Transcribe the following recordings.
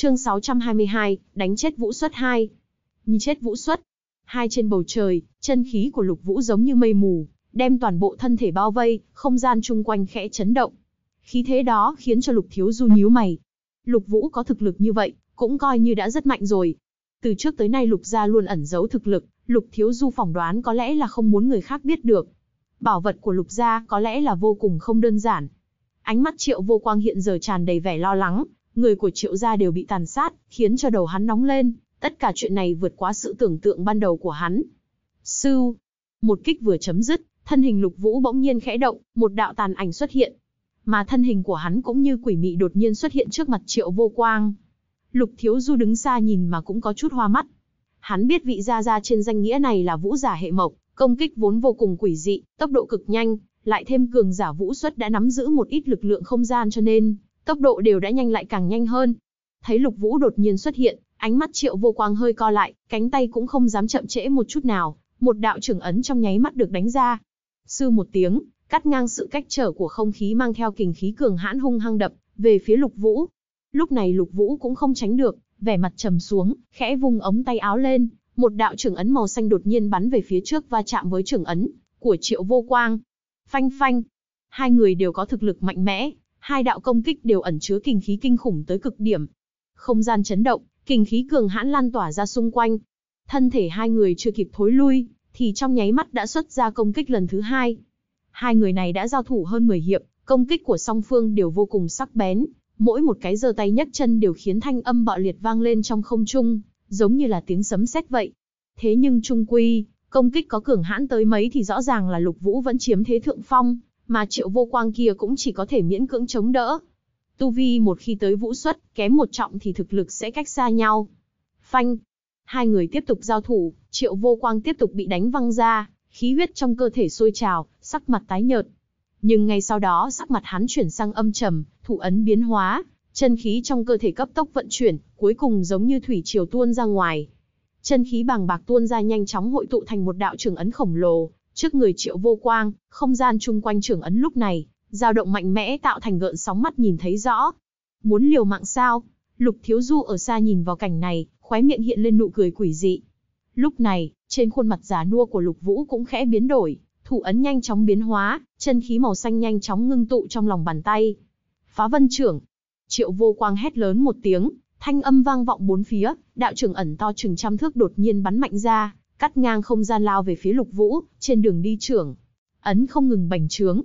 Chương 622, đánh chết Vũ Xuất 2. như chết Vũ Xuất. Hai trên bầu trời, chân khí của Lục Vũ giống như mây mù, đem toàn bộ thân thể bao vây, không gian chung quanh khẽ chấn động. Khí thế đó khiến cho Lục Thiếu Du nhíu mày. Lục Vũ có thực lực như vậy, cũng coi như đã rất mạnh rồi. Từ trước tới nay Lục gia luôn ẩn giấu thực lực, Lục Thiếu Du phỏng đoán có lẽ là không muốn người khác biết được. Bảo vật của Lục gia có lẽ là vô cùng không đơn giản. Ánh mắt Triệu Vô Quang hiện giờ tràn đầy vẻ lo lắng, người của triệu gia đều bị tàn sát, khiến cho đầu hắn nóng lên, tất cả chuyện này vượt quá sự tưởng tượng ban đầu của hắn. Sư, một kích vừa chấm dứt, thân hình lục vũ bỗng nhiên khẽ động, một đạo tàn ảnh xuất hiện. Mà thân hình của hắn cũng như quỷ mị đột nhiên xuất hiện trước mặt triệu vô quang. Lục thiếu du đứng xa nhìn mà cũng có chút hoa mắt. Hắn biết vị gia gia trên danh nghĩa này là vũ giả hệ mộc, công kích vốn vô cùng quỷ dị, tốc độ cực nhanh, lại thêm cường giả vũ xuất đã nắm giữ một ít lực lượng không gian cho nên, tốc độ đều đã nhanh lại càng nhanh hơn. Thấy Lục Vũ đột nhiên xuất hiện, ánh mắt Triệu Vô Quang hơi co lại, cánh tay cũng không dám chậm trễ một chút nào, một đạo trưởng ấn trong nháy mắt được đánh ra. Sư một tiếng, cắt ngang sự cách trở của không khí mang theo kình khí cường hãn hung hăng đập về phía Lục Vũ. Lúc này Lục Vũ cũng không tránh được, vẻ mặt trầm xuống, khẽ vung ống tay áo lên, một đạo trưởng ấn màu xanh đột nhiên bắn về phía trước va chạm với trưởng ấn của Triệu Vô Quang. Phanh phanh, hai người đều có thực lực mạnh mẽ, hai đạo công kích đều ẩn chứa kinh khí kinh khủng tới cực điểm. Không gian chấn động, kinh khí cường hãn lan tỏa ra xung quanh. Thân thể hai người chưa kịp thối lui, thì trong nháy mắt đã xuất ra công kích lần thứ hai. Hai người này đã giao thủ hơn 10 hiệp, công kích của song phương đều vô cùng sắc bén, mỗi một cái giơ tay nhấc chân đều khiến thanh âm bạo liệt vang lên trong không trung, giống như là tiếng sấm sét vậy. Thế nhưng trung quy, công kích có cường hãn tới mấy thì rõ ràng là Lục Vũ vẫn chiếm thế thượng phong, mà triệu vô quang kia cũng chỉ có thể miễn cưỡng chống đỡ. Tu vi một khi tới vũ xuất, kém một trọng thì thực lực sẽ cách xa nhau. Phanh! Hai người tiếp tục giao thủ, triệu vô quang tiếp tục bị đánh văng ra, khí huyết trong cơ thể sôi trào, sắc mặt tái nhợt. Nhưng ngay sau đó sắc mặt hắn chuyển sang âm trầm, thủ ấn biến hóa, chân khí trong cơ thể cấp tốc vận chuyển, cuối cùng giống như thủy triều tuôn ra ngoài. Chân khí bàng bạc tuôn ra nhanh chóng hội tụ thành một đạo trường ấn khổng lồ, Trước người triệu vô quang, không gian chung quanh trưởng ấn lúc này, dao động mạnh mẽ tạo thành gợn sóng mắt nhìn thấy rõ. Muốn liều mạng sao? Lục Thiếu Du ở xa nhìn vào cảnh này, khóe miệng hiện lên nụ cười quỷ dị. Lúc này, trên khuôn mặt già nua của Lục Vũ cũng khẽ biến đổi, thủ ấn nhanh chóng biến hóa, chân khí màu xanh nhanh chóng ngưng tụ trong lòng bàn tay. Phá vân trưởng. Triệu vô quang hét lớn một tiếng, thanh âm vang vọng bốn phía, đạo trưởng ẩn to chừng trăm thước đột nhiên bắn mạnh ra cắt ngang không gian lao về phía lục vũ, trên đường đi trưởng. Ấn không ngừng bành trướng.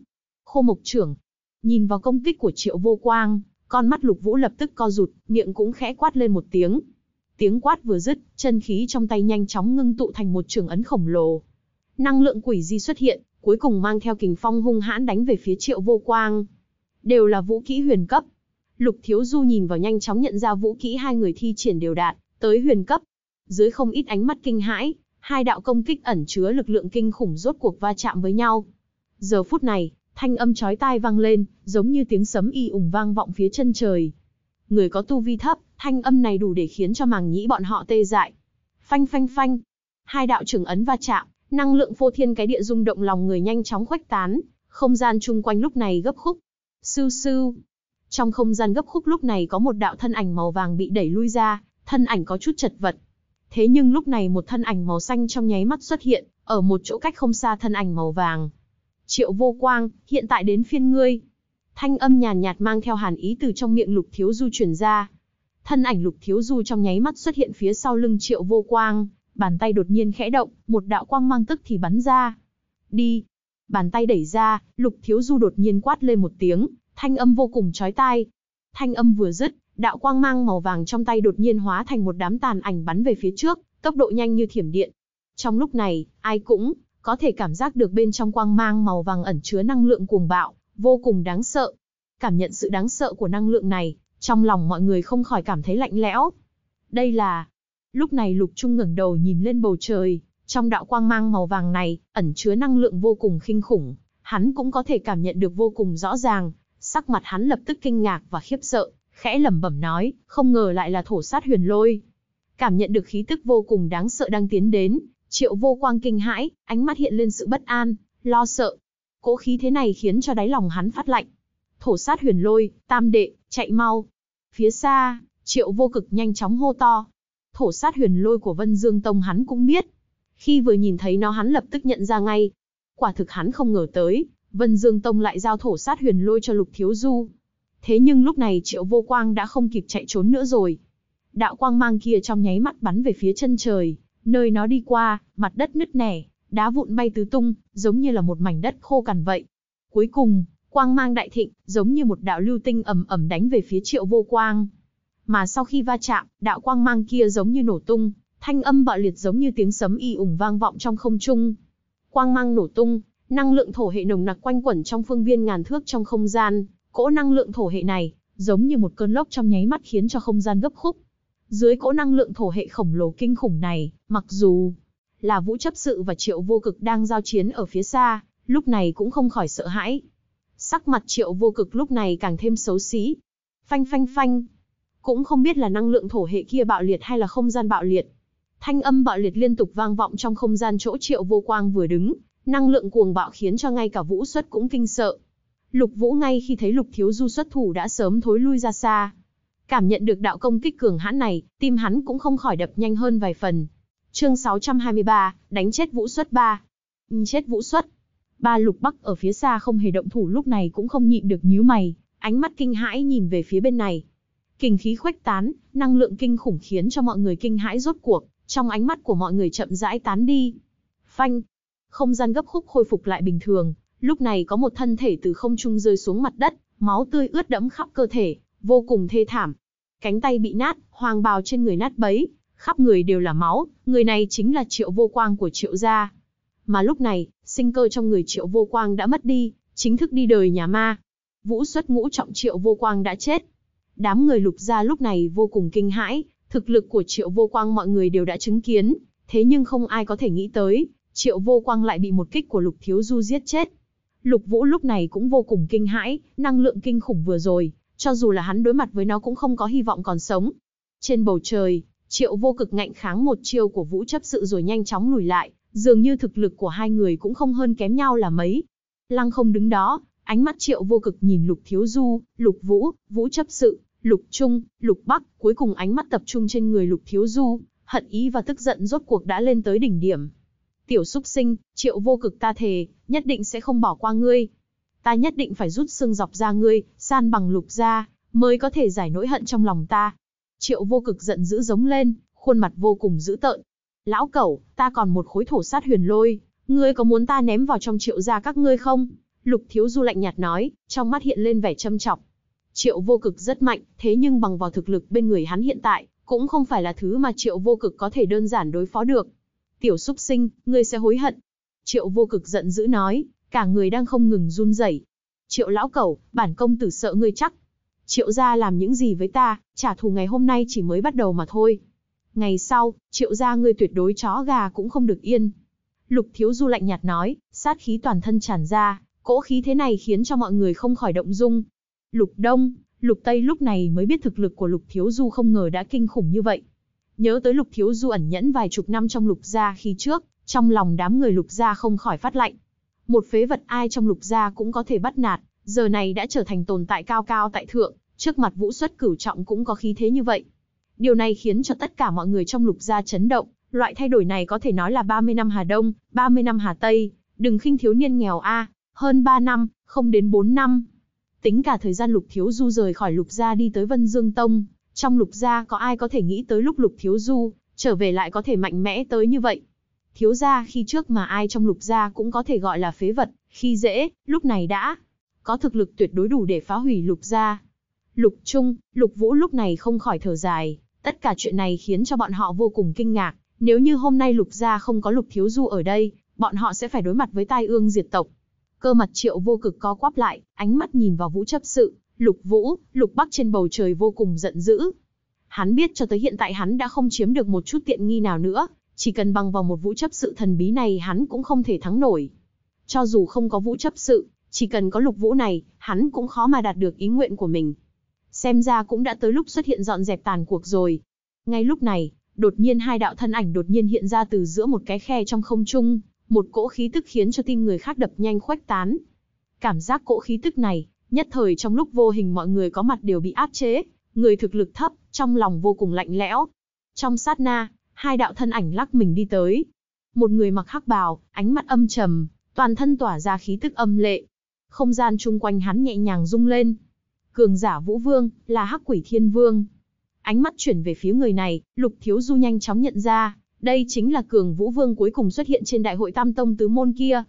Khô mộc trưởng. Nhìn vào công kích của triệu vô quang, con mắt lục vũ lập tức co rụt, miệng cũng khẽ quát lên một tiếng. Tiếng quát vừa dứt, chân khí trong tay nhanh chóng ngưng tụ thành một trường ấn khổng lồ. Năng lượng quỷ di xuất hiện, cuối cùng mang theo kình phong hung hãn đánh về phía triệu vô quang. Đều là vũ kỹ huyền cấp. Lục thiếu du nhìn vào nhanh chóng nhận ra vũ kỹ hai người thi triển đều đạt, tới huyền cấp. Dưới không ít ánh mắt kinh hãi, hai đạo công kích ẩn chứa lực lượng kinh khủng rốt cuộc va chạm với nhau. Giờ phút này, thanh âm chói tai vang lên, giống như tiếng sấm y ủng vang vọng phía chân trời. Người có tu vi thấp, thanh âm này đủ để khiến cho màng nhĩ bọn họ tê dại. Phanh phanh phanh, hai đạo trưởng ấn va chạm, năng lượng phô thiên cái địa rung động lòng người nhanh chóng khuếch tán, không gian chung quanh lúc này gấp khúc. Sưu sưu. Trong không gian gấp khúc lúc này có một đạo thân ảnh màu vàng bị đẩy lui ra, thân ảnh có chút chật vật, Thế nhưng lúc này một thân ảnh màu xanh trong nháy mắt xuất hiện, ở một chỗ cách không xa thân ảnh màu vàng. Triệu vô quang, hiện tại đến phiên ngươi. Thanh âm nhàn nhạt mang theo hàn ý từ trong miệng lục thiếu du truyền ra. Thân ảnh lục thiếu du trong nháy mắt xuất hiện phía sau lưng triệu vô quang, bàn tay đột nhiên khẽ động, một đạo quang mang tức thì bắn ra. Đi! Bàn tay đẩy ra, lục thiếu du đột nhiên quát lên một tiếng, thanh âm vô cùng chói tai. Thanh âm vừa dứt, đạo quang mang màu vàng trong tay đột nhiên hóa thành một đám tàn ảnh bắn về phía trước, tốc độ nhanh như thiểm điện. Trong lúc này, ai cũng có thể cảm giác được bên trong quang mang màu vàng ẩn chứa năng lượng cuồng bạo, vô cùng đáng sợ. Cảm nhận sự đáng sợ của năng lượng này, trong lòng mọi người không khỏi cảm thấy lạnh lẽo. Đây là... Lúc này Lục Trung ngẩng đầu nhìn lên bầu trời, trong đạo quang mang màu vàng này, ẩn chứa năng lượng vô cùng kinh khủng, hắn cũng có thể cảm nhận được vô cùng rõ ràng, sắc mặt hắn lập tức kinh ngạc và khiếp sợ, khẽ lẩm bẩm nói, không ngờ lại là thổ sát huyền lôi. Cảm nhận được khí tức vô cùng đáng sợ đang tiến đến, triệu vô quang kinh hãi, ánh mắt hiện lên sự bất an, lo sợ. Cỗ khí thế này khiến cho đáy lòng hắn phát lạnh. Thổ sát huyền lôi, tam đệ, chạy mau. Phía xa, triệu vô cực nhanh chóng hô to. Thổ sát huyền lôi của Vân Dương Tông hắn cũng biết. Khi vừa nhìn thấy nó hắn lập tức nhận ra ngay. Quả thực hắn không ngờ tới, Vân Dương Tông lại giao thổ sát huyền lôi cho Lục Thiếu Du, Thế nhưng lúc này triệu vô quang đã không kịp chạy trốn nữa rồi. Đạo quang mang kia trong nháy mắt bắn về phía chân trời, nơi nó đi qua, mặt đất nứt nẻ, đá vụn bay tứ tung, giống như là một mảnh đất khô cằn vậy. Cuối cùng, quang mang đại thịnh, giống như một đạo lưu tinh ầm ầm đánh về phía triệu vô quang. Mà sau khi va chạm, đạo quang mang kia giống như nổ tung, thanh âm bạo liệt giống như tiếng sấm y ủng vang vọng trong không trung. Quang mang nổ tung, năng lượng thổ hệ nồng nặc quanh quẩn trong phương viên ngàn thước trong không gian, Cỗ năng lượng thổ hệ này, giống như một cơn lốc trong nháy mắt khiến cho không gian gấp khúc. Dưới cỗ năng lượng thổ hệ khổng lồ kinh khủng này, mặc dù là Vũ chấp sự và Triệu Vô Cực đang giao chiến ở phía xa, lúc này cũng không khỏi sợ hãi. Sắc mặt Triệu Vô Cực lúc này càng thêm xấu xí. Phanh phanh phanh. Cũng không biết là năng lượng thổ hệ kia bạo liệt hay là không gian bạo liệt. Thanh âm bạo liệt liên tục vang vọng trong không gian chỗ Triệu Vô Quang vừa đứng, năng lượng cuồng bạo khiến cho ngay cả Vũ Xuất cũng kinh sợ. Lục Vũ ngay khi thấy Lục Thiếu Du xuất thủ đã sớm thối lui ra xa. Cảm nhận được đạo công kích cường hãn này, tim hắn cũng không khỏi đập nhanh hơn vài phần. Chương 623, đánh chết Vũ Xuất 3. Chết Vũ Xuất. Ba Lục Bắc ở phía xa không hề động thủ lúc này cũng không nhịn được nhíu mày, ánh mắt kinh hãi nhìn về phía bên này. Kình khí khuếch tán, năng lượng kinh khủng khiến cho mọi người kinh hãi rốt cuộc, trong ánh mắt của mọi người chậm rãi tán đi. Phanh, không gian gấp khúc khôi phục lại bình thường, Lúc này có một thân thể từ không trung rơi xuống mặt đất, máu tươi ướt đẫm khắp cơ thể, vô cùng thê thảm. Cánh tay bị nát, hoàng bào trên người nát bấy, khắp người đều là máu, người này chính là Triệu Vô Quang của Triệu gia. Mà lúc này, sinh cơ trong người Triệu Vô Quang đã mất đi, chính thức đi đời nhà ma. Vũ xuất ngũ trọng Triệu Vô Quang đã chết. Đám người lục gia lúc này vô cùng kinh hãi, thực lực của Triệu Vô Quang mọi người đều đã chứng kiến, thế nhưng không ai có thể nghĩ tới, Triệu Vô Quang lại bị một kích của Lục Thiếu Du giết chết. Lục Vũ lúc này cũng vô cùng kinh hãi, năng lượng kinh khủng vừa rồi, cho dù là hắn đối mặt với nó cũng không có hy vọng còn sống. Trên bầu trời, Triệu Vô Cực ngạnh kháng một chiêu của Vũ chấp sự rồi nhanh chóng lùi lại, dường như thực lực của hai người cũng không hơn kém nhau là mấy. Lăng không đứng đó, ánh mắt Triệu Vô Cực nhìn Lục Thiếu Du, Lục Vũ, Vũ chấp sự, Lục Trung, Lục Bắc, cuối cùng ánh mắt tập trung trên người Lục Thiếu Du, hận ý và tức giận rốt cuộc đã lên tới đỉnh điểm. Tiểu súc sinh, triệu vô cực ta thề, nhất định sẽ không bỏ qua ngươi. Ta nhất định phải rút xương dọc ra ngươi, san bằng lục ra, mới có thể giải nỗi hận trong lòng ta. Triệu vô cực giận dữ giống lên, khuôn mặt vô cùng dữ tợn. Lão cẩu, ta còn một khối thổ sát huyền lôi, ngươi có muốn ta ném vào trong triệu gia các ngươi không? Lục thiếu du lạnh nhạt nói, trong mắt hiện lên vẻ châm trọng. Triệu vô cực rất mạnh, thế nhưng bằng vào thực lực bên người hắn hiện tại, cũng không phải là thứ mà triệu vô cực có thể đơn giản đối phó được. Tiểu súc sinh, ngươi sẽ hối hận. Triệu vô cực giận dữ nói, cả người đang không ngừng run rẩy. Triệu lão cẩu, bản công tử sợ ngươi chắc. Triệu gia làm những gì với ta, trả thù ngày hôm nay chỉ mới bắt đầu mà thôi. Ngày sau, triệu gia ngươi tuyệt đối chó gà cũng không được yên. Lục thiếu du lạnh nhạt nói, sát khí toàn thân tràn ra, cỗ khí thế này khiến cho mọi người không khỏi động dung. Lục đông, lục tây lúc này mới biết thực lực của lục thiếu du không ngờ đã kinh khủng như vậy. Nhớ tới lục thiếu du ẩn nhẫn vài chục năm trong lục gia khi trước, trong lòng đám người lục gia không khỏi phát lạnh. Một phế vật ai trong lục gia cũng có thể bắt nạt, giờ này đã trở thành tồn tại cao cao tại thượng, trước mặt vũ xuất cửu trọng cũng có khí thế như vậy. Điều này khiến cho tất cả mọi người trong lục gia chấn động, loại thay đổi này có thể nói là 30 năm Hà Đông, 30 năm Hà Tây, đừng khinh thiếu niên nghèo a, hơn 3 năm, không đến 4 năm. Tính cả thời gian Lục Thiếu Du rời khỏi Lục gia đi tới Vân Dương Tông, trong lục gia có ai có thể nghĩ tới lúc lục thiếu du, trở về lại có thể mạnh mẽ tới như vậy. Thiếu gia khi trước mà ai trong lục gia cũng có thể gọi là phế vật, khi dễ, lúc này đã. Có thực lực tuyệt đối đủ để phá hủy lục gia. Lục Trung, Lục Vũ lúc này không khỏi thở dài, tất cả chuyện này khiến cho bọn họ vô cùng kinh ngạc. Nếu như hôm nay Lục gia không có Lục Thiếu Du ở đây, bọn họ sẽ phải đối mặt với tai ương diệt tộc. Cơ mặt triệu vô cực co quắp lại, ánh mắt nhìn vào vũ chấp sự, Lục Vũ, Lục Bắc trên bầu trời vô cùng giận dữ. Hắn biết cho tới hiện tại hắn đã không chiếm được một chút tiện nghi nào nữa, chỉ cần bằng vào một vũ chấp sự thần bí này hắn cũng không thể thắng nổi. Cho dù không có vũ chấp sự, chỉ cần có Lục Vũ này, hắn cũng khó mà đạt được ý nguyện của mình. Xem ra cũng đã tới lúc xuất hiện dọn dẹp tàn cuộc rồi. Ngay lúc này, đột nhiên hai đạo thân ảnh đột nhiên hiện ra từ giữa một cái khe trong không trung, một cỗ khí tức khiến cho tim người khác đập nhanh khuếch tán. Cảm giác cỗ khí tức này, Nhất thời trong lúc vô hình mọi người có mặt đều bị áp chế, người thực lực thấp, trong lòng vô cùng lạnh lẽo. Trong sát na, hai đạo thân ảnh lắc mình đi tới. Một người mặc hắc bào, ánh mắt âm trầm, toàn thân tỏa ra khí tức âm lệ. Không gian chung quanh hắn nhẹ nhàng rung lên. Cường giả Vũ Vương, là Hắc Quỷ Thiên Vương. Ánh mắt chuyển về phía người này, Lục Thiếu Du nhanh chóng nhận ra, đây chính là Cường Vũ Vương cuối cùng xuất hiện trên đại hội Tam Tông tứ môn kia.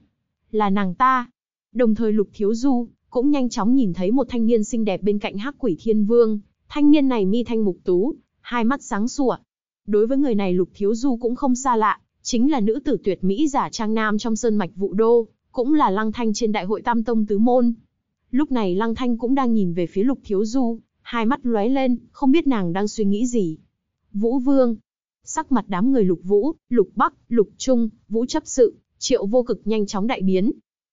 Là nàng ta. Đồng thời Lục Thiếu Du cũng nhanh chóng nhìn thấy một thanh niên xinh đẹp bên cạnh Hắc Quỷ Thiên Vương, thanh niên này mi thanh mục tú, hai mắt sáng sủa. Đối với người này Lục Thiếu Du cũng không xa lạ, chính là nữ tử tuyệt mỹ giả trang nam trong sơn mạch Vũ Đô, cũng là Lăng Thanh trên đại hội Tam Tông tứ môn. Lúc này Lăng Thanh cũng đang nhìn về phía Lục Thiếu Du, hai mắt lóe lên, không biết nàng đang suy nghĩ gì. Vũ Vương, sắc mặt đám người Lục Vũ, Lục Bắc, Lục Trung, Vũ chấp sự, Triệu Vô Cực nhanh chóng đại biến.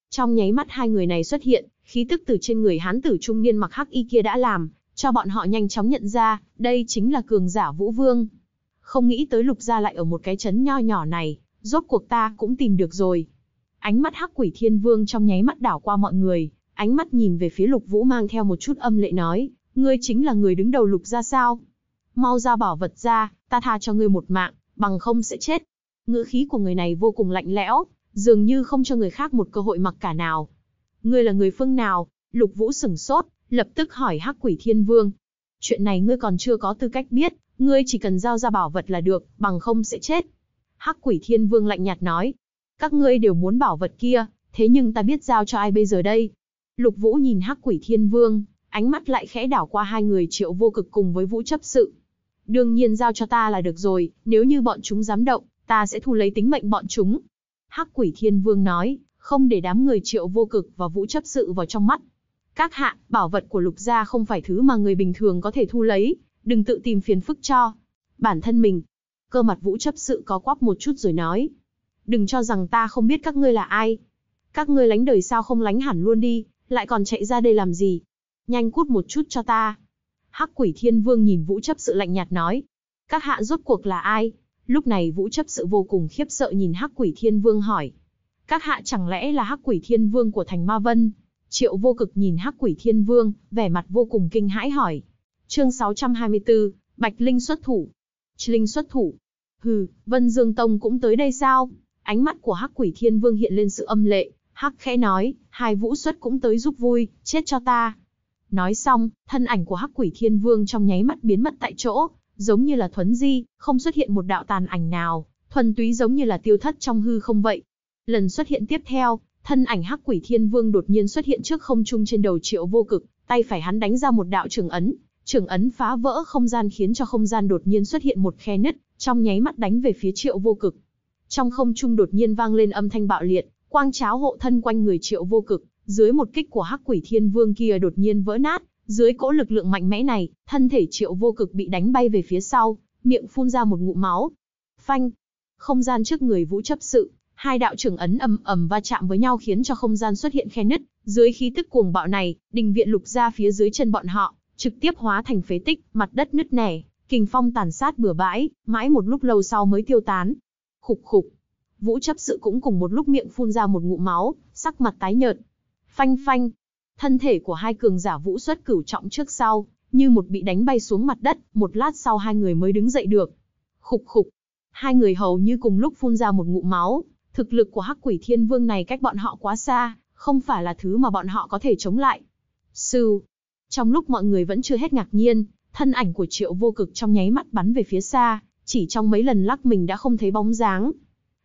Trong nháy mắt hai người này xuất hiện, khí tức từ trên người hán tử trung niên mặc hắc y kia đã làm cho bọn họ nhanh chóng nhận ra, đây chính là cường giả Vũ Vương. Không nghĩ tới Lục gia lại ở một cái trấn nho nhỏ này, rốt cuộc ta cũng tìm được rồi. Ánh mắt Hắc Quỷ Thiên Vương trong nháy mắt đảo qua mọi người, ánh mắt nhìn về phía Lục Vũ mang theo một chút âm lệ nói, ngươi chính là người đứng đầu Lục gia sao? Mau ra bỏ vật ra, ta tha cho ngươi một mạng, bằng không sẽ chết. Ngữ khí của người này vô cùng lạnh lẽo, dường như không cho người khác một cơ hội mặc cả nào ngươi là người phương nào? Lục Vũ sửng sốt, lập tức hỏi Hắc Quỷ Thiên Vương. Chuyện này ngươi còn chưa có tư cách biết, ngươi chỉ cần giao ra bảo vật là được, bằng không sẽ chết. Hắc Quỷ Thiên Vương lạnh nhạt nói. Các ngươi đều muốn bảo vật kia, thế nhưng ta biết giao cho ai bây giờ đây? Lục Vũ nhìn Hắc Quỷ Thiên Vương, ánh mắt lại khẽ đảo qua hai người triệu vô cực cùng với Vũ chấp sự. Đương nhiên giao cho ta là được rồi, nếu như bọn chúng dám động, ta sẽ thu lấy tính mệnh bọn chúng. Hắc Quỷ Thiên Vương nói, không để đám người triệu vô cực và vũ chấp sự vào trong mắt. Các hạ, bảo vật của lục gia không phải thứ mà người bình thường có thể thu lấy, đừng tự tìm phiền phức cho. Bản thân mình, cơ mặt vũ chấp sự có quắp một chút rồi nói. Đừng cho rằng ta không biết các ngươi là ai. Các ngươi lánh đời sao không lánh hẳn luôn đi, lại còn chạy ra đây làm gì. Nhanh cút một chút cho ta. Hắc quỷ thiên vương nhìn vũ chấp sự lạnh nhạt nói. Các hạ rốt cuộc là ai? Lúc này vũ chấp sự vô cùng khiếp sợ nhìn hắc quỷ thiên vương hỏi. Các hạ chẳng lẽ là hắc quỷ thiên vương của thành Ma Vân? Triệu vô cực nhìn hắc quỷ thiên vương, vẻ mặt vô cùng kinh hãi hỏi. Chương 624, Bạch Linh xuất thủ. Linh xuất thủ. Hừ, Vân Dương Tông cũng tới đây sao? Ánh mắt của hắc quỷ thiên vương hiện lên sự âm lệ, hắc khẽ nói, hai vũ xuất cũng tới giúp vui, chết cho ta. Nói xong, thân ảnh của hắc quỷ thiên vương trong nháy mắt biến mất tại chỗ, giống như là thuấn di, không xuất hiện một đạo tàn ảnh nào, thuần túy giống như là tiêu thất trong hư không vậy. Lần xuất hiện tiếp theo, thân ảnh hắc quỷ thiên vương đột nhiên xuất hiện trước không trung trên đầu triệu vô cực, tay phải hắn đánh ra một đạo trường ấn, trường ấn phá vỡ không gian khiến cho không gian đột nhiên xuất hiện một khe nứt, trong nháy mắt đánh về phía triệu vô cực. Trong không trung đột nhiên vang lên âm thanh bạo liệt, quang cháo hộ thân quanh người triệu vô cực, dưới một kích của hắc quỷ thiên vương kia đột nhiên vỡ nát, dưới cỗ lực lượng mạnh mẽ này, thân thể triệu vô cực bị đánh bay về phía sau, miệng phun ra một ngụm máu. Phanh! Không gian trước người vũ chấp sự, Hai đạo trường ấn ầm ầm va chạm với nhau khiến cho không gian xuất hiện khe nứt, dưới khí tức cuồng bạo này, đình viện lục ra phía dưới chân bọn họ, trực tiếp hóa thành phế tích, mặt đất nứt nẻ, kình phong tàn sát bừa bãi, mãi một lúc lâu sau mới tiêu tán. Khục khục. Vũ chấp sự cũng cùng một lúc miệng phun ra một ngụm máu, sắc mặt tái nhợt. Phanh phanh. Thân thể của hai cường giả vũ xuất cửu trọng trước sau, như một bị đánh bay xuống mặt đất, một lát sau hai người mới đứng dậy được. Khục khục. Hai người hầu như cùng lúc phun ra một ngụm máu, Thực lực của hắc quỷ thiên vương này cách bọn họ quá xa, không phải là thứ mà bọn họ có thể chống lại. Sư, Trong lúc mọi người vẫn chưa hết ngạc nhiên, thân ảnh của triệu vô cực trong nháy mắt bắn về phía xa, chỉ trong mấy lần lắc mình đã không thấy bóng dáng.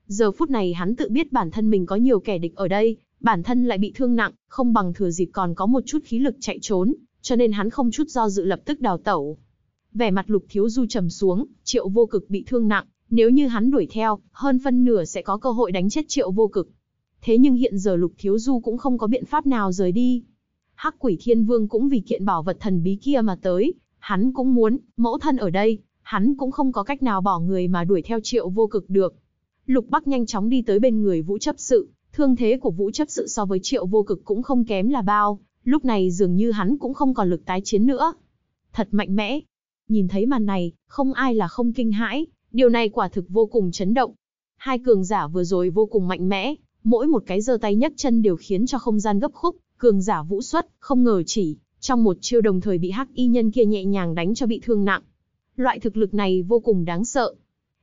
Giờ phút này hắn tự biết bản thân mình có nhiều kẻ địch ở đây, bản thân lại bị thương nặng, không bằng thừa dịp còn có một chút khí lực chạy trốn, cho nên hắn không chút do dự lập tức đào tẩu. Vẻ mặt lục thiếu du trầm xuống, triệu vô cực bị thương nặng, nếu như hắn đuổi theo, hơn phân nửa sẽ có cơ hội đánh chết triệu vô cực. Thế nhưng hiện giờ Lục Thiếu Du cũng không có biện pháp nào rời đi. Hắc quỷ thiên vương cũng vì kiện bảo vật thần bí kia mà tới, hắn cũng muốn, mẫu thân ở đây, hắn cũng không có cách nào bỏ người mà đuổi theo triệu vô cực được. Lục Bắc nhanh chóng đi tới bên người vũ chấp sự, thương thế của vũ chấp sự so với triệu vô cực cũng không kém là bao, lúc này dường như hắn cũng không còn lực tái chiến nữa. Thật mạnh mẽ. Nhìn thấy màn này, không ai là không kinh hãi, Điều này quả thực vô cùng chấn động. Hai cường giả vừa rồi vô cùng mạnh mẽ, mỗi một cái giơ tay nhấc chân đều khiến cho không gian gấp khúc, cường giả vũ xuất, không ngờ chỉ, trong một chiêu đồng thời bị hắc y nhân kia nhẹ nhàng đánh cho bị thương nặng. Loại thực lực này vô cùng đáng sợ.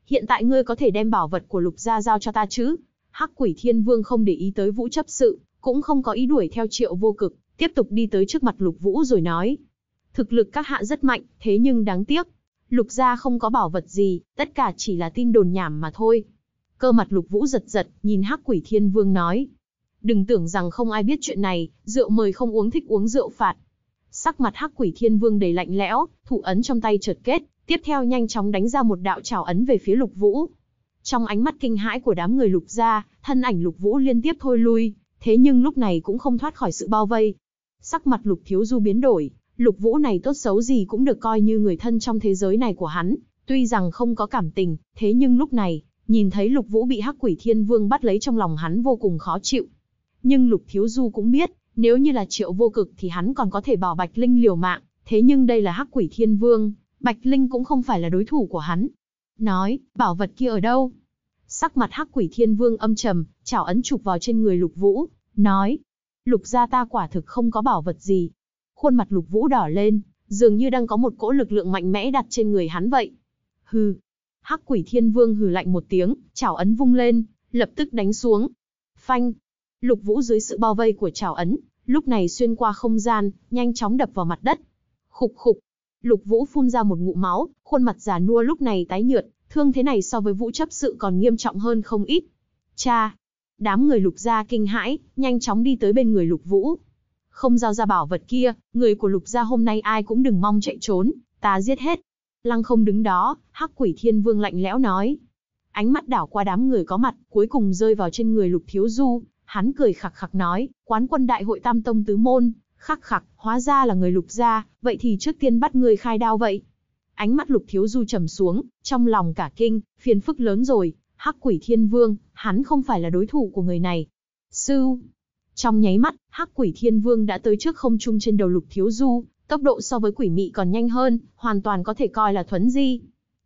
Hiện tại ngươi có thể đem bảo vật của lục gia giao cho ta chứ? Hắc quỷ thiên vương không để ý tới vũ chấp sự, cũng không có ý đuổi theo triệu vô cực, tiếp tục đi tới trước mặt lục vũ rồi nói. Thực lực các hạ rất mạnh, thế nhưng đáng tiếc, Lục gia không có bảo vật gì, tất cả chỉ là tin đồn nhảm mà thôi. Cơ mặt lục vũ giật giật, nhìn hắc quỷ thiên vương nói. Đừng tưởng rằng không ai biết chuyện này, rượu mời không uống thích uống rượu phạt. Sắc mặt hắc quỷ thiên vương đầy lạnh lẽo, thủ ấn trong tay chợt kết, tiếp theo nhanh chóng đánh ra một đạo trào ấn về phía lục vũ. Trong ánh mắt kinh hãi của đám người lục gia, thân ảnh lục vũ liên tiếp thôi lui, thế nhưng lúc này cũng không thoát khỏi sự bao vây. Sắc mặt lục thiếu du biến đổi, Lục Vũ này tốt xấu gì cũng được coi như người thân trong thế giới này của hắn, tuy rằng không có cảm tình, thế nhưng lúc này, nhìn thấy Lục Vũ bị Hắc Quỷ Thiên Vương bắt lấy trong lòng hắn vô cùng khó chịu. Nhưng Lục Thiếu Du cũng biết, nếu như là Triệu Vô Cực thì hắn còn có thể bảo Bạch Linh liều mạng, thế nhưng đây là Hắc Quỷ Thiên Vương, Bạch Linh cũng không phải là đối thủ của hắn. Nói, bảo vật kia ở đâu? Sắc mặt Hắc Quỷ Thiên Vương âm trầm, chảo ấn chụp vào trên người Lục Vũ, nói: "Lục gia ta quả thực không có bảo vật gì, khuôn mặt lục vũ đỏ lên, dường như đang có một cỗ lực lượng mạnh mẽ đặt trên người hắn vậy. Hừ. Hắc quỷ thiên vương hừ lạnh một tiếng, chảo ấn vung lên, lập tức đánh xuống. Phanh. Lục vũ dưới sự bao vây của chảo ấn, lúc này xuyên qua không gian, nhanh chóng đập vào mặt đất. Khục khục. Lục vũ phun ra một ngụ máu, khuôn mặt già nua lúc này tái nhợt, thương thế này so với vũ chấp sự còn nghiêm trọng hơn không ít. Cha. Đám người lục gia kinh hãi, nhanh chóng đi tới bên người lục vũ không giao ra bảo vật kia, người của lục gia hôm nay ai cũng đừng mong chạy trốn, ta giết hết. Lăng không đứng đó, hắc quỷ thiên vương lạnh lẽo nói. Ánh mắt đảo qua đám người có mặt, cuối cùng rơi vào trên người lục thiếu du, hắn cười khặc khặc nói, quán quân đại hội tam tông tứ môn, khắc khặc, hóa ra là người lục gia, vậy thì trước tiên bắt người khai đao vậy. Ánh mắt lục thiếu du trầm xuống, trong lòng cả kinh, phiền phức lớn rồi, hắc quỷ thiên vương, hắn không phải là đối thủ của người này. Sư, trong nháy mắt, hắc quỷ thiên vương đã tới trước không trung trên đầu lục thiếu du, tốc độ so với quỷ mị còn nhanh hơn, hoàn toàn có thể coi là thuấn di.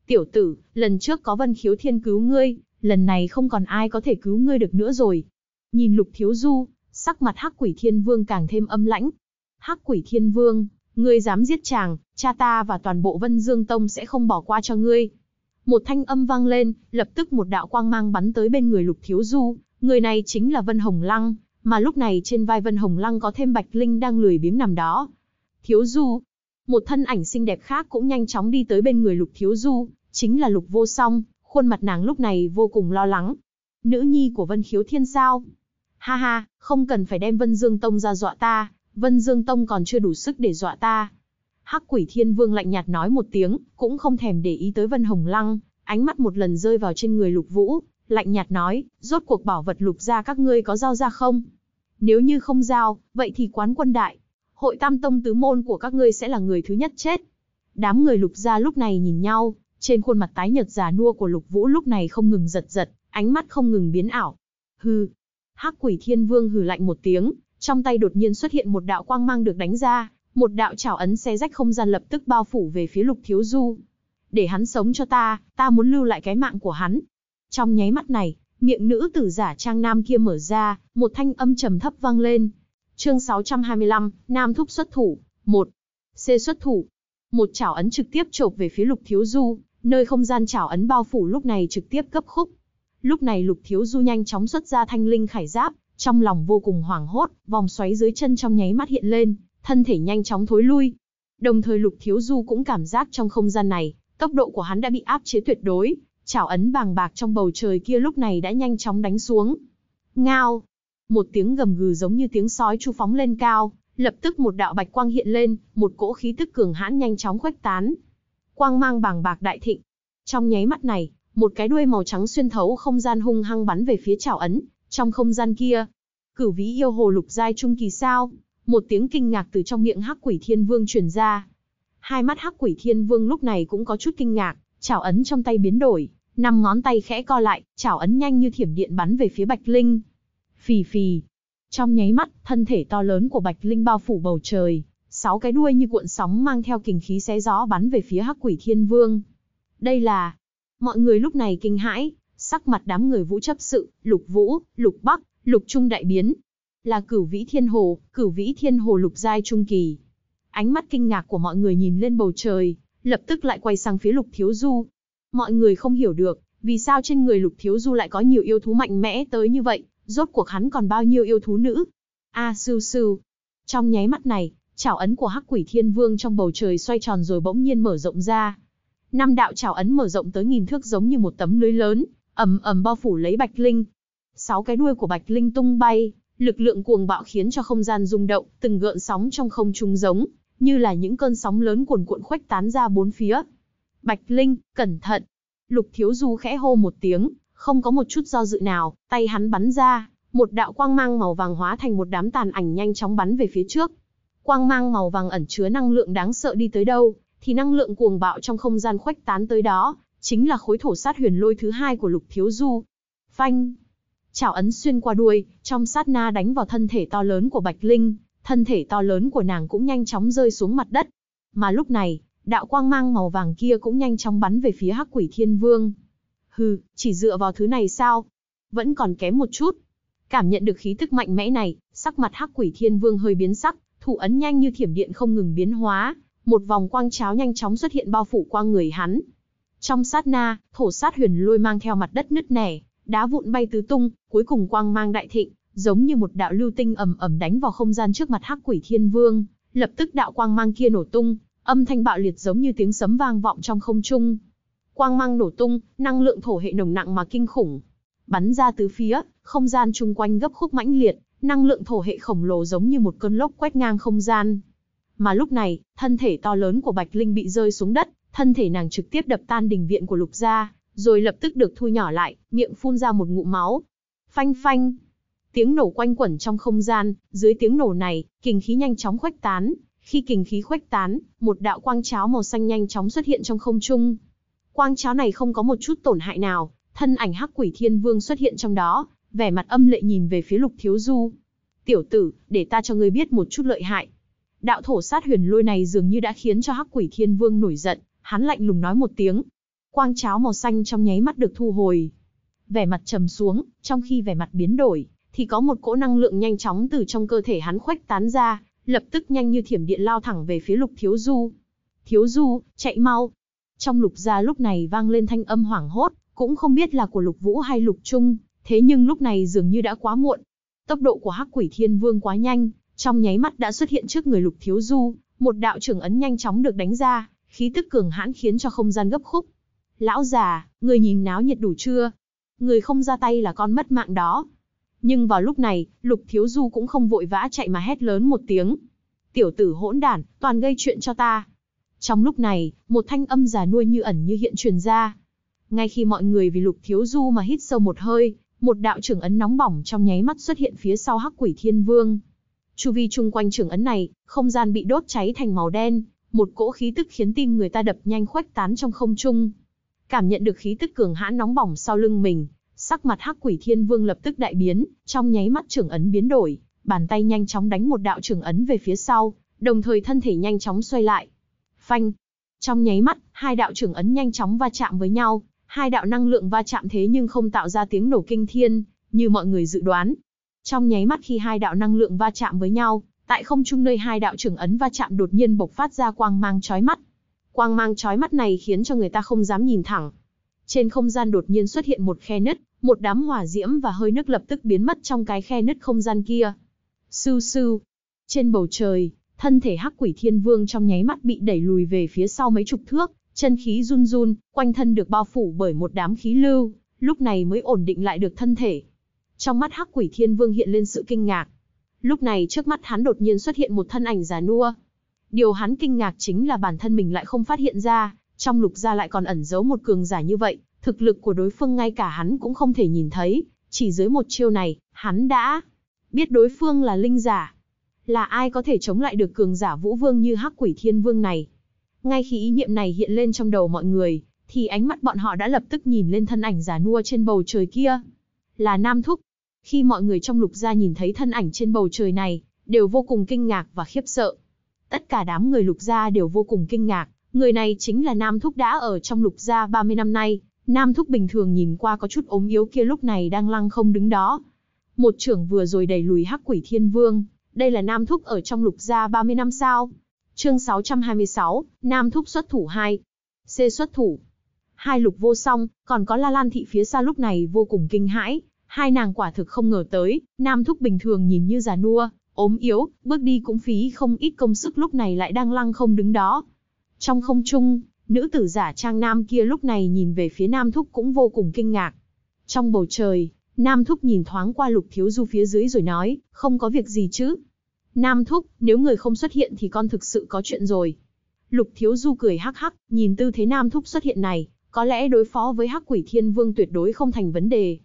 Tiểu tử, lần trước có vân khiếu thiên cứu ngươi, lần này không còn ai có thể cứu ngươi được nữa rồi. Nhìn lục thiếu du, sắc mặt hắc quỷ thiên vương càng thêm âm lãnh. Hắc quỷ thiên vương, ngươi dám giết chàng, cha ta và toàn bộ vân dương tông sẽ không bỏ qua cho ngươi. Một thanh âm vang lên, lập tức một đạo quang mang bắn tới bên người lục thiếu du, người này chính là Vân Hồng Lăng, mà lúc này trên vai Vân Hồng Lăng có thêm Bạch Linh đang lười biếng nằm đó. Thiếu Du. Một thân ảnh xinh đẹp khác cũng nhanh chóng đi tới bên người Lục Thiếu Du, chính là Lục Vô Song, khuôn mặt nàng lúc này vô cùng lo lắng. Nữ nhi của Vân Khiếu Thiên sao? Ha ha, không cần phải đem Vân Dương Tông ra dọa ta, Vân Dương Tông còn chưa đủ sức để dọa ta. Hắc quỷ thiên vương lạnh nhạt nói một tiếng, cũng không thèm để ý tới Vân Hồng Lăng, ánh mắt một lần rơi vào trên người lục vũ, lạnh nhạt nói, rốt cuộc bảo vật lục ra các ngươi có giao ra không? Nếu như không giao, vậy thì quán quân đại, hội tam tông tứ môn của các ngươi sẽ là người thứ nhất chết. Đám người lục ra lúc này nhìn nhau, trên khuôn mặt tái nhợt già nua của lục vũ lúc này không ngừng giật giật, ánh mắt không ngừng biến ảo. Hừ, hắc quỷ thiên vương hừ lạnh một tiếng, trong tay đột nhiên xuất hiện một đạo quang mang được đánh ra, một đạo chảo ấn xé rách không gian lập tức bao phủ về phía lục thiếu du. Để hắn sống cho ta, ta muốn lưu lại cái mạng của hắn, trong nháy mắt này, miệng nữ tử giả trang nam kia mở ra, một thanh âm trầm thấp vang lên. Chương 625, Nam thúc xuất thủ, một C xuất thủ. Một chảo ấn trực tiếp chộp về phía Lục Thiếu Du, nơi không gian chảo ấn bao phủ lúc này trực tiếp cấp khúc. Lúc này Lục Thiếu Du nhanh chóng xuất ra thanh linh khải giáp, trong lòng vô cùng hoảng hốt, vòng xoáy dưới chân trong nháy mắt hiện lên, thân thể nhanh chóng thối lui. Đồng thời Lục Thiếu Du cũng cảm giác trong không gian này, tốc độ của hắn đã bị áp chế tuyệt đối, chảo ấn bàng bạc trong bầu trời kia lúc này đã nhanh chóng đánh xuống. Ngao! Một tiếng gầm gừ giống như tiếng sói chu phóng lên cao, lập tức một đạo bạch quang hiện lên, một cỗ khí tức cường hãn nhanh chóng khuếch tán. Quang mang bàng bạc đại thịnh. Trong nháy mắt này, một cái đuôi màu trắng xuyên thấu không gian hung hăng bắn về phía chảo ấn, trong không gian kia. Cửu vĩ yêu hồ lục giai trung kỳ sao? Một tiếng kinh ngạc từ trong miệng Hắc Quỷ Thiên Vương truyền ra. Hai mắt Hắc Quỷ Thiên Vương lúc này cũng có chút kinh ngạc, chảo ấn trong tay biến đổi, Năm ngón tay khẽ co lại, chảo ấn nhanh như thiểm điện bắn về phía Bạch Linh. Phì phì. Trong nháy mắt, thân thể to lớn của Bạch Linh bao phủ bầu trời, sáu cái đuôi như cuộn sóng mang theo kình khí xé gió bắn về phía Hắc Quỷ Thiên Vương. Đây là Mọi người lúc này kinh hãi, sắc mặt đám người Vũ chấp sự, Lục Vũ, Lục Bắc, Lục Trung đại biến, là Cửu Vĩ Thiên Hồ, Cửu Vĩ Thiên Hồ lục giai trung kỳ. Ánh mắt kinh ngạc của mọi người nhìn lên bầu trời, lập tức lại quay sang phía Lục Thiếu Du, Mọi người không hiểu được, vì sao trên người Lục Thiếu Du lại có nhiều yêu thú mạnh mẽ tới như vậy, rốt cuộc hắn còn bao nhiêu yêu thú nữ. A à, sưu Trong nháy mắt này, chảo ấn của Hắc Quỷ Thiên Vương trong bầu trời xoay tròn rồi bỗng nhiên mở rộng ra. Năm đạo chảo ấn mở rộng tới nghìn thước giống như một tấm lưới lớn, ầm ầm bao phủ lấy Bạch Linh. Sáu cái đuôi của Bạch Linh tung bay, lực lượng cuồng bạo khiến cho không gian rung động, từng gợn sóng trong không trung giống như là những cơn sóng lớn cuồn cuộn khuếch tán ra bốn phía, Bạch Linh, cẩn thận. Lục Thiếu Du khẽ hô một tiếng, không có một chút do dự nào, tay hắn bắn ra, một đạo quang mang màu vàng hóa thành một đám tàn ảnh nhanh chóng bắn về phía trước. Quang mang màu vàng ẩn chứa năng lượng đáng sợ đi tới đâu, thì năng lượng cuồng bạo trong không gian khuếch tán tới đó, chính là khối thổ sát huyền lôi thứ hai của Lục Thiếu Du. Phanh! Chảo ấn xuyên qua đuôi, trong sát na đánh vào thân thể to lớn của Bạch Linh, thân thể to lớn của nàng cũng nhanh chóng rơi xuống mặt đất. Mà lúc này, đạo quang mang màu vàng kia cũng nhanh chóng bắn về phía Hắc Quỷ Thiên Vương. Hừ, chỉ dựa vào thứ này sao? Vẫn còn kém một chút. Cảm nhận được khí tức mạnh mẽ này, sắc mặt Hắc Quỷ Thiên Vương hơi biến sắc, thủ ấn nhanh như thiểm điện không ngừng biến hóa, một vòng quang cháo nhanh chóng xuất hiện bao phủ qua người hắn. Trong sát na, thổ sát huyền lôi mang theo mặt đất nứt nẻ, đá vụn bay tứ tung, cuối cùng quang mang đại thịnh, giống như một đạo lưu tinh ầm ầm đánh vào không gian trước mặt Hắc Quỷ Thiên Vương, lập tức đạo quang mang kia nổ tung, âm thanh bạo liệt giống như tiếng sấm vang vọng trong không trung. Quang mang nổ tung, năng lượng thổ hệ nồng nặng mà kinh khủng. Bắn ra tứ phía, không gian chung quanh gấp khúc mãnh liệt, năng lượng thổ hệ khổng lồ giống như một cơn lốc quét ngang không gian. Mà lúc này, thân thể to lớn của Bạch Linh bị rơi xuống đất, thân thể nàng trực tiếp đập tan đình viện của Lục Gia, rồi lập tức được thu nhỏ lại, miệng phun ra một ngụm máu. Phanh phanh. Tiếng nổ quanh quẩn trong không gian, dưới tiếng nổ này, kinh khí nhanh chóng khuếch tán, khi kình khí khuếch tán, một đạo quang cháo màu xanh nhanh chóng xuất hiện trong không trung. Quang cháo này không có một chút tổn hại nào, thân ảnh Hắc Quỷ Thiên Vương xuất hiện trong đó, vẻ mặt âm lệ nhìn về phía Lục Thiếu Du. "Tiểu tử, để ta cho ngươi biết một chút lợi hại." Đạo thổ sát huyền lôi này dường như đã khiến cho Hắc Quỷ Thiên Vương nổi giận, hắn lạnh lùng nói một tiếng. Quang cháo màu xanh trong nháy mắt được thu hồi. Vẻ mặt trầm xuống, trong khi vẻ mặt biến đổi, thì có một cỗ năng lượng nhanh chóng từ trong cơ thể hắn khuếch tán ra, lập tức nhanh như thiểm điện lao thẳng về phía lục thiếu du. Thiếu du, chạy mau. Trong lục gia lúc này vang lên thanh âm hoảng hốt, cũng không biết là của lục vũ hay lục trung, thế nhưng lúc này dường như đã quá muộn. Tốc độ của hắc quỷ thiên vương quá nhanh, trong nháy mắt đã xuất hiện trước người lục thiếu du, một đạo trưởng ấn nhanh chóng được đánh ra, khí tức cường hãn khiến cho không gian gấp khúc. Lão già, người nhìn náo nhiệt đủ chưa? Người không ra tay là con mất mạng đó, nhưng vào lúc này, Lục Thiếu Du cũng không vội vã chạy mà hét lớn một tiếng. Tiểu tử hỗn đản, toàn gây chuyện cho ta. Trong lúc này, một thanh âm già nuôi như ẩn như hiện truyền ra. Ngay khi mọi người vì Lục Thiếu Du mà hít sâu một hơi, một đạo trưởng ấn nóng bỏng trong nháy mắt xuất hiện phía sau Hắc Quỷ Thiên Vương. Chu vi chung quanh trưởng ấn này, không gian bị đốt cháy thành màu đen, một cỗ khí tức khiến tim người ta đập nhanh khoách tán trong không trung. Cảm nhận được khí tức cường hãn nóng bỏng sau lưng mình, Sắc mặt Hắc Quỷ Thiên Vương lập tức đại biến, trong nháy mắt trưởng ấn biến đổi, bàn tay nhanh chóng đánh một đạo trưởng ấn về phía sau, đồng thời thân thể nhanh chóng xoay lại. Phanh! Trong nháy mắt, hai đạo trưởng ấn nhanh chóng va chạm với nhau, hai đạo năng lượng va chạm thế nhưng không tạo ra tiếng nổ kinh thiên, như mọi người dự đoán. Trong nháy mắt khi hai đạo năng lượng va chạm với nhau, tại không trung nơi hai đạo trưởng ấn va chạm đột nhiên bộc phát ra quang mang chói mắt. Quang mang chói mắt này khiến cho người ta không dám nhìn thẳng, trên không gian đột nhiên xuất hiện một khe nứt, một đám hỏa diễm và hơi nước lập tức biến mất trong cái khe nứt không gian kia. Sư sư. Trên bầu trời, thân thể hắc quỷ thiên vương trong nháy mắt bị đẩy lùi về phía sau mấy chục thước, chân khí run run, quanh thân được bao phủ bởi một đám khí lưu, lúc này mới ổn định lại được thân thể. Trong mắt hắc quỷ thiên vương hiện lên sự kinh ngạc. Lúc này trước mắt hắn đột nhiên xuất hiện một thân ảnh già nua. Điều hắn kinh ngạc chính là bản thân mình lại không phát hiện ra, trong lục gia lại còn ẩn giấu một cường giả như vậy, thực lực của đối phương ngay cả hắn cũng không thể nhìn thấy, chỉ dưới một chiêu này, hắn đã biết đối phương là linh giả. Là ai có thể chống lại được cường giả vũ vương như hắc quỷ thiên vương này? Ngay khi ý niệm này hiện lên trong đầu mọi người, thì ánh mắt bọn họ đã lập tức nhìn lên thân ảnh giả nua trên bầu trời kia. Là Nam Thúc. Khi mọi người trong lục gia nhìn thấy thân ảnh trên bầu trời này, đều vô cùng kinh ngạc và khiếp sợ. Tất cả đám người lục gia đều vô cùng kinh ngạc, Người này chính là Nam Thúc đã ở trong lục gia 30 năm nay, Nam Thúc bình thường nhìn qua có chút ốm yếu kia lúc này đang lăng không đứng đó. Một trưởng vừa rồi đẩy lùi hắc quỷ thiên vương, đây là Nam Thúc ở trong lục gia 30 năm sao. Chương 626, Nam Thúc xuất thủ 2. C xuất thủ. Hai lục vô song, còn có La Lan Thị phía xa lúc này vô cùng kinh hãi. Hai nàng quả thực không ngờ tới, Nam Thúc bình thường nhìn như già nua, ốm yếu, bước đi cũng phí không ít công sức lúc này lại đang lăng không đứng đó. Trong không trung, nữ tử giả trang nam kia lúc này nhìn về phía nam thúc cũng vô cùng kinh ngạc. Trong bầu trời, nam thúc nhìn thoáng qua lục thiếu du phía dưới rồi nói, không có việc gì chứ. Nam thúc, nếu người không xuất hiện thì con thực sự có chuyện rồi. Lục thiếu du cười hắc hắc, nhìn tư thế nam thúc xuất hiện này, có lẽ đối phó với hắc quỷ thiên vương tuyệt đối không thành vấn đề.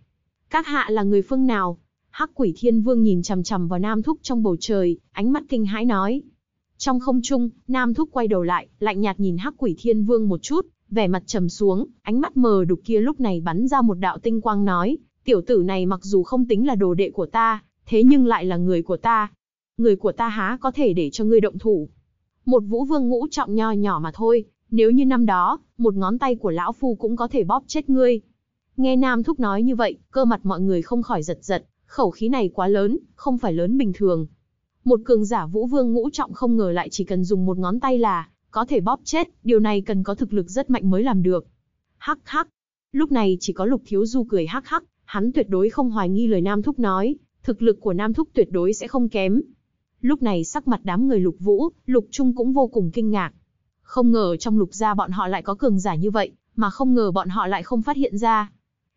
Các hạ là người phương nào? Hắc quỷ thiên vương nhìn chằm chằm vào nam thúc trong bầu trời, ánh mắt kinh hãi nói. Trong không trung, Nam Thúc quay đầu lại, lạnh nhạt nhìn Hắc Quỷ Thiên Vương một chút, vẻ mặt trầm xuống, ánh mắt mờ đục kia lúc này bắn ra một đạo tinh quang nói, tiểu tử này mặc dù không tính là đồ đệ của ta, thế nhưng lại là người của ta. Người của ta há có thể để cho ngươi động thủ. Một vũ vương ngũ trọng nho nhỏ mà thôi, nếu như năm đó, một ngón tay của lão phu cũng có thể bóp chết ngươi. Nghe Nam Thúc nói như vậy, cơ mặt mọi người không khỏi giật giật, khẩu khí này quá lớn, không phải lớn bình thường. Một cường giả vũ vương ngũ trọng không ngờ lại chỉ cần dùng một ngón tay là, có thể bóp chết, điều này cần có thực lực rất mạnh mới làm được. Hắc hắc. Lúc này chỉ có lục thiếu du cười hắc hắc, hắn tuyệt đối không hoài nghi lời Nam Thúc nói, thực lực của Nam Thúc tuyệt đối sẽ không kém. Lúc này sắc mặt đám người lục vũ, lục trung cũng vô cùng kinh ngạc. Không ngờ trong lục gia bọn họ lại có cường giả như vậy, mà không ngờ bọn họ lại không phát hiện ra.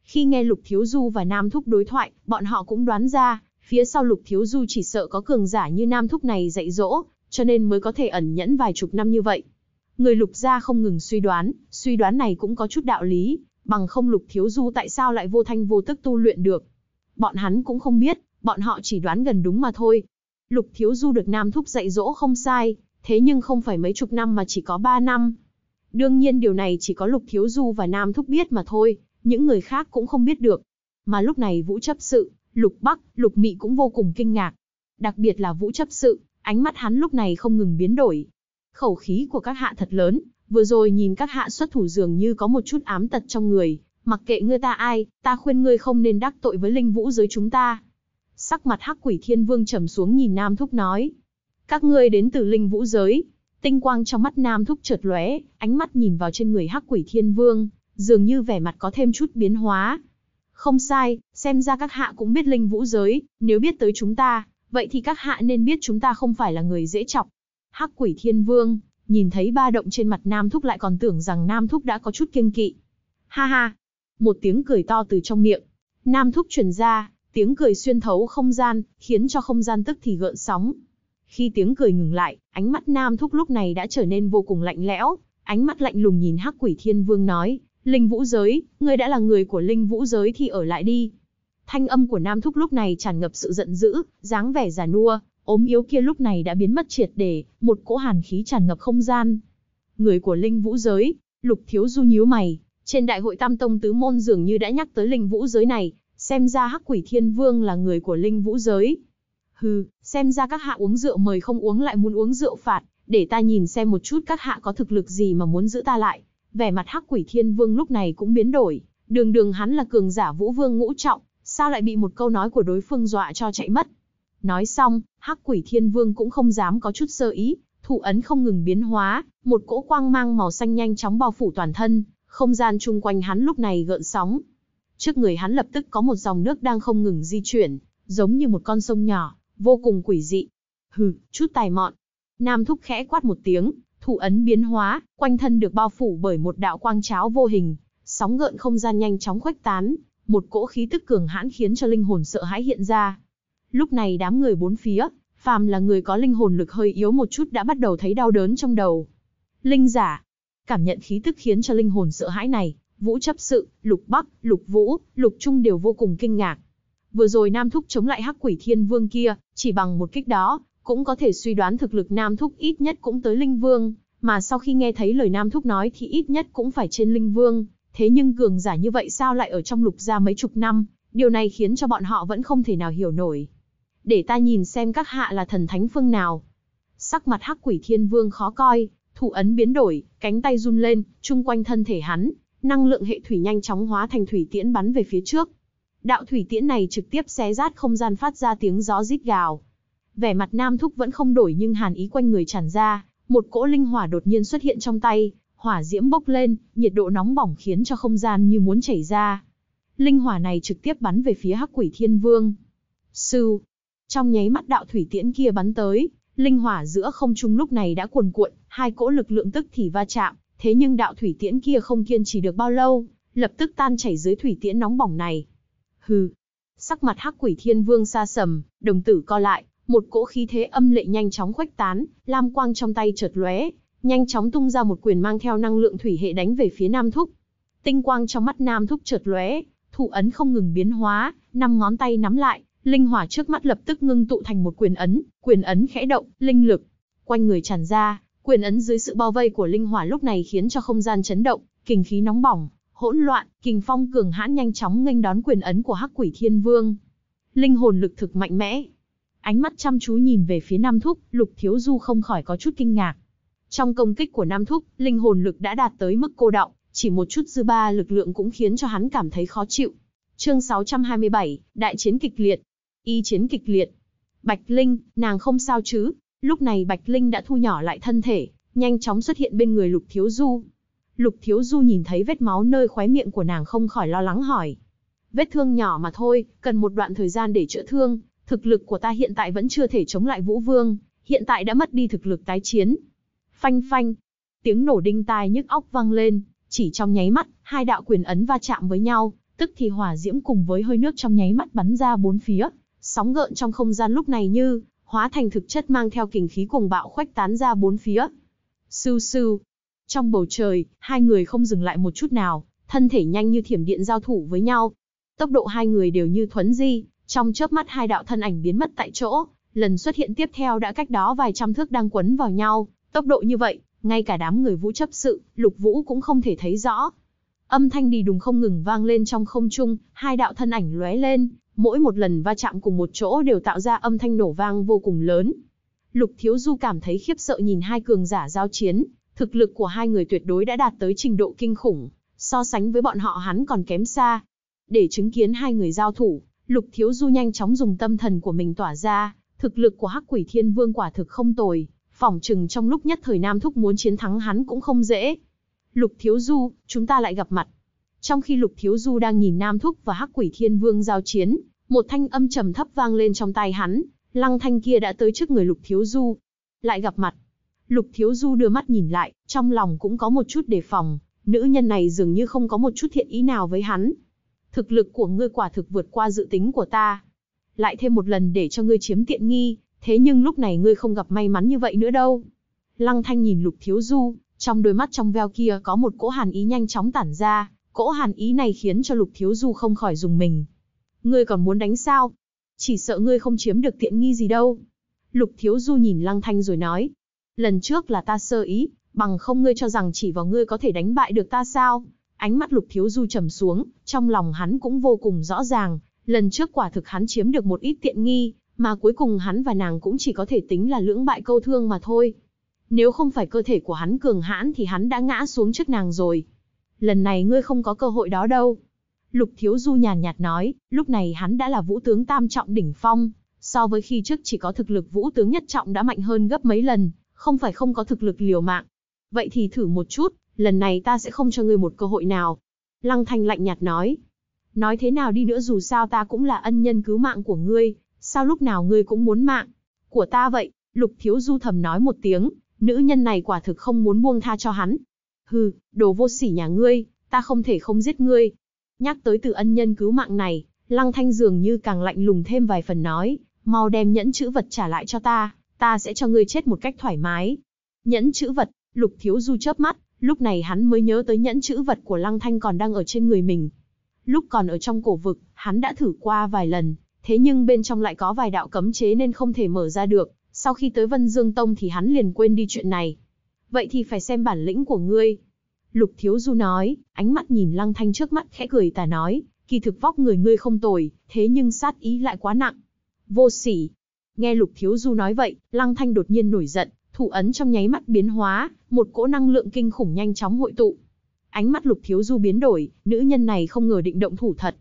Khi nghe lục thiếu du và Nam Thúc đối thoại, bọn họ cũng đoán ra, Phía sau lục thiếu du chỉ sợ có cường giả như nam thúc này dạy dỗ, cho nên mới có thể ẩn nhẫn vài chục năm như vậy. Người lục gia không ngừng suy đoán, suy đoán này cũng có chút đạo lý, bằng không lục thiếu du tại sao lại vô thanh vô tức tu luyện được. Bọn hắn cũng không biết, bọn họ chỉ đoán gần đúng mà thôi. Lục thiếu du được nam thúc dạy dỗ không sai, thế nhưng không phải mấy chục năm mà chỉ có ba năm. Đương nhiên điều này chỉ có lục thiếu du và nam thúc biết mà thôi, những người khác cũng không biết được. Mà lúc này vũ chấp sự, Lục Bắc, Lục Mị cũng vô cùng kinh ngạc. Đặc biệt là Vũ chấp sự, ánh mắt hắn lúc này không ngừng biến đổi. Khẩu khí của các hạ thật lớn, vừa rồi nhìn các hạ xuất thủ dường như có một chút ám tật trong người, mặc kệ ngươi ta ai, ta khuyên ngươi không nên đắc tội với linh vũ giới chúng ta. Sắc mặt hắc quỷ thiên vương trầm xuống nhìn Nam Thúc nói. Các ngươi đến từ linh vũ giới. Tinh quang trong mắt Nam Thúc chợt lóe, ánh mắt nhìn vào trên người hắc quỷ thiên vương, dường như vẻ mặt có thêm chút biến hóa. Không sai, xem ra các hạ cũng biết linh vũ giới, nếu biết tới chúng ta, vậy thì các hạ nên biết chúng ta không phải là người dễ chọc. Hắc quỷ thiên vương, nhìn thấy ba động trên mặt Nam Thúc lại còn tưởng rằng Nam Thúc đã có chút kiêng kỵ. Ha ha! Một tiếng cười to từ trong miệng. Nam Thúc truyền ra, tiếng cười xuyên thấu không gian, khiến cho không gian tức thì gợn sóng. Khi tiếng cười ngừng lại, ánh mắt Nam Thúc lúc này đã trở nên vô cùng lạnh lẽo, ánh mắt lạnh lùng nhìn Hắc Quỷ Thiên Vương nói, Linh Vũ Giới, ngươi đã là người của Linh Vũ Giới thì ở lại đi. Thanh âm của Nam Thúc lúc này tràn ngập sự giận dữ, dáng vẻ già nua, ốm yếu kia lúc này đã biến mất triệt để, một cỗ hàn khí tràn ngập không gian. Người của Linh Vũ Giới, Lục Thiếu Du nhíu mày, trên đại hội Tam Tông Tứ Môn dường như đã nhắc tới Linh Vũ Giới này, xem ra Hắc Quỷ Thiên Vương là người của Linh Vũ Giới. Hừ, xem ra các hạ uống rượu mời không uống lại muốn uống rượu phạt, để ta nhìn xem một chút các hạ có thực lực gì mà muốn giữ ta lại. Vẻ mặt hắc quỷ thiên vương lúc này cũng biến đổi, đường đường hắn là cường giả vũ vương ngũ trọng, sao lại bị một câu nói của đối phương dọa cho chạy mất. Nói xong, hắc quỷ thiên vương cũng không dám có chút sơ ý, thủ ấn không ngừng biến hóa, một cỗ quang mang màu xanh nhanh chóng bao phủ toàn thân, không gian chung quanh hắn lúc này gợn sóng. Trước người hắn lập tức có một dòng nước đang không ngừng di chuyển, giống như một con sông nhỏ, vô cùng quỷ dị. Hừ, chút tài mọn. Nam thúc khẽ quát một tiếng, thụ ấn biến hóa, quanh thân được bao phủ bởi một đạo quang cháo vô hình, sóng gợn không gian nhanh chóng khuếch tán, một cỗ khí tức cường hãn khiến cho linh hồn sợ hãi hiện ra. Lúc này đám người bốn phía, phàm là người có linh hồn lực hơi yếu một chút đã bắt đầu thấy đau đớn trong đầu. Linh giả, cảm nhận khí tức khiến cho linh hồn sợ hãi này, Vũ chấp sự, Lục Bắc, Lục Vũ, Lục Trung đều vô cùng kinh ngạc. Vừa rồi Nam Thúc chống lại Hắc Quỷ Thiên Vương kia, chỉ bằng một kích đó, cũng có thể suy đoán thực lực Nam Thúc ít nhất cũng tới Linh Vương, mà sau khi nghe thấy lời Nam Thúc nói thì ít nhất cũng phải trên Linh Vương, thế nhưng cường giả như vậy sao lại ở trong lục gia mấy chục năm, điều này khiến cho bọn họ vẫn không thể nào hiểu nổi. Để ta nhìn xem các hạ là thần thánh phương nào. Sắc mặt hắc quỷ thiên vương khó coi, thủ ấn biến đổi, cánh tay run lên, chung quanh thân thể hắn, năng lượng hệ thủy nhanh chóng hóa thành thủy tiễn bắn về phía trước. Đạo thủy tiễn này trực tiếp xé rát không gian phát ra tiếng gió rít gào, Vẻ mặt Nam Thúc vẫn không đổi nhưng hàn ý quanh người tràn ra, một cỗ linh hỏa đột nhiên xuất hiện trong tay, hỏa diễm bốc lên, nhiệt độ nóng bỏng khiến cho không gian như muốn chảy ra. Linh hỏa này trực tiếp bắn về phía Hắc Quỷ Thiên Vương. Sưu, trong nháy mắt đạo thủy tiễn kia bắn tới, linh hỏa giữa không trung lúc này đã cuồn cuộn, hai cỗ lực lượng tức thì va chạm, thế nhưng đạo thủy tiễn kia không kiên trì được bao lâu, lập tức tan chảy dưới thủy tiễn nóng bỏng này. Hừ. Sắc mặt Hắc Quỷ Thiên Vương xa sầm, đồng tử co lại, một cỗ khí thế âm lệ nhanh chóng khuếch tán, lam quang trong tay chợt lóe, nhanh chóng tung ra một quyền mang theo năng lượng thủy hệ đánh về phía Nam Thúc. Tinh quang trong mắt Nam Thúc chợt lóe, thủ ấn không ngừng biến hóa, năm ngón tay nắm lại, linh hỏa trước mắt lập tức ngưng tụ thành một quyền ấn, quyền ấn khẽ động, linh lực quanh người tràn ra, quyền ấn dưới sự bao vây của linh hỏa lúc này khiến cho không gian chấn động, kình khí nóng bỏng, hỗn loạn, kình phong cường hãn nhanh chóng nghênh đón quyền ấn của Hắc Quỷ Thiên Vương. Linh hồn lực thực mạnh mẽ, ánh mắt chăm chú nhìn về phía Nam Thúc, Lục Thiếu Du không khỏi có chút kinh ngạc. Trong công kích của Nam Thúc, linh hồn lực đã đạt tới mức cô đọng, chỉ một chút dư ba lực lượng cũng khiến cho hắn cảm thấy khó chịu. Chương 627, đại chiến kịch liệt. Y chiến kịch liệt. Bạch Linh, nàng không sao chứ? Lúc này Bạch Linh đã thu nhỏ lại thân thể, nhanh chóng xuất hiện bên người Lục Thiếu Du. Lục Thiếu Du nhìn thấy vết máu nơi khóe miệng của nàng không khỏi lo lắng hỏi. Vết thương nhỏ mà thôi, cần một đoạn thời gian để chữa thương, Thực lực của ta hiện tại vẫn chưa thể chống lại Vũ Vương, hiện tại đã mất đi thực lực tái chiến. Phanh phanh, tiếng nổ đinh tai nhức óc vang lên, chỉ trong nháy mắt, hai đạo quyền ấn va chạm với nhau, tức thì hỏa diễm cùng với hơi nước trong nháy mắt bắn ra bốn phía, sóng gợn trong không gian lúc này như hóa thành thực chất mang theo kình khí cùng bạo khoách tán ra bốn phía. Sưu sưu, trong bầu trời, hai người không dừng lại một chút nào, thân thể nhanh như thiểm điện giao thủ với nhau. Tốc độ hai người đều như thuấn di, trong chớp mắt hai đạo thân ảnh biến mất tại chỗ, lần xuất hiện tiếp theo đã cách đó vài trăm thước đang quấn vào nhau, tốc độ như vậy, ngay cả đám người vũ chấp sự, lục vũ cũng không thể thấy rõ. Âm thanh đi đùng không ngừng vang lên trong không trung, hai đạo thân ảnh lóe lên, mỗi một lần va chạm cùng một chỗ đều tạo ra âm thanh nổ vang vô cùng lớn. Lục Thiếu Du cảm thấy khiếp sợ nhìn hai cường giả giao chiến, thực lực của hai người tuyệt đối đã đạt tới trình độ kinh khủng, so sánh với bọn họ hắn còn kém xa. Để chứng kiến hai người giao thủ, Lục Thiếu Du nhanh chóng dùng tâm thần của mình tỏa ra, thực lực của Hắc Quỷ Thiên Vương quả thực không tồi, phỏng chừng trong lúc nhất thời Nam Thúc muốn chiến thắng hắn cũng không dễ. Lục Thiếu Du, chúng ta lại gặp mặt. Trong khi Lục Thiếu Du đang nhìn Nam Thúc và Hắc Quỷ Thiên Vương giao chiến, một thanh âm trầm thấp vang lên trong tai hắn, lăng thanh kia đã tới trước người Lục Thiếu Du. Lại gặp mặt. Lục Thiếu Du đưa mắt nhìn lại, trong lòng cũng có một chút đề phòng, nữ nhân này dường như không có một chút thiện ý nào với hắn, thực lực của ngươi quả thực vượt qua dự tính của ta. Lại thêm một lần để cho ngươi chiếm tiện nghi, thế nhưng lúc này ngươi không gặp may mắn như vậy nữa đâu. Lăng Thanh nhìn Lục Thiếu Du, trong đôi mắt trong veo kia có một cỗ hàn ý nhanh chóng tản ra, cỗ hàn ý này khiến cho Lục Thiếu Du không khỏi dùng mình. Ngươi còn muốn đánh sao? Chỉ sợ ngươi không chiếm được tiện nghi gì đâu. Lục Thiếu Du nhìn Lăng Thanh rồi nói, lần trước là ta sơ ý, bằng không ngươi cho rằng chỉ vào ngươi có thể đánh bại được ta sao? Ánh mắt Lục Thiếu Du trầm xuống, trong lòng hắn cũng vô cùng rõ ràng, lần trước quả thực hắn chiếm được một ít tiện nghi, mà cuối cùng hắn và nàng cũng chỉ có thể tính là lưỡng bại câu thương mà thôi. Nếu không phải cơ thể của hắn cường hãn thì hắn đã ngã xuống trước nàng rồi. Lần này ngươi không có cơ hội đó đâu. Lục Thiếu Du nhàn nhạt nói, lúc này hắn đã là vũ tướng tam trọng đỉnh phong, so với khi trước chỉ có thực lực vũ tướng nhất trọng đã mạnh hơn gấp mấy lần, không phải không có thực lực liều mạng. Vậy thì thử một chút, lần này ta sẽ không cho ngươi một cơ hội nào. Lăng Thanh lạnh nhạt nói. Nói thế nào đi nữa dù sao ta cũng là ân nhân cứu mạng của ngươi, sao lúc nào ngươi cũng muốn mạng. Của ta vậy, Lục Thiếu Du thầm nói một tiếng, nữ nhân này quả thực không muốn buông tha cho hắn. Hừ, đồ vô sỉ nhà ngươi, ta không thể không giết ngươi. Nhắc tới từ ân nhân cứu mạng này, Lăng Thanh dường như càng lạnh lùng thêm vài phần nói, mau đem nhẫn chữ vật trả lại cho ta, ta sẽ cho ngươi chết một cách thoải mái. Nhẫn chữ vật, Lục Thiếu Du chớp mắt, Lúc này hắn mới nhớ tới nhẫn chữ vật của Lăng Thanh còn đang ở trên người mình. Lúc còn ở trong cổ vực, hắn đã thử qua vài lần, thế nhưng bên trong lại có vài đạo cấm chế nên không thể mở ra được. Sau khi tới Vân Dương Tông thì hắn liền quên đi chuyện này. Vậy thì phải xem bản lĩnh của ngươi. Lục Thiếu Du nói, ánh mắt nhìn Lăng Thanh trước mắt khẽ cười tà nói, kỳ thực vóc người ngươi không tồi, thế nhưng sát ý lại quá nặng. Vô sỉ. Nghe Lục Thiếu Du nói vậy, Lăng Thanh đột nhiên nổi giận, thủ ấn trong nháy mắt biến hóa, một cỗ năng lượng kinh khủng nhanh chóng hội tụ. Ánh mắt Lục Thiếu Du biến đổi, nữ nhân này không ngờ định động thủ thật.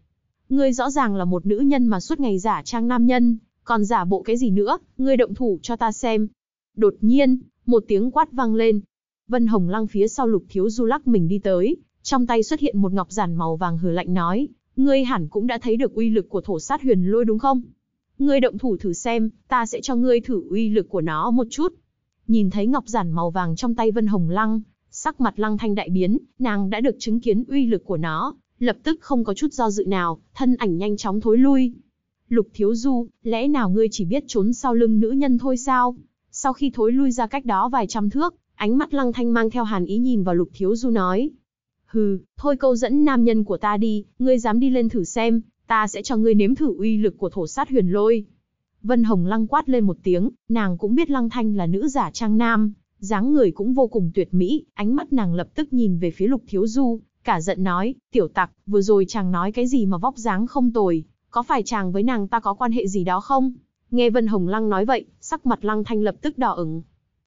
Ngươi rõ ràng là một nữ nhân mà suốt ngày giả trang nam nhân, còn giả bộ cái gì nữa, ngươi động thủ cho ta xem. Đột nhiên, một tiếng quát vang lên. Vân Hồng Lăng phía sau Lục Thiếu Du lắc mình đi tới, trong tay xuất hiện một ngọc giản màu vàng hừ lạnh nói, ngươi hẳn cũng đã thấy được uy lực của thổ sát huyền lôi đúng không? Ngươi động thủ thử xem, ta sẽ cho ngươi thử uy lực của nó một chút. Nhìn thấy ngọc giản màu vàng trong tay Vân Hồng Lăng, sắc mặt Lăng Thanh đại biến, nàng đã được chứng kiến uy lực của nó, lập tức không có chút do dự nào, thân ảnh nhanh chóng thối lui. Lục Thiếu Du, lẽ nào ngươi chỉ biết trốn sau lưng nữ nhân thôi sao? Sau khi thối lui ra cách đó vài trăm thước, ánh mắt Lăng Thanh mang theo hàn ý nhìn vào Lục Thiếu Du nói. Hừ, thôi câu dẫn nam nhân của ta đi, ngươi dám đi lên thử xem, ta sẽ cho ngươi nếm thử uy lực của thổ sát huyền lôi. Vân Hồng Lăng quát lên một tiếng, nàng cũng biết Lăng Thanh là nữ giả trang nam, dáng người cũng vô cùng tuyệt mỹ, ánh mắt nàng lập tức nhìn về phía Lục Thiếu Du, cả giận nói, tiểu tặc, vừa rồi chàng nói cái gì mà vóc dáng không tồi, có phải chàng với nàng ta có quan hệ gì đó không? Nghe Vân Hồng Lăng nói vậy, sắc mặt Lăng Thanh lập tức đỏ ửng.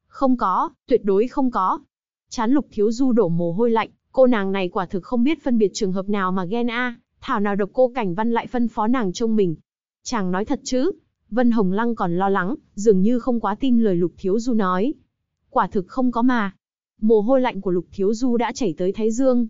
Không có, tuyệt đối không có. Chán Lục Thiếu Du đổ mồ hôi lạnh, cô nàng này quả thực không biết phân biệt trường hợp nào mà ghen a, thảo nào độc cô Cảnh Văn lại phân phó nàng trông mình. Chàng nói thật chứ? Vân Hồng Lăng còn lo lắng, dường như không quá tin lời Lục Thiếu Du nói. Quả thực không có mà. Mồ hôi lạnh của Lục Thiếu Du đã chảy tới Thái Dương.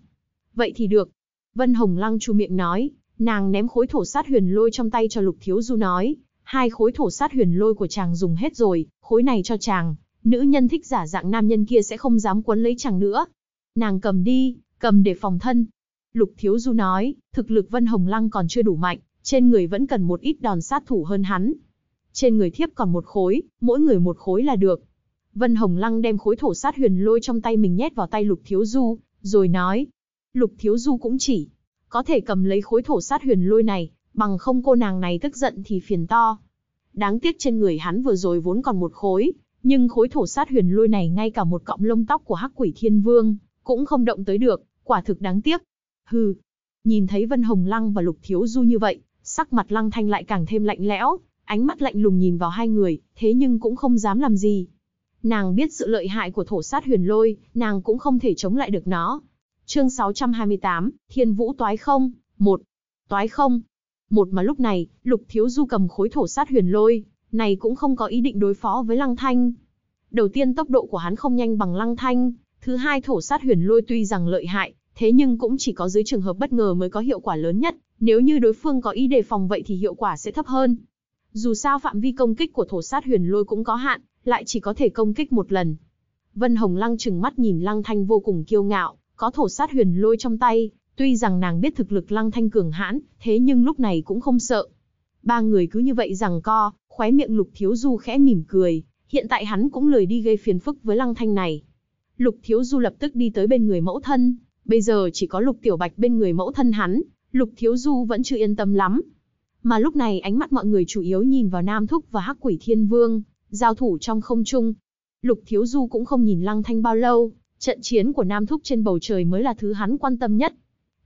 Vậy thì được. Vân Hồng Lăng chu miệng nói, nàng ném khối thổ sát huyền lôi trong tay cho Lục Thiếu Du nói. Hai khối thổ sát huyền lôi của chàng dùng hết rồi, khối này cho chàng. Nữ nhân thích giả dạng nam nhân kia sẽ không dám quấn lấy chàng nữa. Nàng cầm đi, cầm để phòng thân. Lục Thiếu Du nói, thực lực Vân Hồng Lăng còn chưa đủ mạnh, trên người vẫn cần một ít đòn sát thủ hơn hắn, trên người thiếp còn một khối, mỗi người một khối là được. Vân Hồng Lăng đem khối thổ sát huyền lôi trong tay mình nhét vào tay Lục Thiếu Du, rồi nói. Lục Thiếu Du cũng chỉ, có thể cầm lấy khối thổ sát huyền lôi này, bằng không cô nàng này tức giận thì phiền to. Đáng tiếc trên người hắn vừa rồi vốn còn một khối, nhưng khối thổ sát huyền lôi này ngay cả một cọng lông tóc của hắc quỷ thiên vương, cũng không động tới được, quả thực đáng tiếc. Hừ, nhìn thấy Vân Hồng Lăng và Lục Thiếu Du như vậy, sắc mặt Lăng Thanh lại càng thêm lạnh lẽo, ánh mắt lạnh lùng nhìn vào hai người, thế nhưng cũng không dám làm gì. Nàng biết sự lợi hại của thổ sát huyền lôi, nàng cũng không thể chống lại được nó. Chương 628, Thiên Vũ Toái Không, một Toái Không, một mà lúc này, Lục Thiếu Du cầm khối thổ sát huyền lôi, này cũng không có ý định đối phó với Lăng Thanh. Đầu tiên tốc độ của hắn không nhanh bằng Lăng Thanh, thứ hai thổ sát huyền lôi tuy rằng lợi hại, thế nhưng cũng chỉ có dưới trường hợp bất ngờ mới có hiệu quả lớn nhất, nếu như đối phương có ý đề phòng vậy thì hiệu quả sẽ thấp hơn. Dù sao phạm vi công kích của thổ sát huyền lôi cũng có hạn, lại chỉ có thể công kích một lần. Vân Hồng Lăng chừng mắt nhìn Lăng Thanh vô cùng kiêu ngạo, có thổ sát huyền lôi trong tay, tuy rằng nàng biết thực lực Lăng Thanh cường hãn, thế nhưng lúc này cũng không sợ. Ba người cứ như vậy rằng co, khóe miệng Lục Thiếu Du khẽ mỉm cười, hiện tại hắn cũng lười đi gây phiền phức với Lăng Thanh này. Lục Thiếu Du lập tức đi tới bên người mẫu thân, bây giờ chỉ có Lục Tiểu Bạch bên người mẫu thân hắn, Lục Thiếu Du vẫn chưa yên tâm lắm, mà lúc này ánh mắt mọi người chủ yếu nhìn vào Nam Thúc và Hắc Quỷ Thiên Vương, giao thủ trong không trung. Lục Thiếu Du cũng không nhìn Lăng Thanh bao lâu, trận chiến của Nam Thúc trên bầu trời mới là thứ hắn quan tâm nhất.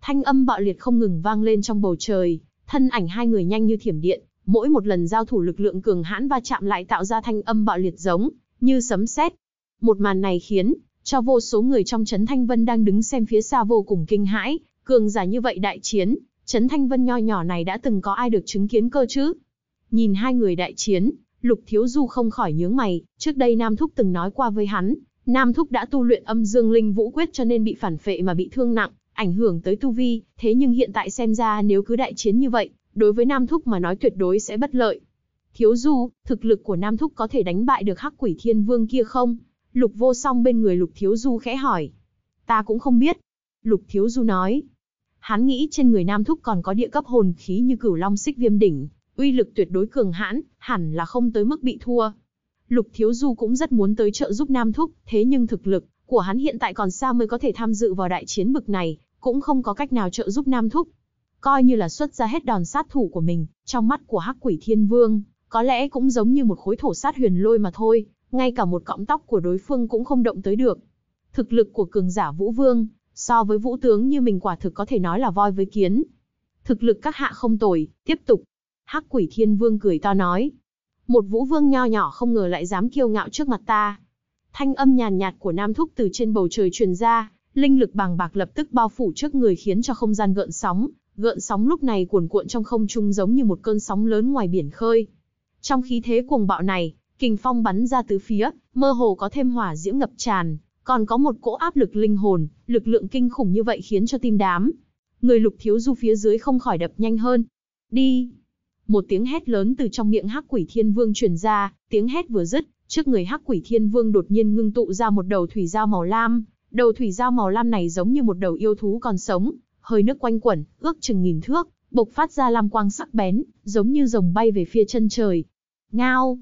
Thanh âm bạo liệt không ngừng vang lên trong bầu trời, thân ảnh hai người nhanh như thiểm điện, mỗi một lần giao thủ lực lượng cường hãn va chạm lại tạo ra thanh âm bạo liệt giống như sấm sét. Một màn này khiến cho vô số người trong trấn Thanh Vân đang đứng xem phía xa vô cùng kinh hãi, cường giả như vậy đại chiến, Trấn Thanh Vân nho nhỏ này đã từng có ai được chứng kiến cơ chứ? Nhìn hai người đại chiến, Lục Thiếu Du không khỏi nhướng mày, trước đây Nam Thúc từng nói qua với hắn, Nam Thúc đã tu luyện âm dương linh vũ quyết cho nên bị phản phệ mà bị thương nặng, ảnh hưởng tới tu vi, thế nhưng hiện tại xem ra nếu cứ đại chiến như vậy, đối với Nam Thúc mà nói tuyệt đối sẽ bất lợi. Thiếu Du, thực lực của Nam Thúc có thể đánh bại được hắc quỷ thiên vương kia không? Lục vô song bên người Lục Thiếu Du khẽ hỏi. Ta cũng không biết. Lục Thiếu Du nói, Hắn nghĩ trên người Nam Thúc còn có địa cấp hồn khí như cửu long xích viêm đỉnh, uy lực tuyệt đối cường hãn, hẳn là không tới mức bị thua. Lục Thiếu Du cũng rất muốn tới trợ giúp Nam Thúc, thế nhưng thực lực của hắn hiện tại còn xa mới có thể tham dự vào đại chiến bực này, cũng không có cách nào trợ giúp Nam Thúc. Coi như là xuất ra hết đòn sát thủ của mình, trong mắt của Hắc Quỷ Thiên Vương, có lẽ cũng giống như một khối thổ sát huyền lôi mà thôi, ngay cả một cọng tóc của đối phương cũng không động tới được. Thực lực của cường giả Vũ Vương So với vũ tướng như mình quả thực có thể nói là voi với kiến. Thực lực các hạ không tồi, tiếp tục. Hắc quỷ thiên vương cười to nói. Một vũ vương nho nhỏ không ngờ lại dám kiêu ngạo trước mặt ta. Thanh âm nhàn nhạt của nam thúc từ trên bầu trời truyền ra, linh lực bàng bạc lập tức bao phủ trước người khiến cho không gian gợn sóng, gợn sóng lúc này cuồn cuộn trong không trung giống như một cơn sóng lớn ngoài biển khơi. Trong khí thế cuồng bạo này, kình phong bắn ra tứ phía, mơ hồ có thêm hỏa diễm ngập tràn, còn có một cỗ áp lực linh hồn, lực lượng kinh khủng như vậy khiến cho tim đám. Người lục thiếu du phía dưới không khỏi đập nhanh hơn. Đi! Một tiếng hét lớn từ trong miệng hắc quỷ thiên vương truyền ra, tiếng hét vừa dứt, trước người hắc quỷ thiên vương đột nhiên ngưng tụ ra một đầu thủy dao màu lam. Đầu thủy dao màu lam này giống như một đầu yêu thú còn sống, hơi nước quanh quẩn, ước chừng nghìn thước, bộc phát ra lam quang sắc bén, giống như rồng bay về phía chân trời. Ngao!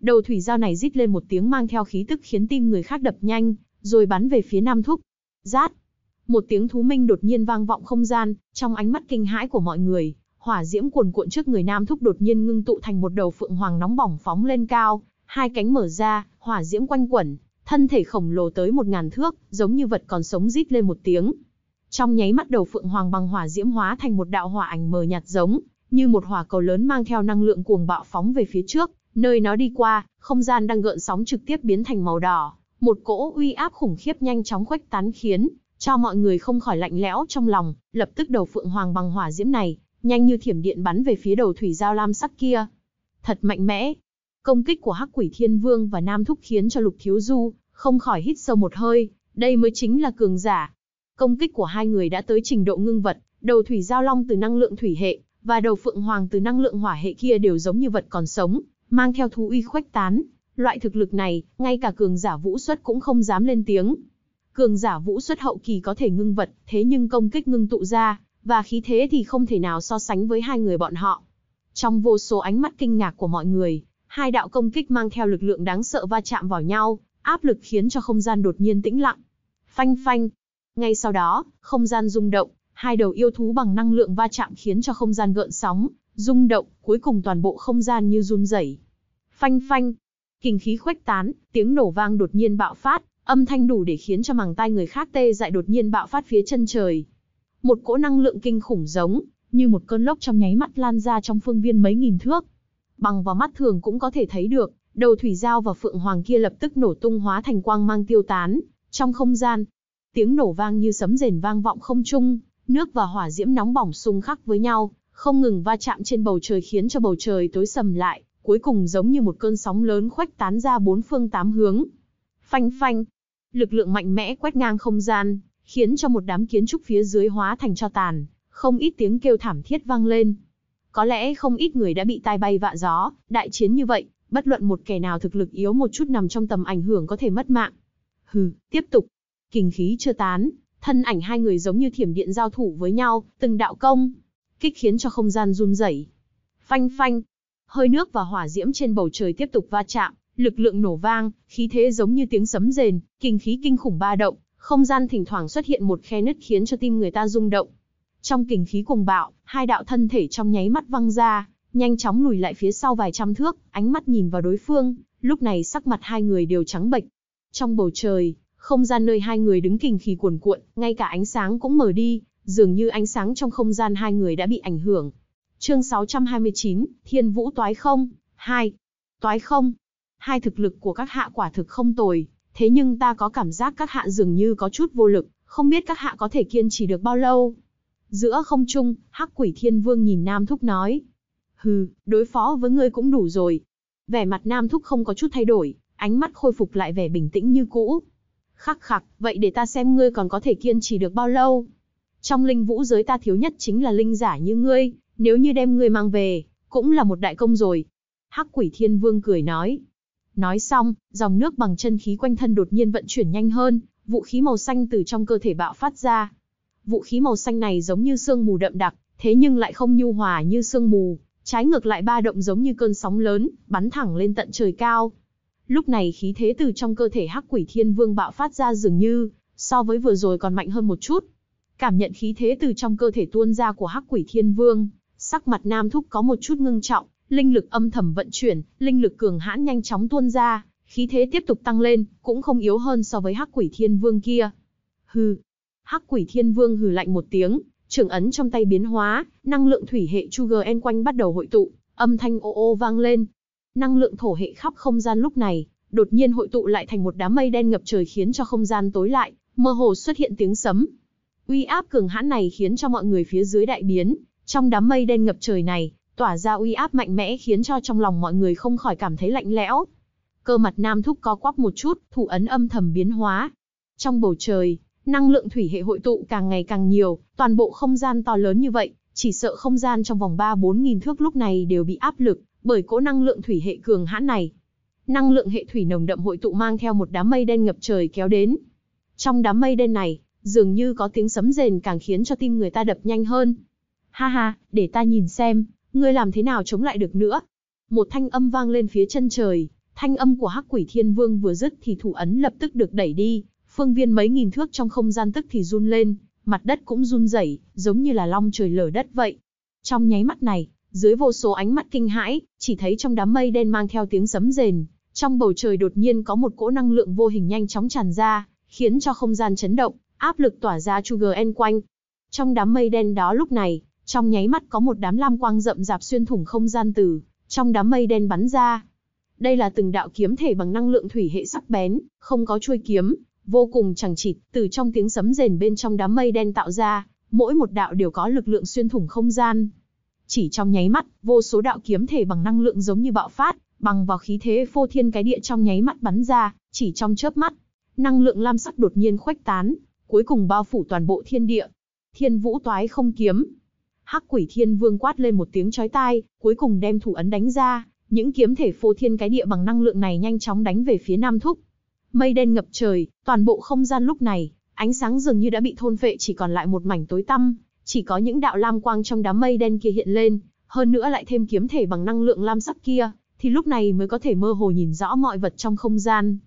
Đầu thủy dao này rít lên một tiếng mang theo khí tức khiến tim người khác đập nhanh, rồi bắn về phía Nam Thúc. Rát! Một tiếng thú minh đột nhiên vang vọng không gian, trong ánh mắt kinh hãi của mọi người, hỏa diễm cuồn cuộn trước người Nam Thúc đột nhiên ngưng tụ thành một đầu phượng hoàng nóng bỏng phóng lên cao, hai cánh mở ra, hỏa diễm quanh quẩn, thân thể khổng lồ tới một ngàn thước, giống như vật còn sống rít lên một tiếng. Trong nháy mắt đầu phượng hoàng bằng hỏa diễm hóa thành một đạo hỏa ảnh mờ nhạt giống, như một hỏa cầu lớn mang theo năng lượng cuồng bạo phóng về phía trước, nơi nó đi qua, không gian đang gợn sóng trực tiếp biến thành màu đỏ, một cỗ uy áp khủng khiếp nhanh chóng khuếch tán khiến cho mọi người không khỏi lạnh lẽo trong lòng, lập tức đầu phượng hoàng bằng hỏa diễm này, nhanh như thiểm điện bắn về phía đầu thủy giao lam sắc kia. Thật mạnh mẽ. Công kích của Hắc Quỷ Thiên Vương và Nam Thúc khiến cho Lục Thiếu Du không khỏi hít sâu một hơi, đây mới chính là cường giả. Công kích của hai người đã tới trình độ ngưng vật, đầu thủy giao long từ năng lượng thủy hệ và đầu phượng hoàng từ năng lượng hỏa hệ kia đều giống như vật còn sống, mang theo thú uy khuếch tán, Loại thực lực này, ngay cả cường giả vũ xuất cũng không dám lên tiếng. Cường giả vũ xuất hậu kỳ có thể ngưng vật, thế nhưng công kích ngưng tụ ra, và khí thế thì không thể nào so sánh với hai người bọn họ. Trong vô số ánh mắt kinh ngạc của mọi người, hai đạo công kích mang theo lực lượng đáng sợ va chạm vào nhau, áp lực khiến cho không gian đột nhiên tĩnh lặng. Phanh phanh. Ngay sau đó, không gian rung động, hai đầu yêu thú bằng năng lượng va chạm khiến cho không gian gợn sóng, rung động, cuối cùng toàn bộ không gian như run rẩy. Phanh phanh, kinh khí khuếch tán, tiếng nổ vang đột nhiên bạo phát, âm thanh đủ để khiến cho màng tai người khác tê dại đột nhiên bạo phát phía chân trời. Một cỗ năng lượng kinh khủng giống như một cơn lốc trong nháy mắt lan ra trong phương viên mấy nghìn thước. Bằng vào mắt thường cũng có thể thấy được, đầu thủy giao và phượng hoàng kia lập tức nổ tung hóa thành quang mang tiêu tán trong không gian. Tiếng nổ vang như sấm rền vang vọng không trung, nước và hỏa diễm nóng bỏng xung khắc với nhau, không ngừng va chạm trên bầu trời khiến cho bầu trời tối sầm lại, cuối cùng giống như một cơn sóng lớn khoách tán ra bốn phương tám hướng. Phanh phanh, lực lượng mạnh mẽ quét ngang không gian, khiến cho một đám kiến trúc phía dưới hóa thành cho tàn, không ít tiếng kêu thảm thiết vang lên. Có lẽ không ít người đã bị tai bay vạ gió, đại chiến như vậy, bất luận một kẻ nào thực lực yếu một chút nằm trong tầm ảnh hưởng có thể mất mạng. Hừ, tiếp tục. Kình khí chưa tán, thân ảnh hai người giống như thiểm điện giao thủ với nhau, từng đạo công, kích khiến cho không gian run rẩy. Phanh phanh, hơi nước và hỏa diễm trên bầu trời tiếp tục va chạm, lực lượng nổ vang, khí thế giống như tiếng sấm rền, kinh khí kinh khủng ba động, không gian thỉnh thoảng xuất hiện một khe nứt khiến cho tim người ta rung động. Trong kình khí cùng bạo, hai đạo thân thể trong nháy mắt văng ra, nhanh chóng lùi lại phía sau vài trăm thước, ánh mắt nhìn vào đối phương, lúc này sắc mặt hai người đều trắng bệch. Trong bầu trời, không gian nơi hai người đứng kình khí cuồn cuộn, ngay cả ánh sáng cũng mở đi, dường như ánh sáng trong không gian hai người đã bị ảnh hưởng. Chương 629, Thiên Vũ Toái Không, 2. Toái Không. Hai thực lực của các hạ quả thực không tồi, thế nhưng ta có cảm giác các hạ dường như có chút vô lực, không biết các hạ có thể kiên trì được bao lâu. Giữa không trung, Hắc Quỷ Thiên Vương nhìn Nam Thúc nói. Hừ, đối phó với ngươi cũng đủ rồi. Vẻ mặt Nam Thúc không có chút thay đổi, ánh mắt khôi phục lại vẻ bình tĩnh như cũ. Khắc khắc, vậy để ta xem ngươi còn có thể kiên trì được bao lâu. Trong linh vũ giới ta thiếu nhất chính là linh giả như ngươi, nếu như đem ngươi mang về, cũng là một đại công rồi. Hắc quỷ thiên vương cười nói. Nói xong, dòng nước bằng chân khí quanh thân đột nhiên vận chuyển nhanh hơn, vũ khí màu xanh từ trong cơ thể bạo phát ra. Vũ khí màu xanh này giống như sương mù đậm đặc, thế nhưng lại không nhu hòa như sương mù, trái ngược lại ba động giống như cơn sóng lớn, bắn thẳng lên tận trời cao. Lúc này khí thế từ trong cơ thể hắc quỷ thiên vương bạo phát ra dường như, so với vừa rồi còn mạnh hơn một chút. Cảm nhận khí thế từ trong cơ thể tuôn ra của hắc quỷ thiên vương, Sắc mặt Nam Thúc có một chút ngưng trọng, linh lực âm thầm vận chuyển, linh lực cường hãn nhanh chóng tuôn ra, khí thế tiếp tục tăng lên, cũng không yếu hơn so với Hắc Quỷ Thiên Vương kia. Hừ. Hắc Quỷ Thiên Vương hừ lạnh một tiếng, trường ấn trong tay biến hóa, năng lượng thủy hệ chu gn quanh bắt đầu hội tụ, âm thanh ô ô vang lên. Năng lượng thổ hệ khắp không gian lúc này, đột nhiên hội tụ lại thành một đám mây đen ngập trời khiến cho không gian tối lại, mơ hồ xuất hiện tiếng sấm. Uy áp cường hãn này khiến cho mọi người phía dưới đại biến, trong đám mây đen ngập trời này, tỏa ra uy áp mạnh mẽ khiến cho trong lòng mọi người không khỏi cảm thấy lạnh lẽo. Cơ mặt nam thúc co quắp một chút, thủ ấn âm thầm biến hóa. Trong bầu trời, năng lượng thủy hệ hội tụ càng ngày càng nhiều, toàn bộ không gian to lớn như vậy, chỉ sợ không gian trong vòng 3-4 nghìn thước lúc này đều bị áp lực, bởi cỗ năng lượng thủy hệ cường hãn này. Năng lượng hệ thủy nồng đậm hội tụ mang theo một đám mây đen ngập trời kéo đến. Trong đám mây đen này, dường như có tiếng sấm rền càng khiến cho tim người ta đập nhanh hơn. Ha ha, để ta nhìn xem, ngươi làm thế nào chống lại được nữa. Một thanh âm vang lên phía chân trời, thanh âm của hắc quỷ thiên vương vừa dứt thì thủ ấn lập tức được đẩy đi, phương viên mấy nghìn thước trong không gian tức thì run lên, mặt đất cũng run rẩy, giống như là long trời lở đất vậy. Trong nháy mắt này, dưới vô số ánh mắt kinh hãi, chỉ thấy trong đám mây đen mang theo tiếng sấm rền, trong bầu trời đột nhiên có một cỗ năng lượng vô hình nhanh chóng tràn ra, khiến cho không gian chấn động, áp lực tỏa ra chu gờn quanh. Trong đám mây đen đó lúc này, trong nháy mắt có một đám lam quang rậm rạp xuyên thủng không gian từ trong đám mây đen bắn ra. Đây là từng đạo kiếm thể bằng năng lượng thủy hệ sắc bén, không có chuôi kiếm, vô cùng chẳng chịt, từ trong tiếng sấm rền bên trong đám mây đen tạo ra, mỗi một đạo đều có lực lượng xuyên thủng không gian. Chỉ trong nháy mắt, vô số đạo kiếm thể bằng năng lượng giống như bạo phát, bằng vào khí thế phô thiên cái địa trong nháy mắt bắn ra, chỉ trong chớp mắt, năng lượng lam sắc đột nhiên khuếch tán, cuối cùng bao phủ toàn bộ thiên địa. Thiên Vũ Toái không kiếm, Hắc quỷ thiên vương quát lên một tiếng chói tai, cuối cùng đem thủ ấn đánh ra, những kiếm thể phô thiên cái địa bằng năng lượng này nhanh chóng đánh về phía Nam Thúc. Mây đen ngập trời, toàn bộ không gian lúc này, ánh sáng dường như đã bị thôn phệ chỉ còn lại một mảnh tối tăm, chỉ có những đạo lam quang trong đám mây đen kia hiện lên, hơn nữa lại thêm kiếm thể bằng năng lượng lam sắc kia, thì lúc này mới có thể mơ hồ nhìn rõ mọi vật trong không gian.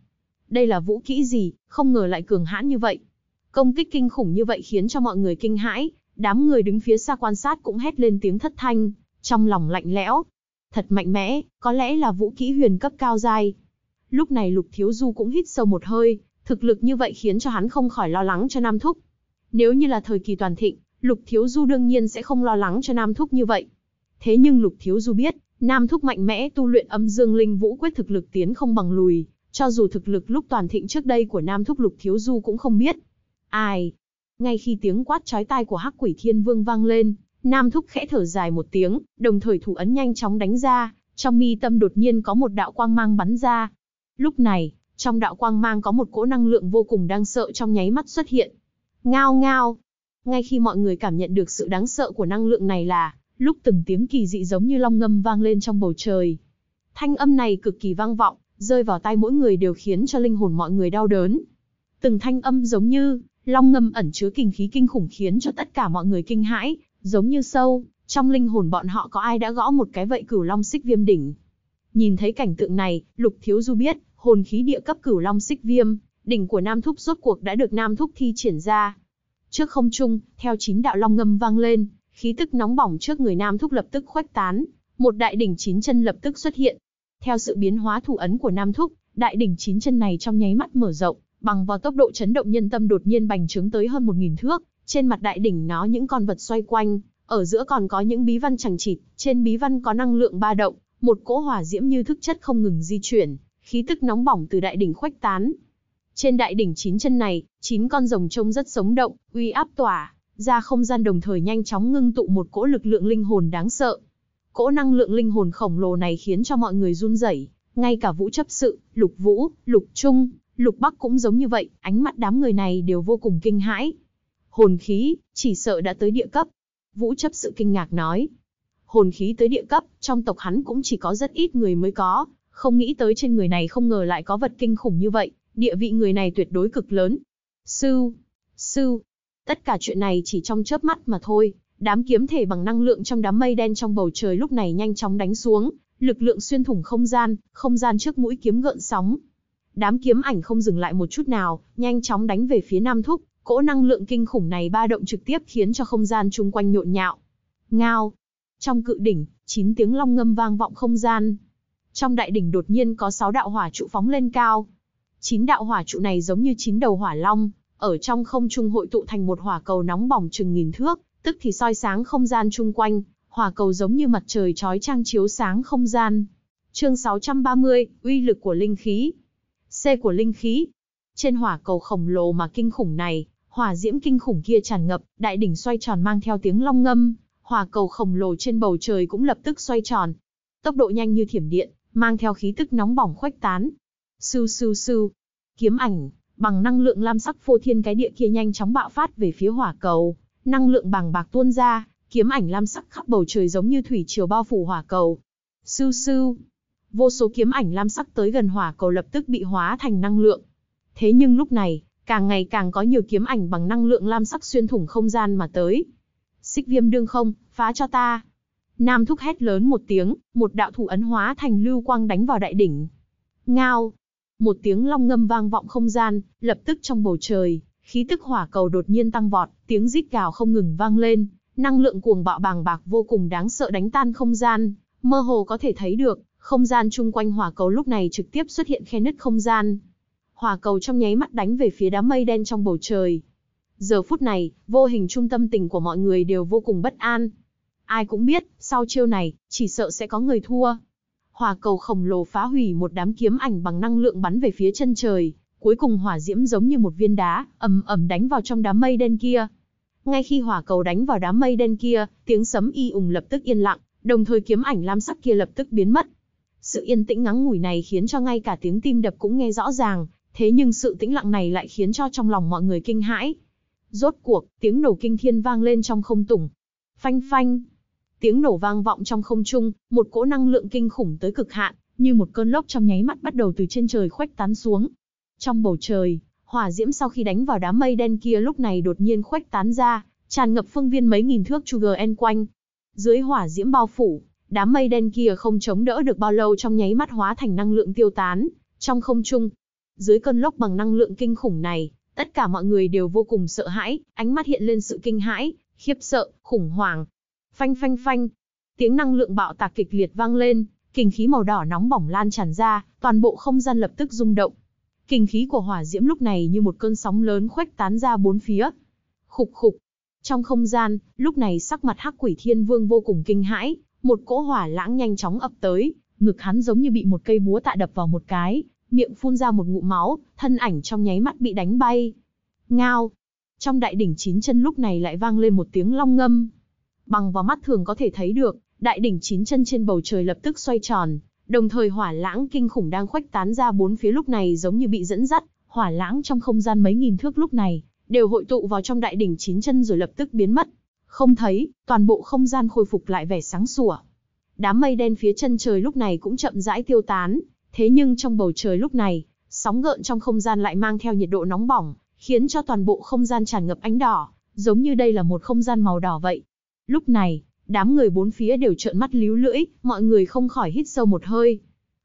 Đây là vũ kỹ gì, không ngờ lại cường hãn như vậy. Công kích kinh khủng như vậy khiến cho mọi người kinh hãi, Đám người đứng phía xa quan sát cũng hét lên tiếng thất thanh, trong lòng lạnh lẽo. Thật mạnh mẽ, có lẽ là vũ kỹ huyền cấp cao dai. Lúc này Lục Thiếu Du cũng hít sâu một hơi, thực lực như vậy khiến cho hắn không khỏi lo lắng cho Nam Thúc. Nếu như là thời kỳ toàn thịnh, Lục Thiếu Du đương nhiên sẽ không lo lắng cho Nam Thúc như vậy. Thế nhưng Lục Thiếu Du biết, Nam Thúc mạnh mẽ tu luyện âm dương linh vũ quyết thực lực tiến không bằng lùi, cho dù thực lực lúc toàn thịnh trước đây của Nam Thúc Lục Thiếu Du cũng không biết. Ai, ngay khi tiếng quát chói tai của Hắc Quỷ Thiên Vương vang lên, Nam Thúc khẽ thở dài một tiếng, đồng thời thủ ấn nhanh chóng đánh ra, trong mi tâm đột nhiên có một đạo quang mang bắn ra. Lúc này, trong đạo quang mang có một cỗ năng lượng vô cùng đáng sợ trong nháy mắt xuất hiện. Ngao ngao. Ngay khi mọi người cảm nhận được sự đáng sợ của năng lượng này là, lúc từng tiếng kỳ dị giống như long ngâm vang lên trong bầu trời. Thanh âm này cực kỳ vang vọng, rơi vào tai mỗi người đều khiến cho linh hồn mọi người đau đớn. Từng thanh âm giống như Long ngâm ẩn chứa kinh khí kinh khủng khiến cho tất cả mọi người kinh hãi, giống như sâu, trong linh hồn bọn họ có ai đã gõ một cái vậy cửu long xích viêm đỉnh. Nhìn thấy cảnh tượng này, Lục Thiếu Du biết, hồn khí địa cấp cửu long xích viêm, đỉnh của Nam Thúc rốt cuộc đã được Nam Thúc thi triển ra. Trước không trung, theo chín đạo long ngâm vang lên, khí tức nóng bỏng trước người Nam Thúc lập tức khuếch tán, một đại đỉnh chín chân lập tức xuất hiện. Theo sự biến hóa thủ ấn của Nam Thúc, đại đỉnh chín chân này trong nháy mắt mở rộng, bằng vào tốc độ chấn động nhân tâm đột nhiên bành trướng tới hơn một nghìn thước, trên mặt đại đỉnh nó những con vật xoay quanh, ở giữa còn có những bí văn chẳng chịt, trên bí văn có năng lượng ba động, một cỗ hỏa diễm như thức chất không ngừng di chuyển, khí tức nóng bỏng từ đại đỉnh khuếch tán. Trên đại đỉnh chín chân này, chín con rồng trông rất sống động, uy áp tỏa ra không gian đồng thời nhanh chóng ngưng tụ một cỗ lực lượng linh hồn đáng sợ. Cỗ năng lượng linh hồn khổng lồ này khiến cho mọi người run rẩy, ngay cả Vũ chấp sự, Lục Vũ, Lục Trung, Lục Bắc cũng giống như vậy, ánh mắt đám người này đều vô cùng kinh hãi. Hồn khí, chỉ sợ đã tới địa cấp. Vũ chấp sự kinh ngạc nói. Hồn khí tới địa cấp, trong tộc hắn cũng chỉ có rất ít người mới có, không nghĩ tới trên người này không ngờ lại có vật kinh khủng như vậy, địa vị người này tuyệt đối cực lớn. Sư, sư, tất cả chuyện này chỉ trong chớp mắt mà thôi, đám kiếm thể bằng năng lượng trong đám mây đen trong bầu trời lúc này nhanh chóng đánh xuống, lực lượng xuyên thủng không gian, không gian trước mũi kiếm gợn sóng, Đám kiếm ảnh không dừng lại một chút nào, nhanh chóng đánh về phía Nam Thúc, cỗ năng lượng kinh khủng này ba động trực tiếp khiến cho không gian chung quanh nhộn nhạo. Ngao! Trong cự đỉnh, chín tiếng long ngâm vang vọng không gian. Trong đại đỉnh đột nhiên có sáu đạo hỏa trụ phóng lên cao. Chín đạo hỏa trụ này giống như chín đầu hỏa long, ở trong không trung hội tụ thành một hỏa cầu nóng bỏng chừng nghìn thước, tức thì soi sáng không gian chung quanh, hỏa cầu giống như mặt trời trói trang chiếu sáng không gian. Chương 630, uy lực của linh khí. C của linh khí. Trên hỏa cầu khổng lồ mà kinh khủng này, hỏa diễm kinh khủng kia tràn ngập, đại đỉnh xoay tròn mang theo tiếng long ngâm, hỏa cầu khổng lồ trên bầu trời cũng lập tức xoay tròn. Tốc độ nhanh như thiểm điện, mang theo khí tức nóng bỏng khuếch tán. Sưu sưu sưu, kiếm ảnh, bằng năng lượng lam sắc phô thiên cái địa kia nhanh chóng bạo phát về phía hỏa cầu, năng lượng bằng bạc tuôn ra, kiếm ảnh lam sắc khắp bầu trời giống như thủy triều bao phủ hỏa cầu. Sưu sưu, vô số kiếm ảnh lam sắc tới gần hỏa cầu lập tức bị hóa thành năng lượng. Thế nhưng lúc này, càng ngày càng có nhiều kiếm ảnh bằng năng lượng lam sắc xuyên thủng không gian mà tới. Xích viêm đương không, phá cho ta. Nam thúc hét lớn một tiếng, một đạo thủ ấn hóa thành lưu quang đánh vào đại đỉnh. Ngao! Một tiếng long ngâm vang vọng không gian, lập tức trong bầu trời, khí tức hỏa cầu đột nhiên tăng vọt, tiếng rít gào không ngừng vang lên, năng lượng cuồng bạo bàng bạc vô cùng đáng sợ đánh tan không gian, mơ hồ có thể thấy được, không gian chung quanh hỏa cầu lúc này trực tiếp xuất hiện khe nứt không gian. Hỏa cầu trong nháy mắt đánh về phía đám mây đen trong bầu trời. Giờ phút này, vô hình trung tâm tình của mọi người đều vô cùng bất an. Ai cũng biết, sau chiêu này, chỉ sợ sẽ có người thua. Hỏa cầu khổng lồ phá hủy một đám kiếm ảnh bằng năng lượng bắn về phía chân trời, cuối cùng hỏa diễm giống như một viên đá, ầm ầm đánh vào trong đám mây đen kia. Ngay khi hỏa cầu đánh vào đám mây đen kia, tiếng sấm y ùng lập tức yên lặng, đồng thời kiếm ảnh lam sắc kia lập tức biến mất, sự yên tĩnh ngắn ngủi này khiến cho ngay cả tiếng tim đập cũng nghe rõ ràng, thế nhưng sự tĩnh lặng này lại khiến cho trong lòng mọi người kinh hãi. Rốt cuộc, tiếng nổ kinh thiên vang lên trong không tủng. Phanh phanh. Tiếng nổ vang vọng trong không trung, một cỗ năng lượng kinh khủng tới cực hạn, như một cơn lốc trong nháy mắt bắt đầu từ trên trời khuếch tán xuống. Trong bầu trời, hỏa diễm sau khi đánh vào đám mây đen kia lúc này đột nhiên khuếch tán ra, tràn ngập phương viên mấy nghìn thước chu en quanh. Dưới hỏa diễm bao phủ, Đám mây đen kia không chống đỡ được bao lâu trong nháy mắt hóa thành năng lượng tiêu tán, trong không trung. Dưới cơn lốc bằng năng lượng kinh khủng này, tất cả mọi người đều vô cùng sợ hãi, ánh mắt hiện lên sự kinh hãi, khiếp sợ, khủng hoảng. Phanh phanh phanh, tiếng năng lượng bạo tạc kịch liệt vang lên, kinh khí màu đỏ nóng bỏng lan tràn ra, toàn bộ không gian lập tức rung động. Kinh khí của hỏa diễm lúc này như một cơn sóng lớn khuếch tán ra bốn phía. Khục khục. Trong không gian, lúc này sắc mặt Hắc Quỷ Thiên Vương vô cùng kinh hãi, một cỗ hỏa lãng nhanh chóng ập tới, ngực hắn giống như bị một cây búa tạ đập vào một cái, miệng phun ra một ngụm máu, thân ảnh trong nháy mắt bị đánh bay. Ngao! Trong đại đỉnh chín chân lúc này lại vang lên một tiếng long ngâm. Bằng vào mắt thường có thể thấy được, đại đỉnh chín chân trên bầu trời lập tức xoay tròn, đồng thời hỏa lãng kinh khủng đang khuếch tán ra bốn phía lúc này giống như bị dẫn dắt, hỏa lãng trong không gian mấy nghìn thước lúc này đều hội tụ vào trong đại đỉnh chín chân rồi lập tức biến mất, không thấy, toàn bộ không gian khôi phục lại vẻ sáng sủa. Đám mây đen phía chân trời lúc này cũng chậm rãi tiêu tán, thế nhưng trong bầu trời lúc này, sóng gợn trong không gian lại mang theo nhiệt độ nóng bỏng, khiến cho toàn bộ không gian tràn ngập ánh đỏ, giống như đây là một không gian màu đỏ vậy. Lúc này, đám người bốn phía đều trợn mắt líu lưỡi, mọi người không khỏi hít sâu một hơi.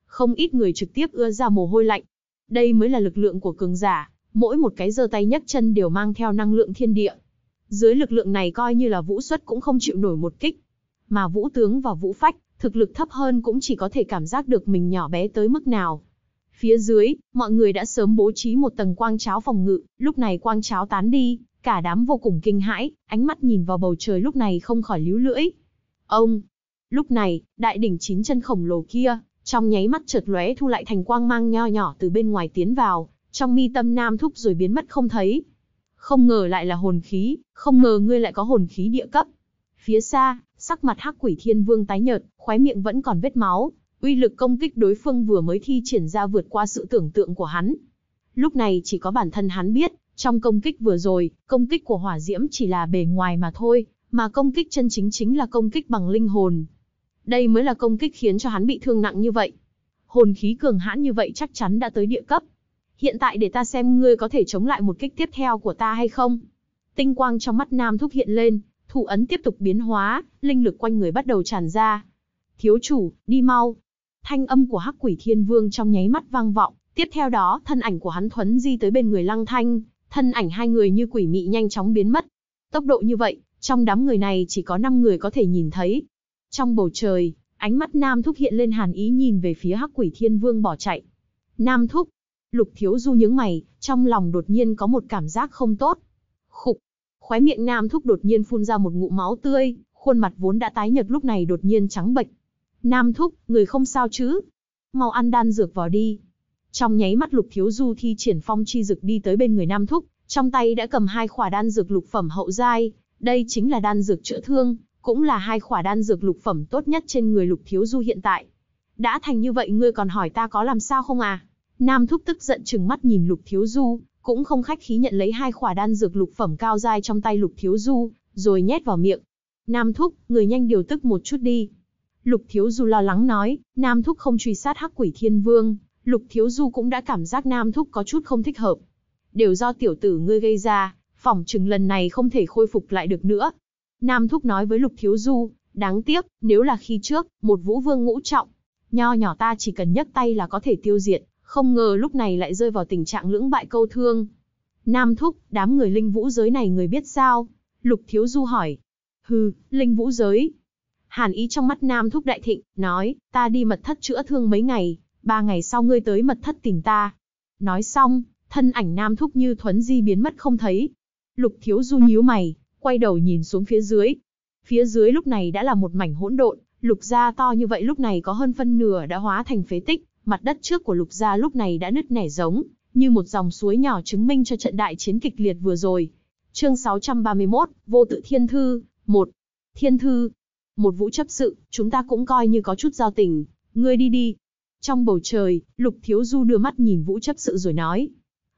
Không ít người trực tiếp ưa ra mồ hôi lạnh. Đây mới là lực lượng của cường giả, mỗi một cái giơ tay nhấc chân đều mang theo năng lượng thiên địa, dưới lực lượng này coi như là vũ xuất cũng không chịu nổi một kích. Mà vũ tướng và vũ phách, thực lực thấp hơn cũng chỉ có thể cảm giác được mình nhỏ bé tới mức nào. Phía dưới, mọi người đã sớm bố trí một tầng quang cháo phòng ngự, lúc này quang cháo tán đi, cả đám vô cùng kinh hãi, ánh mắt nhìn vào bầu trời lúc này không khỏi líu lưỡi. Ông! Lúc này, đại đỉnh chín chân khổng lồ kia, trong nháy mắt chợt lóe thu lại thành quang mang nho nhỏ từ bên ngoài tiến vào, trong mi tâm nam thúc rồi biến mất không thấy không ngờ lại là hồn khí, không ngờ ngươi lại có hồn khí địa cấp. Phía xa, sắc mặt hắc quỷ thiên vương tái nhợt, khóe miệng vẫn còn vết máu, uy lực công kích đối phương vừa mới thi triển ra vượt qua sự tưởng tượng của hắn. Lúc này chỉ có bản thân hắn biết, trong công kích vừa rồi, công kích của hỏa diễm chỉ là bề ngoài mà thôi, mà công kích chân chính chính là công kích bằng linh hồn. Đây mới là công kích khiến cho hắn bị thương nặng như vậy. Hồn khí cường hãn như vậy chắc chắn đã tới địa cấp, hiện tại để ta xem ngươi có thể chống lại một kích tiếp theo của ta hay không. Tinh quang trong mắt nam thúc hiện lên, thủ ấn tiếp tục biến hóa, linh lực quanh người bắt đầu tràn ra. Thiếu chủ, đi mau. Thanh âm của hắc quỷ thiên vương trong nháy mắt vang vọng, tiếp theo đó thân ảnh của hắn thuấn di tới bên người lăng thanh, thân ảnh hai người như quỷ mị nhanh chóng biến mất. Tốc độ như vậy, trong đám người này chỉ có 5 người có thể nhìn thấy. Trong bầu trời, ánh mắt Nam Thúc hiện lên hàn ý nhìn về phía Hắc Quỷ Thiên Vương bỏ chạy. Nam Thúc, Lục Thiếu Du nhướng mày, trong lòng đột nhiên có một cảm giác không tốt. Khục, khóe miệng nam thúc đột nhiên phun ra một ngụm máu tươi, khuôn mặt vốn đã tái nhợt lúc này đột nhiên trắng bệch. Nam thúc, người không sao chứ? Mau ăn đan dược vào đi. Trong nháy mắt Lục Thiếu Du thi triển phong chi dược đi tới bên người Nam thúc, trong tay đã cầm hai khỏa đan dược lục phẩm hậu giai, đây chính là đan dược chữa thương, cũng là hai khỏa đan dược lục phẩm tốt nhất trên người Lục Thiếu Du hiện tại. Đã thành như vậy ngươi còn hỏi ta có làm sao không à? Nam Thúc tức giận chừng mắt nhìn Lục Thiếu Du, cũng không khách khí nhận lấy hai khỏa đan dược lục phẩm cao dai trong tay Lục Thiếu Du, rồi nhét vào miệng. Nam Thúc, người nhanh điều tức một chút đi. Lục Thiếu Du lo lắng nói, Nam Thúc không truy sát hắc quỷ thiên vương, Lục Thiếu Du cũng đã cảm giác Nam Thúc có chút không thích hợp. Đều do tiểu tử ngươi gây ra, phỏng chừng lần này không thể khôi phục lại được nữa. Nam Thúc nói với Lục Thiếu Du, đáng tiếc, nếu là khi trước, một vũ vương ngũ trọng, nho nhỏ ta chỉ cần nhấc tay là có thể tiêu diệt, không ngờ lúc này lại rơi vào tình trạng lưỡng bại câu thương. Nam Thúc, đám người linh vũ giới này người biết sao? Lục Thiếu Du hỏi. Hừ, linh vũ giới. Hàn ý trong mắt Nam Thúc Đại Thịnh, nói, ta đi mật thất chữa thương mấy ngày, ba ngày sau ngươi tới mật thất tìm ta. Nói xong, thân ảnh Nam Thúc như thuấn di biến mất không thấy. Lục Thiếu Du nhíu mày, quay đầu nhìn xuống phía dưới. Phía dưới lúc này đã là một mảnh hỗn độn, lục gia to như vậy lúc này có hơn phân nửa đã hóa thành phế tích, mặt đất trước của lục gia lúc này đã nứt nẻ giống, như một dòng suối nhỏ chứng minh cho trận đại chiến kịch liệt vừa rồi. Chương 631, Vô tự Thiên Thư, 1. Thiên Thư, một vũ chấp sự, chúng ta cũng coi như có chút giao tình, ngươi đi đi. Trong bầu trời, Lục Thiếu Du đưa mắt nhìn vũ chấp sự rồi nói.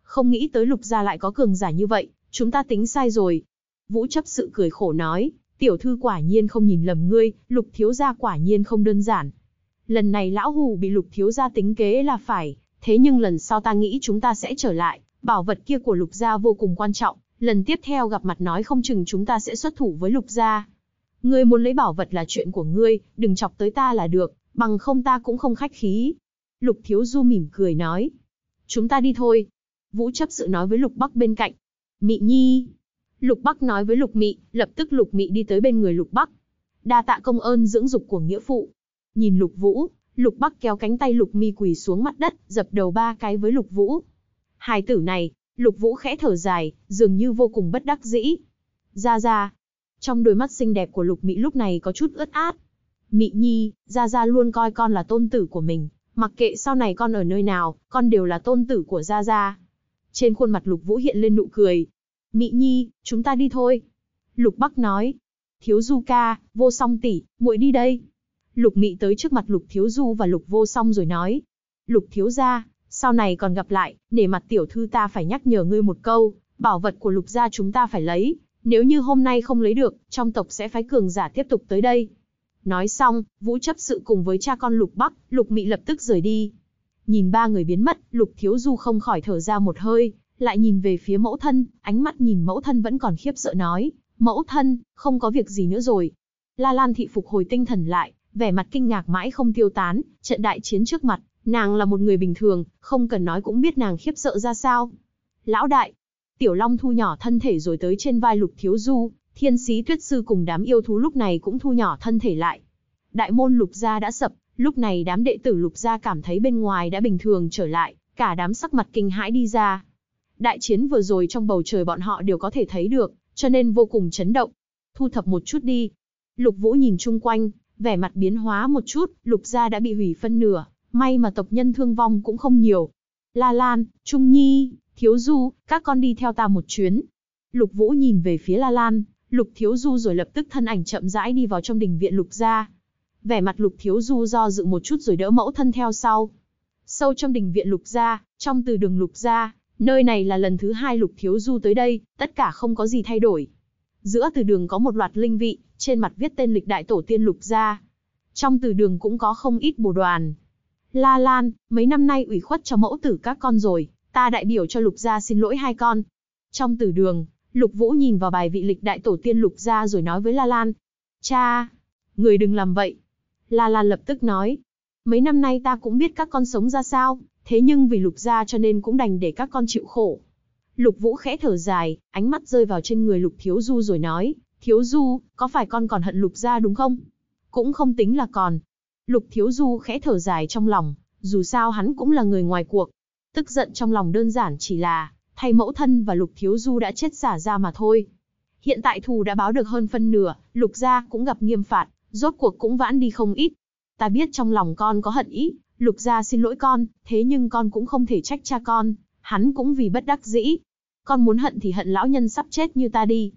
Không nghĩ tới Lục gia lại có cường giả như vậy, chúng ta tính sai rồi. Vũ chấp sự cười khổ nói, tiểu thư quả nhiên không nhìn lầm ngươi, Lục Thiếu gia quả nhiên không đơn giản lần này lão hù bị lục thiếu gia tính kế là phải, thế nhưng lần sau ta nghĩ chúng ta sẽ trở lại, bảo vật kia của lục gia vô cùng quan trọng, lần tiếp theo gặp mặt nói không chừng chúng ta sẽ xuất thủ với lục gia. Ngươi muốn lấy bảo vật là chuyện của ngươi, đừng chọc tới ta là được, bằng không ta cũng không khách khí. Lục thiếu du mỉm cười nói. Chúng ta đi thôi. Vũ chấp sự nói với lục bắc bên cạnh. Mị nhi. Lục bắc nói với lục mị, lập tức lục mị đi tới bên người lục bắc. Đa tạ công ơn dưỡng dục của nghĩa phụ, Nhìn Lục Vũ, Lục Bắc kéo cánh tay Lục Mi quỳ xuống mặt đất, dập đầu ba cái với Lục Vũ. hai tử này, Lục Vũ khẽ thở dài, dường như vô cùng bất đắc dĩ. Gia Gia. Trong đôi mắt xinh đẹp của Lục Mỹ lúc này có chút ướt át. Mỹ Nhi, Gia Gia luôn coi con là tôn tử của mình, mặc kệ sau này con ở nơi nào, con đều là tôn tử của Gia Gia. Trên khuôn mặt Lục Vũ hiện lên nụ cười. Mỹ Nhi, chúng ta đi thôi. Lục Bắc nói. Thiếu Du ca, vô song tỷ, muội đi đây. Lục Mị tới trước mặt Lục Thiếu Du và Lục Vô Song rồi nói. Lục Thiếu gia, sau này còn gặp lại, để mặt tiểu thư ta phải nhắc nhở ngươi một câu, bảo vật của Lục gia chúng ta phải lấy, nếu như hôm nay không lấy được, trong tộc sẽ phái cường giả tiếp tục tới đây. Nói xong, Vũ chấp sự cùng với cha con Lục Bắc, Lục Mị lập tức rời đi. Nhìn ba người biến mất, Lục Thiếu Du không khỏi thở ra một hơi, lại nhìn về phía mẫu thân, ánh mắt nhìn mẫu thân vẫn còn khiếp sợ nói, mẫu thân, không có việc gì nữa rồi. La Lan Thị phục hồi tinh thần lại, vẻ mặt kinh ngạc mãi không tiêu tán, trận đại chiến trước mặt, nàng là một người bình thường, không cần nói cũng biết nàng khiếp sợ ra sao. Lão đại, Tiểu Long thu nhỏ thân thể rồi tới trên vai Lục Thiếu Du, thiên sĩ tuyết sư cùng đám yêu thú lúc này cũng thu nhỏ thân thể lại. Đại môn Lục Gia đã sập, lúc này đám đệ tử Lục Gia cảm thấy bên ngoài đã bình thường trở lại, cả đám sắc mặt kinh hãi đi ra. Đại chiến vừa rồi trong bầu trời bọn họ đều có thể thấy được, cho nên vô cùng chấn động. Thu thập một chút đi. Lục Vũ nhìn chung quanh, vẻ mặt biến hóa một chút, lục gia đã bị hủy phân nửa, may mà tộc nhân thương vong cũng không nhiều. La Lan, Trung Nhi, Thiếu Du, các con đi theo ta một chuyến. Lục Vũ nhìn về phía La Lan, Lục Thiếu Du rồi lập tức thân ảnh chậm rãi đi vào trong đình viện Lục gia. Vẻ mặt Lục Thiếu Du do dự một chút rồi đỡ mẫu thân theo sau. Sâu trong đình viện Lục gia, trong từ đường Lục gia, nơi này là lần thứ hai Lục Thiếu Du tới đây, tất cả không có gì thay đổi. Giữa từ đường có một loạt linh vị, trên mặt viết tên lịch đại tổ tiên lục gia. Trong từ đường cũng có không ít bồ đoàn. La Lan, mấy năm nay ủy khuất cho mẫu tử các con rồi, ta đại biểu cho lục gia xin lỗi hai con. Trong từ đường, lục vũ nhìn vào bài vị lịch đại tổ tiên lục gia rồi nói với La Lan. Cha, người đừng làm vậy. La Lan lập tức nói. Mấy năm nay ta cũng biết các con sống ra sao, thế nhưng vì lục gia cho nên cũng đành để các con chịu khổ. Lục Vũ khẽ thở dài, ánh mắt rơi vào trên người Lục Thiếu Du rồi nói, Thiếu Du, có phải con còn hận Lục gia đúng không? Cũng không tính là còn. Lục Thiếu Du khẽ thở dài trong lòng, dù sao hắn cũng là người ngoài cuộc. Tức giận trong lòng đơn giản chỉ là, thay mẫu thân và Lục Thiếu Du đã chết xả ra mà thôi. Hiện tại thù đã báo được hơn phân nửa, Lục gia cũng gặp nghiêm phạt, rốt cuộc cũng vãn đi không ít. Ta biết trong lòng con có hận ý, Lục gia xin lỗi con, thế nhưng con cũng không thể trách cha con, hắn cũng vì bất đắc dĩ. Con muốn hận thì hận lão nhân sắp chết như ta đi.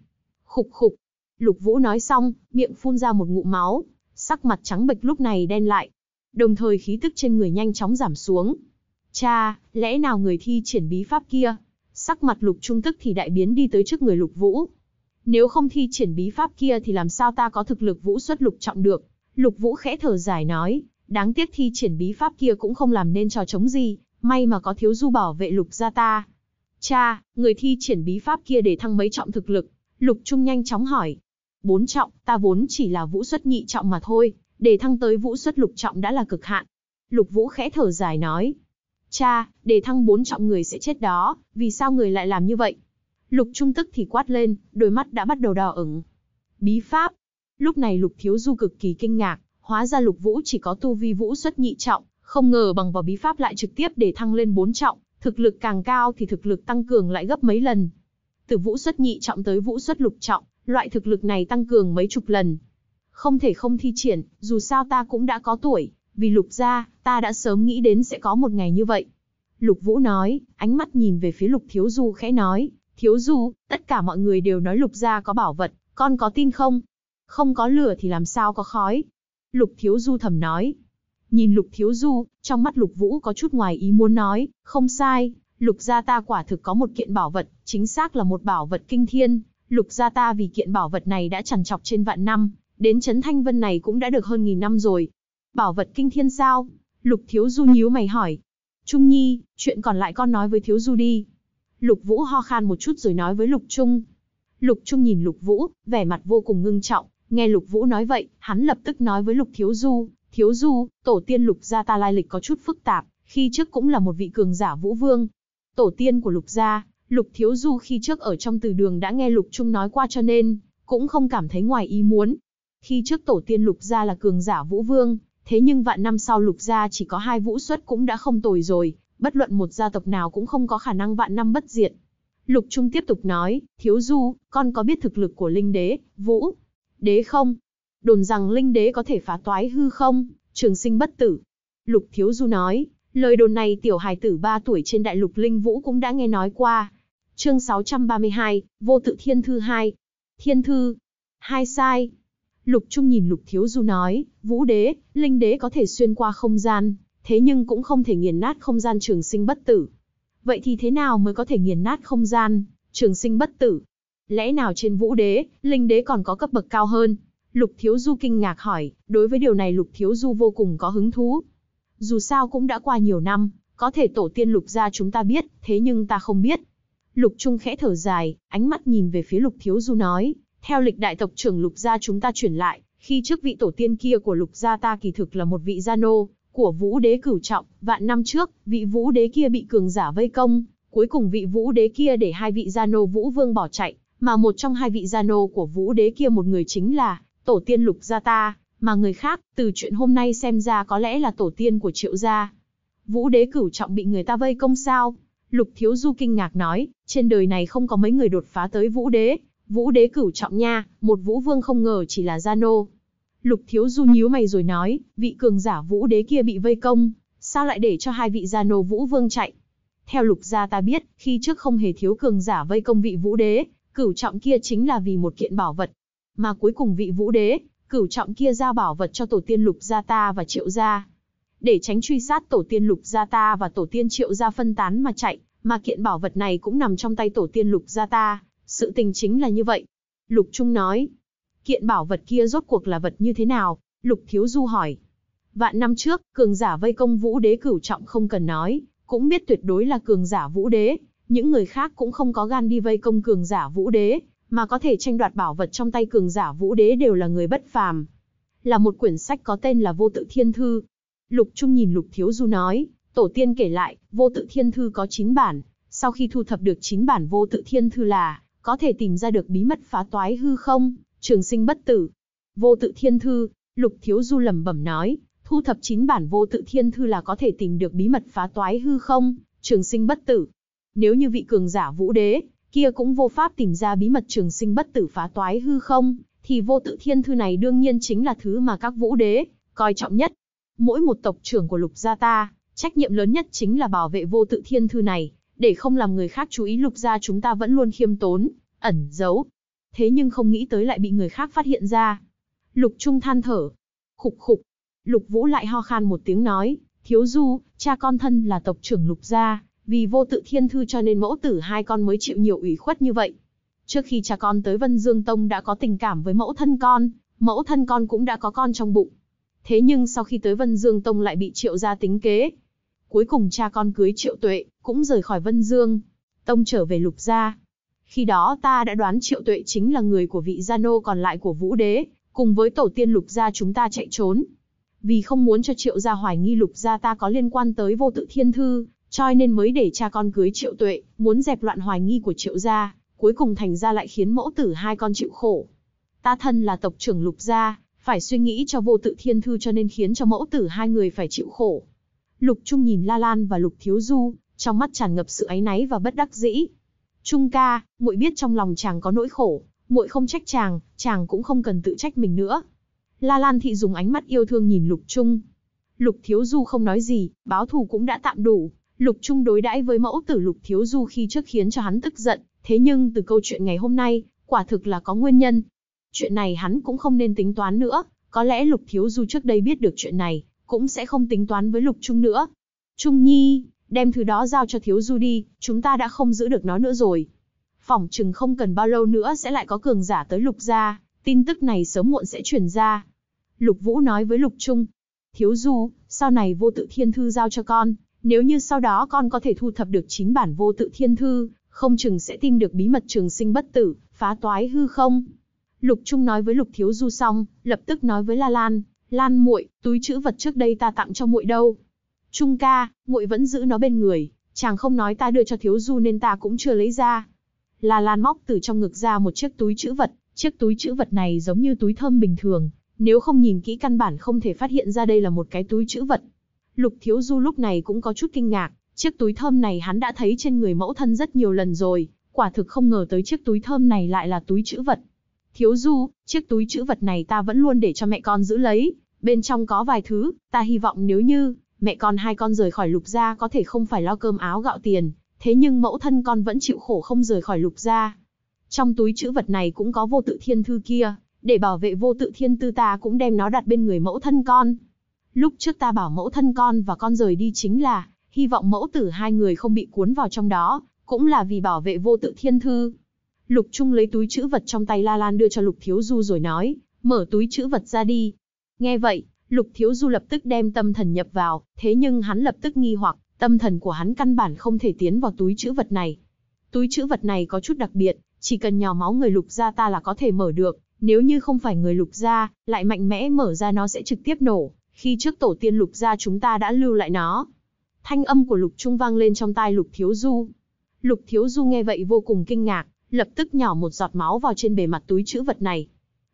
Khục khục, Lục Vũ nói xong, miệng phun ra một ngụm máu, sắc mặt trắng bệch lúc này đen lại. Đồng thời khí tức trên người nhanh chóng giảm xuống. Cha, lẽ nào người thi triển bí pháp kia? Sắc mặt Lục Trung tức thì đại biến đi tới trước người Lục Vũ. Nếu không thi triển bí pháp kia thì làm sao ta có thực lực vũ xuất lục trọng được? Lục Vũ khẽ thở dài nói, đáng tiếc thi triển bí pháp kia cũng không làm nên trò chống gì, may mà có thiếu du bảo vệ lục gia ta. Cha, người thi triển bí pháp kia để thăng mấy trọng thực lực, lục trung nhanh chóng hỏi, bốn trọng, ta vốn chỉ là vũ xuất nhị trọng mà thôi, để thăng tới vũ xuất lục trọng đã là cực hạn. Lục vũ khẽ thở dài nói, cha, để thăng bốn trọng người sẽ chết đó, vì sao người lại làm như vậy? Lục trung tức thì quát lên, đôi mắt đã bắt đầu đỏ ửng. Bí pháp. Lúc này lục thiếu du cực kỳ kinh ngạc, hóa ra lục vũ chỉ có tu vi vũ xuất nhị trọng, không ngờ bằng vào bí pháp lại trực tiếp để thăng lên bốn trọng, thực lực càng cao thì thực lực tăng cường lại gấp mấy lần. Từ vũ xuất nhị trọng tới vũ xuất lục trọng, loại thực lực này tăng cường mấy chục lần. Không thể không thi triển, dù sao ta cũng đã có tuổi, vì lục gia, ta đã sớm nghĩ đến sẽ có một ngày như vậy. Lục Vũ nói, ánh mắt nhìn về phía lục thiếu du khẽ nói, thiếu du, tất cả mọi người đều nói lục gia có bảo vật, con có tin không? Không có lửa thì làm sao có khói? Lục thiếu du thầm nói. Nhìn lục thiếu du, trong mắt lục vũ có chút ngoài ý muốn nói, không sai, lục gia ta quả thực có một kiện bảo vật, chính xác là một bảo vật kinh thiên, Lục gia ta vì kiện bảo vật này đã trằn trọc trên vạn năm, đến chấn Thanh Vân này cũng đã được hơn nghìn năm rồi. Bảo vật kinh thiên sao? Lục Thiếu Du nhíu mày hỏi. Trung Nhi, chuyện còn lại con nói với Thiếu Du đi. Lục Vũ ho khan một chút rồi nói với Lục Trung. Lục Trung nhìn Lục Vũ, vẻ mặt vô cùng ngưng trọng, nghe Lục Vũ nói vậy, hắn lập tức nói với Lục Thiếu Du, Thiếu Du, tổ tiên Lục gia ta lai lịch có chút phức tạp, khi trước cũng là một vị cường giả Vũ Vương. Tổ tiên của Lục gia, Lục Thiếu Du khi trước ở trong từ đường đã nghe Lục Trung nói qua cho nên, cũng không cảm thấy ngoài ý muốn. Khi trước tổ tiên Lục Gia là cường giả Vũ Vương, thế nhưng vạn năm sau Lục Gia chỉ có hai vũ xuất cũng đã không tồi rồi, bất luận một gia tộc nào cũng không có khả năng vạn năm bất diệt. Lục Trung tiếp tục nói, Thiếu Du, con có biết thực lực của Linh Đế, Vũ, Đế không? Đồn rằng Linh Đế có thể phá toái hư không, trường sinh bất tử. Lục Thiếu Du nói, lời đồn này tiểu hài tử 3 tuổi trên đại lục Linh Vũ cũng đã nghe nói qua, Chương 632, Vô tự Thiên Thư 2. Thiên Thư. Hai sai. Lục Trung nhìn Lục Thiếu Du nói, Vũ Đế, Linh Đế có thể xuyên qua không gian, thế nhưng cũng không thể nghiền nát không gian trường sinh bất tử. Vậy thì thế nào mới có thể nghiền nát không gian, trường sinh bất tử? Lẽ nào trên Vũ Đế, Linh Đế còn có cấp bậc cao hơn? Lục Thiếu Du kinh ngạc hỏi, đối với điều này Lục Thiếu Du vô cùng có hứng thú. Dù sao cũng đã qua nhiều năm, có thể tổ tiên Lục gia chúng ta biết, thế nhưng ta không biết, Lục Trung khẽ thở dài, ánh mắt nhìn về phía Lục Thiếu Du nói, theo lịch đại tộc trưởng Lục gia chúng ta chuyển lại, khi trước vị tổ tiên kia của Lục gia ta kỳ thực là một vị gia nô của Vũ Đế cửu trọng, vạn năm trước, vị Vũ Đế kia bị cường giả vây công, cuối cùng vị Vũ Đế kia để hai vị gia nô Vũ Vương bỏ chạy, mà một trong hai vị gia nô của Vũ Đế kia một người chính là tổ tiên Lục gia ta, mà người khác, từ chuyện hôm nay xem ra có lẽ là tổ tiên của Triệu gia. Vũ Đế cửu trọng bị người ta vây công sao? Lục Thiếu Du kinh ngạc nói, trên đời này không có mấy người đột phá tới vũ đế, vũ đế cửu trọng nha, một vũ vương không ngờ chỉ là gia nô. Lục thiếu du nhíu mày rồi nói, vị cường giả vũ đế kia bị vây công, sao lại để cho hai vị gia nô vũ vương chạy? Theo lục gia ta biết, khi trước không hề thiếu cường giả vây công vị vũ đế, cửu trọng kia chính là vì một kiện bảo vật. Mà cuối cùng vị vũ đế, cửu trọng kia giao bảo vật cho tổ tiên lục gia ta và triệu gia. Để tránh truy sát tổ tiên lục gia ta và tổ tiên triệu gia phân tán mà chạy, mà kiện bảo vật này cũng nằm trong tay tổ tiên lục gia ta, sự tình chính là như vậy. Lục Trung nói, kiện bảo vật kia rốt cuộc là vật như thế nào? Lục Thiếu Du hỏi. Vạn năm trước, cường giả vây công vũ đế cửu trọng không cần nói, cũng biết tuyệt đối là cường giả vũ đế. Những người khác cũng không có gan đi vây công cường giả vũ đế, mà có thể tranh đoạt bảo vật trong tay cường giả vũ đế đều là người bất phàm. Là một quyển sách có tên là Vô Tự Thiên Thư. Lục Trung nhìn Lục Thiếu Du nói, Tổ tiên kể lại, vô tự thiên thư có 9 bản, sau khi thu thập được 9 bản vô tự thiên thư là, có thể tìm ra được bí mật phá toái hư không, trường sinh bất tử. Vô tự thiên thư, Lục Thiếu Du lầm bẩm nói, thu thập 9 bản vô tự thiên thư là có thể tìm được bí mật phá toái hư không, trường sinh bất tử. Nếu như vị cường giả vũ đế, kia cũng vô pháp tìm ra bí mật trường sinh bất tử phá toái hư không, thì vô tự thiên thư này đương nhiên chính là thứ mà các vũ đế coi trọng nhất. Mỗi một tộc trưởng của lục gia ta, Trách nhiệm lớn nhất chính là bảo vệ vô tự thiên thư này, để không làm người khác chú ý lục gia chúng ta vẫn luôn khiêm tốn, ẩn giấu. Thế nhưng không nghĩ tới lại bị người khác phát hiện ra. Lục Trung than thở. Khục khục. Lục Vũ lại ho khan một tiếng nói, thiếu du, cha con thân là tộc trưởng lục gia, vì vô tự thiên thư cho nên mẫu tử hai con mới chịu nhiều ủy khuất như vậy. Trước khi cha con tới Vân Dương Tông đã có tình cảm với mẫu thân con, mẫu thân con cũng đã có con trong bụng. Thế nhưng sau khi tới Vân Dương Tông lại bị triệu gia tính kế, Cuối cùng cha con cưới Triệu Tuệ, cũng rời khỏi Vân Dương, tông trở về Lục gia. Khi đó ta đã đoán Triệu Tuệ chính là người của vị gia nô còn lại của Vũ Đế, cùng với tổ tiên Lục gia chúng ta chạy trốn. Vì không muốn cho Triệu gia hoài nghi Lục gia ta có liên quan tới Vô Tự Thiên Thư, cho nên mới để cha con cưới Triệu Tuệ, muốn dẹp loạn hoài nghi của Triệu gia, cuối cùng thành ra lại khiến mẫu tử hai con chịu khổ. Ta thân là tộc trưởng Lục gia, phải suy nghĩ cho Vô Tự Thiên Thư cho nên khiến cho mẫu tử hai người phải chịu khổ. Lục Trung nhìn La Lan và Lục Thiếu Du, trong mắt tràn ngập sự áy náy và bất đắc dĩ. Trung ca, muội biết trong lòng chàng có nỗi khổ, muội không trách chàng, chàng cũng không cần tự trách mình nữa. La Lan thị dùng ánh mắt yêu thương nhìn Lục Trung. Lục Thiếu Du không nói gì, báo thù cũng đã tạm đủ. Lục Trung đối đãi với mẫu tử Lục Thiếu Du khi trước khiến cho hắn tức giận, thế nhưng từ câu chuyện ngày hôm nay, quả thực là có nguyên nhân. Chuyện này hắn cũng không nên tính toán nữa, có lẽ Lục Thiếu Du trước đây biết được chuyện này, cũng sẽ không tính toán với Lục Trung nữa. Trung Nhi, đem thứ đó giao cho Thiếu Du đi, chúng ta đã không giữ được nó nữa rồi. Phỏng chừng không cần bao lâu nữa sẽ lại có cường giả tới Lục gia, tin tức này sớm muộn sẽ truyền ra. Lục Vũ nói với Lục Trung, Thiếu Du, sau này vô tự thiên thư giao cho con, nếu như sau đó con có thể thu thập được chính bản vô tự thiên thư, không chừng sẽ tìm được bí mật trường sinh bất tử, phá toái hư không. Lục Trung nói với Lục Thiếu Du xong, lập tức nói với La Lan, Lan muội, túi chữ vật trước đây ta tặng cho muội đâu? Trung ca, muội vẫn giữ nó bên người, chàng không nói ta đưa cho thiếu du nên ta cũng chưa lấy ra. La Lan móc từ trong ngực ra một chiếc túi chữ vật, chiếc túi chữ vật này giống như túi thơm bình thường, nếu không nhìn kỹ căn bản không thể phát hiện ra đây là một cái túi chữ vật. Lục Thiếu Du lúc này cũng có chút kinh ngạc, chiếc túi thơm này hắn đã thấy trên người mẫu thân rất nhiều lần rồi, quả thực không ngờ tới chiếc túi thơm này lại là túi chữ vật. Thiếu Du, chiếc túi chữ vật này ta vẫn luôn để cho mẹ con giữ lấy, bên trong có vài thứ, ta hy vọng nếu như mẹ con hai con rời khỏi lục gia có thể không phải lo cơm áo gạo tiền, thế nhưng mẫu thân con vẫn chịu khổ không rời khỏi lục gia. Trong túi chữ vật này cũng có vô tự thiên thư kia, để bảo vệ vô tự thiên tư ta cũng đem nó đặt bên người mẫu thân con. Lúc trước ta bảo mẫu thân con và con rời đi chính là, hy vọng mẫu tử hai người không bị cuốn vào trong đó, cũng là vì bảo vệ vô tự thiên thư. Lục Trung lấy túi chữ vật trong tay La Lan đưa cho Lục Thiếu Du rồi nói, mở túi chữ vật ra đi. Nghe vậy, Lục Thiếu Du lập tức đem tâm thần nhập vào, thế nhưng hắn lập tức nghi hoặc, tâm thần của hắn căn bản không thể tiến vào túi chữ vật này. Túi chữ vật này có chút đặc biệt, chỉ cần nhào máu người lục gia ta là có thể mở được, nếu như không phải người lục gia, lại mạnh mẽ mở ra nó sẽ trực tiếp nổ, khi trước tổ tiên lục gia chúng ta đã lưu lại nó. Thanh âm của lục trung vang lên trong tai lục thiếu du. Lục thiếu du nghe vậy vô cùng kinh ngạc, lập tức nhỏ một giọt máu vào trên bề mặt túi chữ vật này.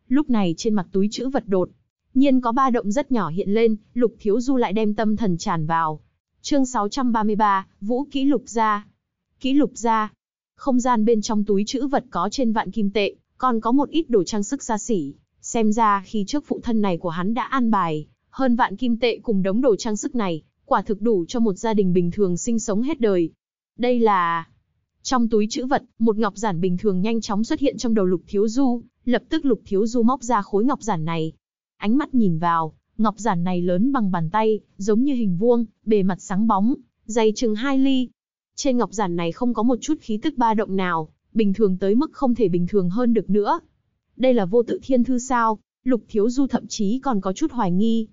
Lúc này trên mặt túi chữ vật đột, nhiên có ba động rất nhỏ hiện lên, Lục Thiếu Du lại đem tâm thần tràn vào. Chương 633, Vũ Kỹ Lục Gia. Kỹ Lục Gia. Không gian bên trong túi chữ vật có trên vạn kim tệ, còn có một ít đồ trang sức xa xỉ. Xem ra khi trước phụ thân này của hắn đã an bài, hơn vạn kim tệ cùng đống đồ trang sức này, quả thực đủ cho một gia đình bình thường sinh sống hết đời. Đây là trong túi chữ vật, một ngọc giản bình thường nhanh chóng xuất hiện trong đầu Lục Thiếu Du, lập tức Lục Thiếu Du móc ra khối ngọc giản này. Ánh mắt nhìn vào, ngọc giản này lớn bằng bàn tay, giống như hình vuông, bề mặt sáng bóng, dày chừng 2 ly. Trên ngọc giản này không có một chút khí tức ba động nào, bình thường tới mức không thể bình thường hơn được nữa. Đây là vô tự thiên thư sao? Lục Thiếu Du thậm chí còn có chút hoài nghi.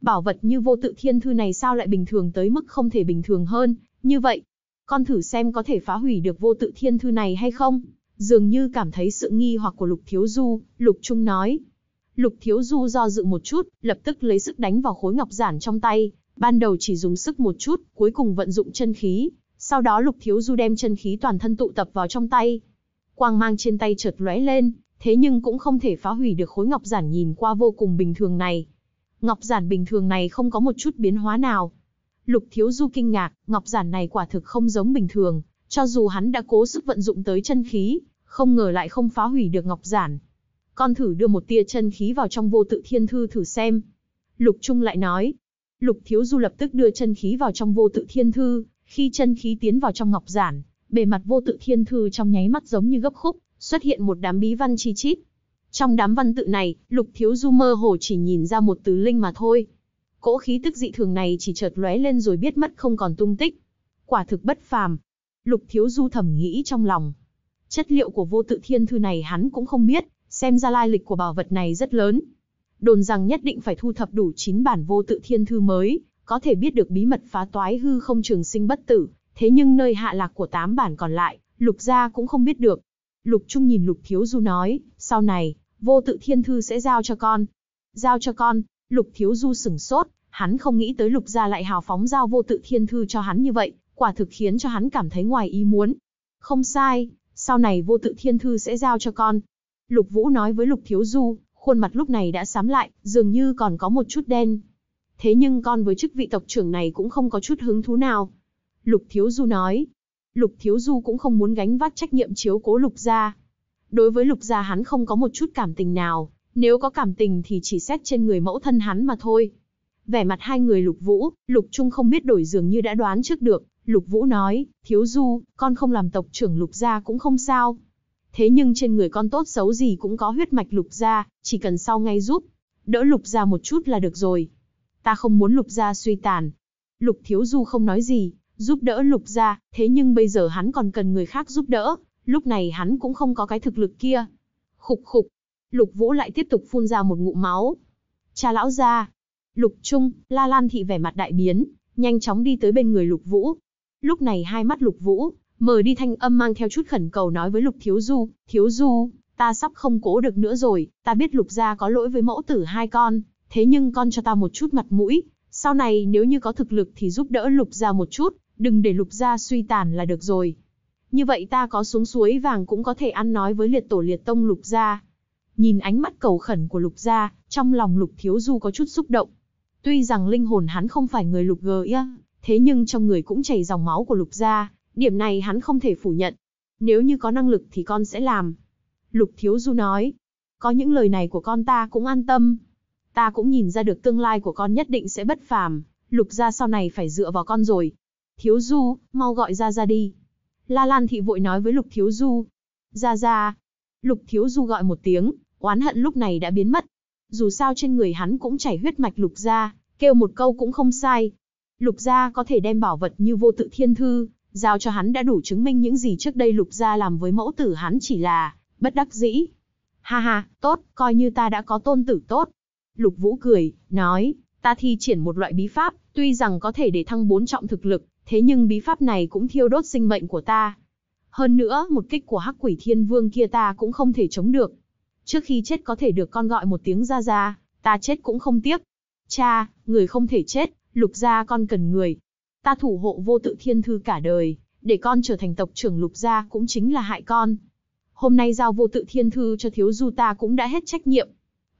Bảo vật như vô tự thiên thư này sao lại bình thường tới mức không thể bình thường hơn, như vậy, con thử xem có thể phá hủy được vô tự thiên thư này hay không? Dường như cảm thấy sự nghi hoặc của Lục Thiếu Du, Lục Trung nói. Lục Thiếu Du do dự một chút, lập tức lấy sức đánh vào khối ngọc giản trong tay, ban đầu chỉ dùng sức một chút, cuối cùng vận dụng chân khí. Sau đó Lục Thiếu Du đem chân khí toàn thân tụ tập vào trong tay. Quang mang trên tay chợt lóe lên, thế nhưng cũng không thể phá hủy được khối ngọc giản nhìn qua vô cùng bình thường này. Ngọc giản bình thường này không có một chút biến hóa nào. Lục Thiếu Du kinh ngạc, ngọc giản này quả thực không giống bình thường, cho dù hắn đã cố sức vận dụng tới chân khí, không ngờ lại không phá hủy được ngọc giản. Con thử đưa một tia chân khí vào trong vô tự thiên thư thử xem. Lục Trung lại nói. Lục Thiếu Du lập tức đưa chân khí vào trong vô tự thiên thư, khi chân khí tiến vào trong ngọc giản, bề mặt vô tự thiên thư trong nháy mắt giống như gấp khúc, xuất hiện một đám bí văn chi chít. Trong đám văn tự này, Lục Thiếu Du mơ hồ chỉ nhìn ra một từ linh mà thôi, Cỗ khí tức dị thường này chỉ chợt lóe lên rồi biết mất không còn tung tích. Quả thực bất phàm. Lục Thiếu Du thầm nghĩ trong lòng. Chất liệu của vô tự thiên thư này hắn cũng không biết, xem ra lai lịch của bảo vật này rất lớn. Đồn rằng nhất định phải thu thập đủ 9 bản vô tự thiên thư mới, có thể biết được bí mật phá toái hư không trường sinh bất tử, thế nhưng nơi hạ lạc của 8 bản còn lại, Lục gia cũng không biết được. Lục Trung nhìn Lục Thiếu Du nói, sau này, vô tự thiên thư sẽ giao cho con. Giao cho con, Lục Thiếu Du sửng sốt, Hắn không nghĩ tới lục gia lại hào phóng giao vô tự thiên thư cho hắn như vậy, quả thực khiến cho hắn cảm thấy ngoài ý muốn. Không sai, sau này vô tự thiên thư sẽ giao cho con. Lục Vũ nói với Lục Thiếu Du, khuôn mặt lúc này đã sám lại, dường như còn có một chút đen. Thế nhưng con với chức vị tộc trưởng này cũng không có chút hứng thú nào. Lục Thiếu Du nói. Lục Thiếu Du cũng không muốn gánh vác trách nhiệm chiếu cố Lục gia. Đối với Lục gia hắn không có một chút cảm tình nào, nếu có cảm tình thì chỉ xét trên người mẫu thân hắn mà thôi. Vẻ mặt hai người Lục Vũ, Lục Trung không biết đổi dường như đã đoán trước được, Lục Vũ nói, thiếu du, con không làm tộc trưởng Lục gia cũng không sao. Thế nhưng trên người con tốt xấu gì cũng có huyết mạch Lục gia, chỉ cần sau ngay giúp, đỡ Lục gia một chút là được rồi. Ta không muốn Lục gia suy tàn. Lục thiếu du không nói gì, giúp đỡ Lục gia, thế nhưng bây giờ hắn còn cần người khác giúp đỡ, lúc này hắn cũng không có cái thực lực kia. Khục khục, Lục Vũ lại tiếp tục phun ra một ngụm máu. Cha lão gia, Lục Trung, La Lan Thị vẻ mặt đại biến, nhanh chóng đi tới bên người Lục Vũ. Lúc này hai mắt Lục Vũ, mở đi thanh âm mang theo chút khẩn cầu nói với Lục Thiếu Du, Thiếu Du, ta sắp không cố được nữa rồi, ta biết Lục gia có lỗi với mẫu tử hai con, thế nhưng con cho ta một chút mặt mũi, sau này nếu như có thực lực thì giúp đỡ Lục gia một chút, đừng để Lục gia suy tàn là được rồi. Như vậy ta có xuống suối vàng cũng có thể ăn nói với liệt tổ liệt tông Lục gia. Nhìn ánh mắt cầu khẩn của Lục gia, trong lòng Lục Thiếu Du có chút xúc động, Tuy rằng linh hồn hắn không phải người lục gờ thế nhưng trong người cũng chảy dòng máu của lục gia, điểm này hắn không thể phủ nhận. Nếu như có năng lực thì con sẽ làm. Lục Thiếu Du nói, có những lời này của con ta cũng an tâm. Ta cũng nhìn ra được tương lai của con nhất định sẽ bất phàm, lục gia sau này phải dựa vào con rồi. Thiếu Du, mau gọi ra ra đi. La Lan Thị vội nói với Lục Thiếu Du. Ra ra. Lục Thiếu Du gọi một tiếng, oán hận lúc này đã biến mất dù sao trên người hắn cũng chảy huyết mạch lục gia, kêu một câu cũng không sai. Lục gia có thể đem bảo vật như vô tự thiên thư, giao cho hắn đã đủ chứng minh những gì trước đây lục gia làm với mẫu tử hắn chỉ là bất đắc dĩ. Ha ha, tốt, coi như ta đã có tôn tử tốt. Lục Vũ cười, nói, ta thi triển một loại bí pháp, tuy rằng có thể để thăng bốn trọng thực lực, thế nhưng bí pháp này cũng thiêu đốt sinh mệnh của ta. Hơn nữa, một kích của hắc quỷ thiên vương kia ta cũng không thể chống được, trước khi chết có thể được con gọi một tiếng ra ra, ta chết cũng không tiếc. Cha, người không thể chết, lục gia con cần người. Ta thủ hộ vô tự thiên thư cả đời, để con trở thành tộc trưởng lục gia cũng chính là hại con. Hôm nay giao vô tự thiên thư cho thiếu du ta cũng đã hết trách nhiệm.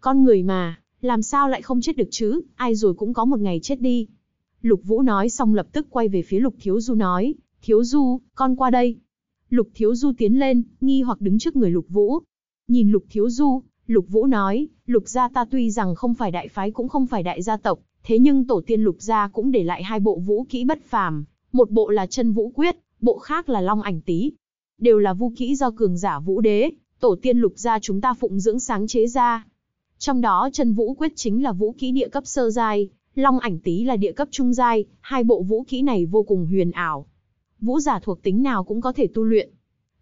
Con người mà, làm sao lại không chết được chứ, ai rồi cũng có một ngày chết đi. Lục Vũ nói xong lập tức quay về phía Lục Thiếu Du nói, Thiếu Du, con qua đây. Lục Thiếu Du tiến lên, nghi hoặc đứng trước người Lục Vũ, Nhìn Lục Thiếu Du, Lục Vũ nói, Lục gia ta tuy rằng không phải đại phái cũng không phải đại gia tộc, thế nhưng tổ tiên Lục gia cũng để lại hai bộ vũ kỹ bất phàm, một bộ là chân vũ quyết, bộ khác là long ảnh tý. Đều là vũ kỹ do cường giả vũ đế, tổ tiên Lục gia chúng ta phụng dưỡng sáng chế ra. Trong đó chân vũ quyết chính là vũ kỹ địa cấp sơ giai, long ảnh tý là địa cấp trung giai, hai bộ vũ kỹ này vô cùng huyền ảo. Vũ giả thuộc tính nào cũng có thể tu luyện,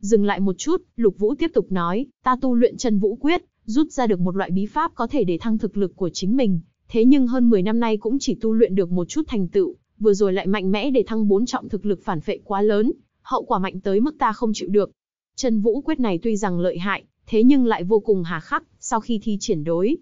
Dừng lại một chút, Lục Vũ tiếp tục nói, ta tu luyện chân vũ quyết, rút ra được một loại bí pháp có thể để thăng thực lực của chính mình, thế nhưng hơn 10 năm nay cũng chỉ tu luyện được một chút thành tựu, vừa rồi lại mạnh mẽ để thăng bốn trọng thực lực phản phệ quá lớn, hậu quả mạnh tới mức ta không chịu được. Chân vũ quyết này tuy rằng lợi hại, thế nhưng lại vô cùng hà khắc, sau khi thi triển đối,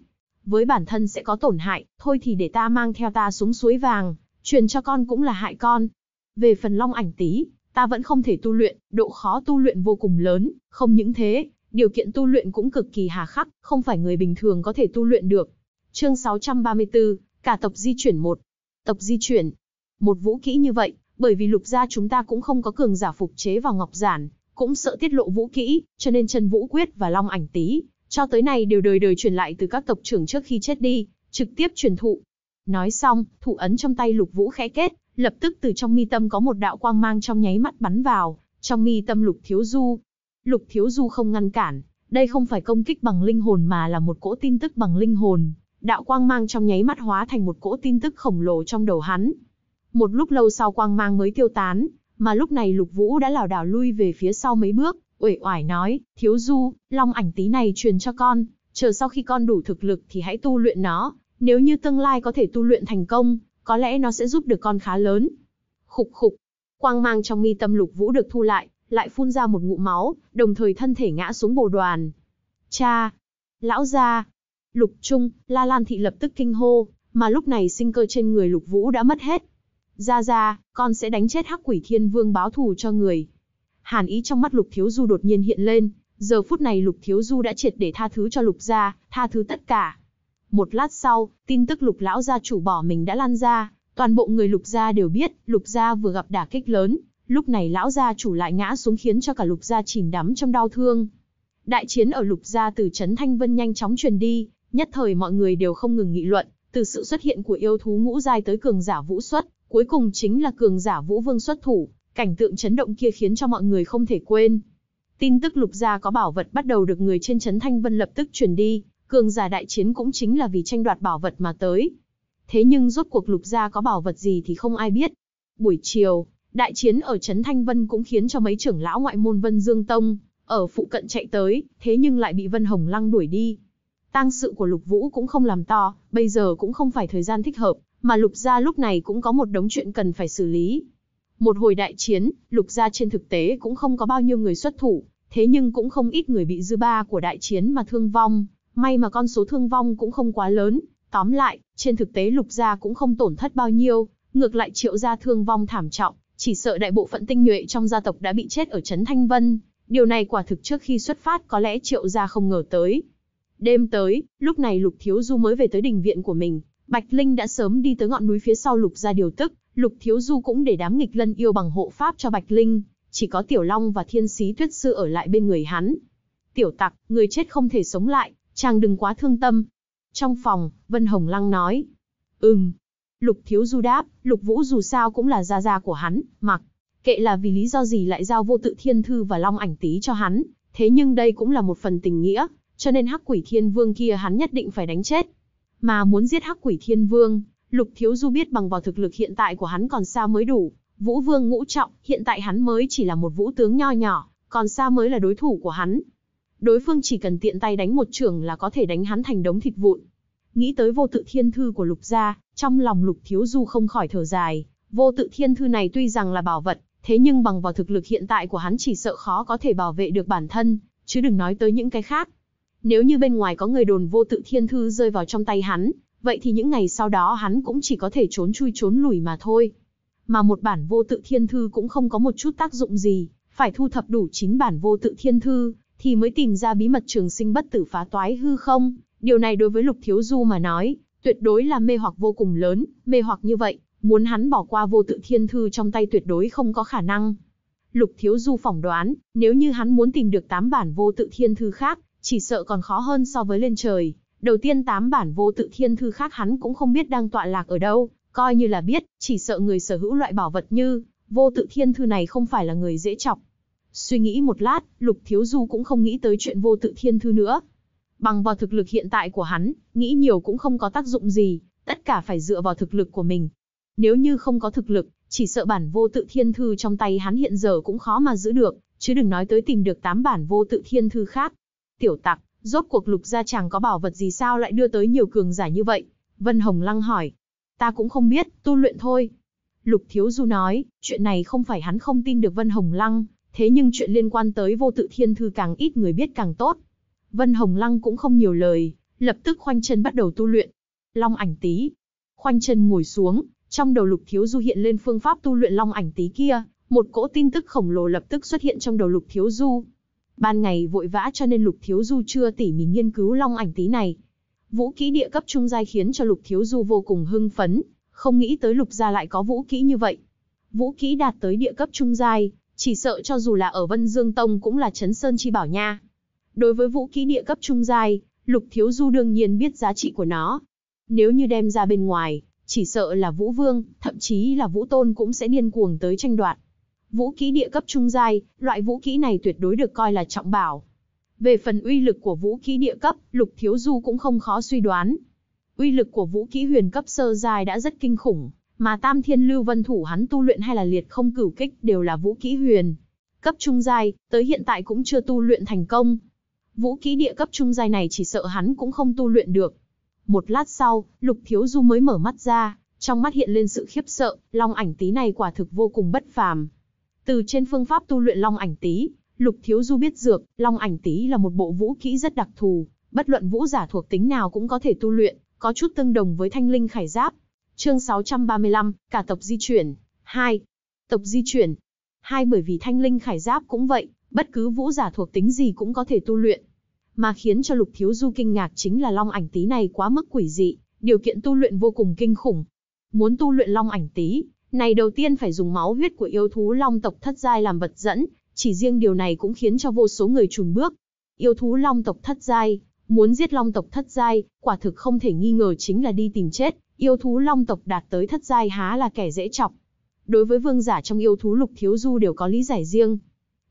với bản thân sẽ có tổn hại, thôi thì để ta mang theo ta xuống suối vàng, truyền cho con cũng là hại con. Về phần long ảnh tí, ta vẫn không thể tu luyện, độ khó tu luyện vô cùng lớn, không những thế, điều kiện tu luyện cũng cực kỳ hà khắc, không phải người bình thường có thể tu luyện được. Chương 634, cả tộc di chuyển một. Tộc di chuyển. Một vũ kỹ như vậy, bởi vì lục gia chúng ta cũng không có cường giả phục chế vào ngọc giản, cũng sợ tiết lộ vũ kỹ, cho nên chân vũ quyết và long ảnh tí, cho tới nay đều đời đời truyền lại từ các tộc trưởng trước khi chết đi, trực tiếp truyền thụ. Nói xong, thủ ấn trong tay lục vũ khẽ kết, Lập tức từ trong mi tâm có một đạo quang mang trong nháy mắt bắn vào, trong mi tâm Lục Thiếu Du. Lục Thiếu Du không ngăn cản, đây không phải công kích bằng linh hồn mà là một cỗ tin tức bằng linh hồn. Đạo quang mang trong nháy mắt hóa thành một cỗ tin tức khổng lồ trong đầu hắn. Một lúc lâu sau quang mang mới tiêu tán, mà lúc này Lục Vũ đã lảo đảo lui về phía sau mấy bước, uể oải nói, thiếu du, long ảnh tí này truyền cho con, chờ sau khi con đủ thực lực thì hãy tu luyện nó, nếu như tương lai có thể tu luyện thành công, có lẽ nó sẽ giúp được con khá lớn. Khục khục, quang mang trong mi tâm lục vũ được thu lại, lại phun ra một ngụm máu, đồng thời thân thể ngã xuống bồ đoàn. Cha, lão gia, lục trung, la lan thị lập tức kinh hô, mà lúc này sinh cơ trên người lục vũ đã mất hết. Gia gia, con sẽ đánh chết hắc quỷ thiên vương báo thù cho người. Hàn ý trong mắt lục thiếu du đột nhiên hiện lên, giờ phút này lục thiếu du đã triệt để tha thứ cho lục gia, tha thứ tất cả. Một lát sau, tin tức lục lão gia chủ bỏ mình đã lan ra, toàn bộ người lục gia đều biết, lục gia vừa gặp đả kích lớn, lúc này lão gia chủ lại ngã xuống khiến cho cả lục gia chìm đắm trong đau thương. Đại chiến ở lục gia từ Trấn Thanh Vân nhanh chóng truyền đi, nhất thời mọi người đều không ngừng nghị luận, từ sự xuất hiện của yêu thú ngũ giai tới cường giả vũ xuất, cuối cùng chính là cường giả vũ vương xuất thủ, cảnh tượng chấn động kia khiến cho mọi người không thể quên. Tin tức lục gia có bảo vật bắt đầu được người trên Trấn Thanh Vân lập tức truyền đi, Cường giả đại chiến cũng chính là vì tranh đoạt bảo vật mà tới. Thế nhưng rốt cuộc lục gia có bảo vật gì thì không ai biết. Buổi chiều, đại chiến ở Trấn Thanh Vân cũng khiến cho mấy trưởng lão ngoại môn Vân Dương Tông, ở phụ cận chạy tới, thế nhưng lại bị Vân Hồng Lăng đuổi đi. Tang sự của Lục Vũ cũng không làm to, bây giờ cũng không phải thời gian thích hợp, mà Lục gia lúc này cũng có một đống chuyện cần phải xử lý. Một hồi đại chiến, Lục gia trên thực tế cũng không có bao nhiêu người xuất thủ, thế nhưng cũng không ít người bị dư ba của đại chiến mà thương vong, May mà con số thương vong cũng không quá lớn, tóm lại, trên thực tế lục gia cũng không tổn thất bao nhiêu, ngược lại triệu gia thương vong thảm trọng, chỉ sợ đại bộ phận tinh nhuệ trong gia tộc đã bị chết ở Trấn Thanh Vân. Điều này quả thực trước khi xuất phát có lẽ triệu gia không ngờ tới. Đêm tới, lúc này Lục Thiếu Du mới về tới đình viện của mình, Bạch Linh đã sớm đi tới ngọn núi phía sau Lục gia điều tức, Lục Thiếu Du cũng để đám nghịch lân yêu bằng hộ pháp cho Bạch Linh, chỉ có Tiểu Long và Thiên Sĩ Tuyết Sư ở lại bên người hắn. Tiểu Tặc, người chết không thể sống lại, Chàng đừng quá thương tâm. Trong phòng, Vân Hồng Lăng nói. Ừm. Lục Thiếu Du đáp, Lục Vũ dù sao cũng là gia gia của hắn, mặc. Kệ là vì lý do gì lại giao vô tự thiên thư và long ảnh tí cho hắn, thế nhưng đây cũng là một phần tình nghĩa, cho nên hắc quỷ thiên vương kia hắn nhất định phải đánh chết. Mà muốn giết hắc quỷ thiên vương, Lục Thiếu Du biết bằng vào thực lực hiện tại của hắn còn xa mới đủ. Vũ Vương ngũ trọng, hiện tại hắn mới chỉ là một vũ tướng nho nhỏ, còn xa mới là đối thủ của hắn, đối phương chỉ cần tiện tay đánh một trưởng là có thể đánh hắn thành đống thịt vụn. Nghĩ tới vô tự thiên thư của lục gia, trong lòng lục thiếu du không khỏi thở dài, vô tự thiên thư này tuy rằng là bảo vật, thế nhưng bằng vào thực lực hiện tại của hắn chỉ sợ khó có thể bảo vệ được bản thân, chứ đừng nói tới những cái khác. Nếu như bên ngoài có người đồn vô tự thiên thư rơi vào trong tay hắn, vậy thì những ngày sau đó hắn cũng chỉ có thể trốn chui trốn lùi mà thôi. Mà một bản vô tự thiên thư cũng không có một chút tác dụng gì, phải thu thập đủ 9 bản vô tự thiên thư, thì mới tìm ra bí mật trường sinh bất tử phá toái hư không. Điều này đối với Lục Thiếu Du mà nói, tuyệt đối là mê hoặc vô cùng lớn, mê hoặc như vậy, muốn hắn bỏ qua vô tự thiên thư trong tay tuyệt đối không có khả năng. Lục Thiếu Du phỏng đoán, nếu như hắn muốn tìm được 8 bản vô tự thiên thư khác, chỉ sợ còn khó hơn so với lên trời. Đầu tiên 8 bản vô tự thiên thư khác hắn cũng không biết đang tọa lạc ở đâu, coi như là biết, chỉ sợ người sở hữu loại bảo vật như vô tự thiên thư này không phải là người dễ chọc. Suy nghĩ một lát, Lục Thiếu Du cũng không nghĩ tới chuyện vô tự thiên thư nữa. Bằng vào thực lực hiện tại của hắn, nghĩ nhiều cũng không có tác dụng gì, tất cả phải dựa vào thực lực của mình. Nếu như không có thực lực, chỉ sợ bản vô tự thiên thư trong tay hắn hiện giờ cũng khó mà giữ được, chứ đừng nói tới tìm được tám bản vô tự thiên thư khác. Tiểu tặc, rốt cuộc lục gia chàng có bảo vật gì sao lại đưa tới nhiều cường giả như vậy? Vân Hồng Lăng hỏi. Ta cũng không biết, tu luyện thôi. Lục Thiếu Du nói, chuyện này không phải hắn không tin được Vân Hồng Lăng, thế nhưng chuyện liên quan tới vô tự thiên thư càng ít người biết càng tốt. Vân Hồng Lăng cũng không nhiều lời, lập tức khoanh chân bắt đầu tu luyện. Long ảnh tí. Khoanh chân ngồi xuống, trong đầu Lục Thiếu Du hiện lên phương pháp tu luyện long ảnh tí kia, một cỗ tin tức khổng lồ lập tức xuất hiện trong đầu Lục Thiếu Du. Ban ngày vội vã cho nên Lục Thiếu Du chưa tỉ mỉ nghiên cứu long ảnh tí này. Vũ kỹ địa cấp trung giai khiến cho Lục Thiếu Du vô cùng hưng phấn, không nghĩ tới Lục gia lại có vũ kỹ như vậy. Vũ kỹ đạt tới địa cấp trung giai, chỉ sợ cho dù là ở Vân Dương Tông cũng là chấn sơn chi bảo nha. Đối với vũ kỹ địa cấp trung giai, Lục Thiếu Du đương nhiên biết giá trị của nó. Nếu như đem ra bên ngoài, chỉ sợ là Vũ Vương, thậm chí là Vũ Tôn cũng sẽ điên cuồng tới tranh đoạt. Vũ kỹ địa cấp trung giai, loại vũ kỹ này tuyệt đối được coi là trọng bảo. Về phần uy lực của vũ kỹ địa cấp, Lục Thiếu Du cũng không khó suy đoán. Uy lực của vũ kỹ huyền cấp sơ giai đã rất kinh khủng, mà tam thiên lưu vân thủ hắn tu luyện hay là liệt không cửu kích đều là vũ kỹ huyền. Cấp trung giai, tới hiện tại cũng chưa tu luyện thành công. Vũ kỹ địa cấp trung giai này chỉ sợ hắn cũng không tu luyện được. Một lát sau, lục thiếu du mới mở mắt ra, trong mắt hiện lên sự khiếp sợ, long ảnh tí này quả thực vô cùng bất phàm. Từ trên phương pháp tu luyện long ảnh tí, Lục Thiếu Du biết dược, Long Ảnh Tý là một bộ vũ kỹ rất đặc thù, bất luận vũ giả thuộc tính nào cũng có thể tu luyện, có chút tương đồng với Thanh Linh Khải Giáp, Chương 635, cả tộc di chuyển. 2. Tộc di chuyển. 2. Bởi vì thanh linh khải giáp cũng vậy, bất cứ vũ giả thuộc tính gì cũng có thể tu luyện. Mà khiến cho Lục Thiếu Du kinh ngạc chính là long ảnh tí này quá mức quỷ dị, điều kiện tu luyện vô cùng kinh khủng. Muốn tu luyện long ảnh tí, này đầu tiên phải dùng máu huyết của yêu thú long tộc thất giai làm vật dẫn, chỉ riêng điều này cũng khiến cho vô số người chùn bước. Yêu thú long tộc thất giai, Muốn giết long tộc thất giai, quả thực không thể nghi ngờ chính là đi tìm chết, yêu thú long tộc đạt tới thất giai há là kẻ dễ chọc. Đối với vương giả trong yêu thú lục thiếu du đều có lý giải riêng.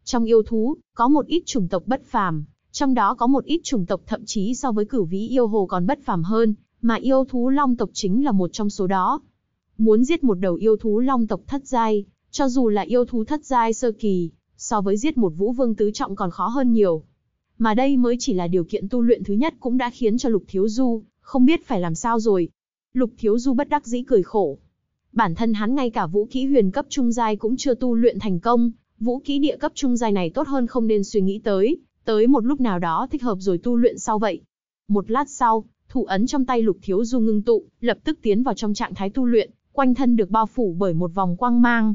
Trong yêu thú, có một ít chủng tộc bất phàm, trong đó có một ít chủng tộc thậm chí so với cửu vĩ yêu hồ còn bất phàm hơn, mà yêu thú long tộc chính là một trong số đó. Muốn giết một đầu yêu thú long tộc thất giai, cho dù là yêu thú thất giai sơ kỳ, so với giết một vũ vương tứ trọng còn khó hơn nhiều. Mà đây mới chỉ là điều kiện tu luyện thứ nhất cũng đã khiến cho Lục Thiếu Du không biết phải làm sao rồi. Lục Thiếu Du bất đắc dĩ cười khổ. Bản thân hắn ngay cả vũ kỹ huyền cấp trung giai cũng chưa tu luyện thành công, vũ kỹ địa cấp trung giai này tốt hơn không nên suy nghĩ tới, tới một lúc nào đó thích hợp rồi tu luyện sau vậy. Một lát sau, thủ ấn trong tay Lục Thiếu Du ngưng tụ, lập tức tiến vào trong trạng thái tu luyện, quanh thân được bao phủ bởi một vòng quang mang.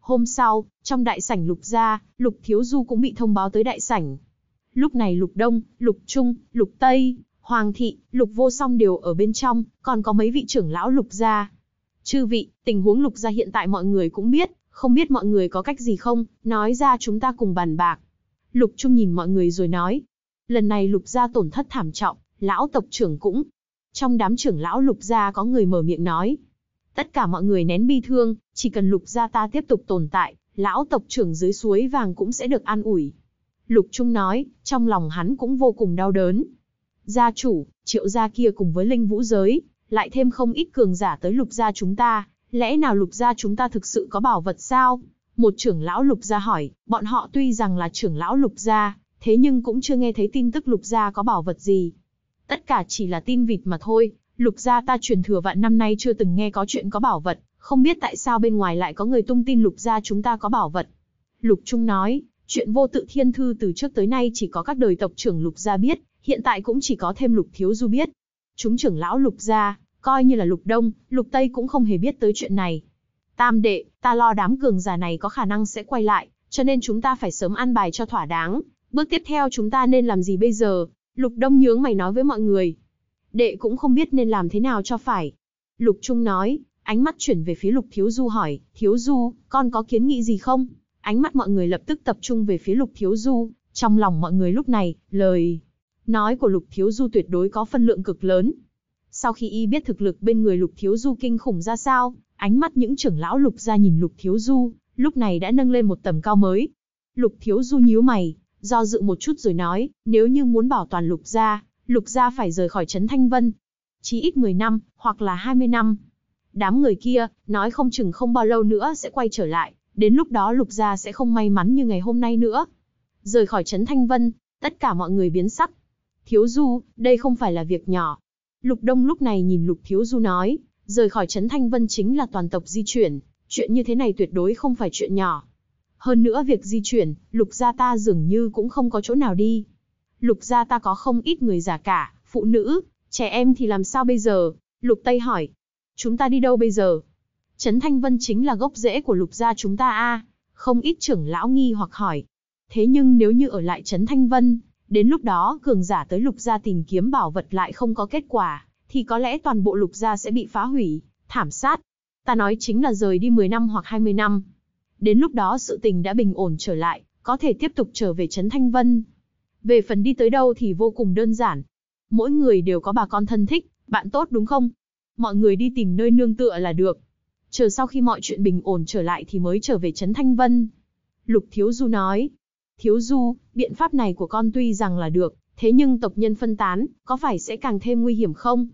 Hôm sau, trong đại sảnh Lục gia, Lục Thiếu Du cũng bị thông báo tới đại sảnh, Lúc này lục đông, lục trung, lục tây, hoàng thị, lục vô song đều ở bên trong, còn có mấy vị trưởng lão lục gia. Chư vị, tình huống lục gia hiện tại mọi người cũng biết, không biết mọi người có cách gì không, nói ra chúng ta cùng bàn bạc. Lục trung nhìn mọi người rồi nói, lần này lục gia tổn thất thảm trọng, lão tộc trưởng cũng. Trong đám trưởng lão lục gia có người mở miệng nói, tất cả mọi người nén bi thương, chỉ cần lục gia ta tiếp tục tồn tại, lão tộc trưởng dưới suối vàng cũng sẽ được an ủi. Lục Trung nói, trong lòng hắn cũng vô cùng đau đớn. Gia chủ, triệu gia kia cùng với linh vũ giới, lại thêm không ít cường giả tới lục gia chúng ta, lẽ nào lục gia chúng ta thực sự có bảo vật sao? Một trưởng lão lục gia hỏi, bọn họ tuy rằng là trưởng lão lục gia, thế nhưng cũng chưa nghe thấy tin tức lục gia có bảo vật gì. Tất cả chỉ là tin vịt mà thôi, lục gia ta truyền thừa vạn năm nay chưa từng nghe có chuyện có bảo vật, không biết tại sao bên ngoài lại có người tung tin lục gia chúng ta có bảo vật. Lục Trung nói, Chuyện vô tự thiên thư từ trước tới nay chỉ có các đời tộc trưởng lục gia biết, hiện tại cũng chỉ có thêm lục thiếu du biết. Chúng trưởng lão lục gia, coi như là lục đông, lục tây cũng không hề biết tới chuyện này. Tam đệ, ta lo đám cường giả này có khả năng sẽ quay lại, cho nên chúng ta phải sớm an bài cho thỏa đáng. Bước tiếp theo chúng ta nên làm gì bây giờ? Lục đông nhướng mày nói với mọi người. Đệ cũng không biết nên làm thế nào cho phải. Lục Trung nói, ánh mắt chuyển về phía Lục Thiếu Du hỏi, Thiếu Du, con có kiến nghị gì không? Ánh mắt mọi người lập tức tập trung về phía Lục Thiếu Du, trong lòng mọi người lúc này, lời nói của Lục Thiếu Du tuyệt đối có phân lượng cực lớn. Sau khi y biết thực lực bên người Lục Thiếu Du kinh khủng ra sao, ánh mắt những trưởng lão Lục ra nhìn Lục Thiếu Du, lúc này đã nâng lên một tầm cao mới. Lục Thiếu Du nhíu mày, do dự một chút rồi nói, nếu như muốn bảo toàn Lục ra, Lục ra phải rời khỏi Trấn Thanh Vân. Chí ít 10 năm, hoặc là 20 năm. Đám người kia, nói không chừng không bao lâu nữa sẽ quay trở lại đến lúc đó lục gia sẽ không may mắn như ngày hôm nay nữa. Rời khỏi trấn Thanh Vân, tất cả mọi người biến sắc. Thiếu Du, đây không phải là việc nhỏ. Lục Đông lúc này nhìn Lục Thiếu Du nói, rời khỏi trấn Thanh Vân chính là toàn tộc di chuyển, chuyện như thế này tuyệt đối không phải chuyện nhỏ. Hơn nữa việc di chuyển, lục gia ta dường như cũng không có chỗ nào đi. Lục gia ta có không ít người già cả, phụ nữ, trẻ em thì làm sao bây giờ? Lục Tây hỏi, chúng ta đi đâu bây giờ? Trấn Thanh Vân chính là gốc rễ của lục gia chúng ta a Không ít trưởng lão nghi hoặc hỏi. Thế nhưng nếu như ở lại Trấn Thanh Vân, đến lúc đó cường giả tới lục gia tìm kiếm bảo vật lại không có kết quả, thì có lẽ toàn bộ lục gia sẽ bị phá hủy, thảm sát. Ta nói chính là rời đi 10 năm hoặc 20 năm. Đến lúc đó sự tình đã bình ổn trở lại, có thể tiếp tục trở về Trấn Thanh Vân. Về phần đi tới đâu thì vô cùng đơn giản. Mỗi người đều có bà con thân thích, bạn tốt đúng không? Mọi người đi tìm nơi nương tựa là được chờ sau khi mọi chuyện bình ổn trở lại thì mới trở về Trấn Thanh Vân. Lục Thiếu Du nói, Thiếu Du, biện pháp này của con tuy rằng là được, thế nhưng tộc nhân phân tán, có phải sẽ càng thêm nguy hiểm không?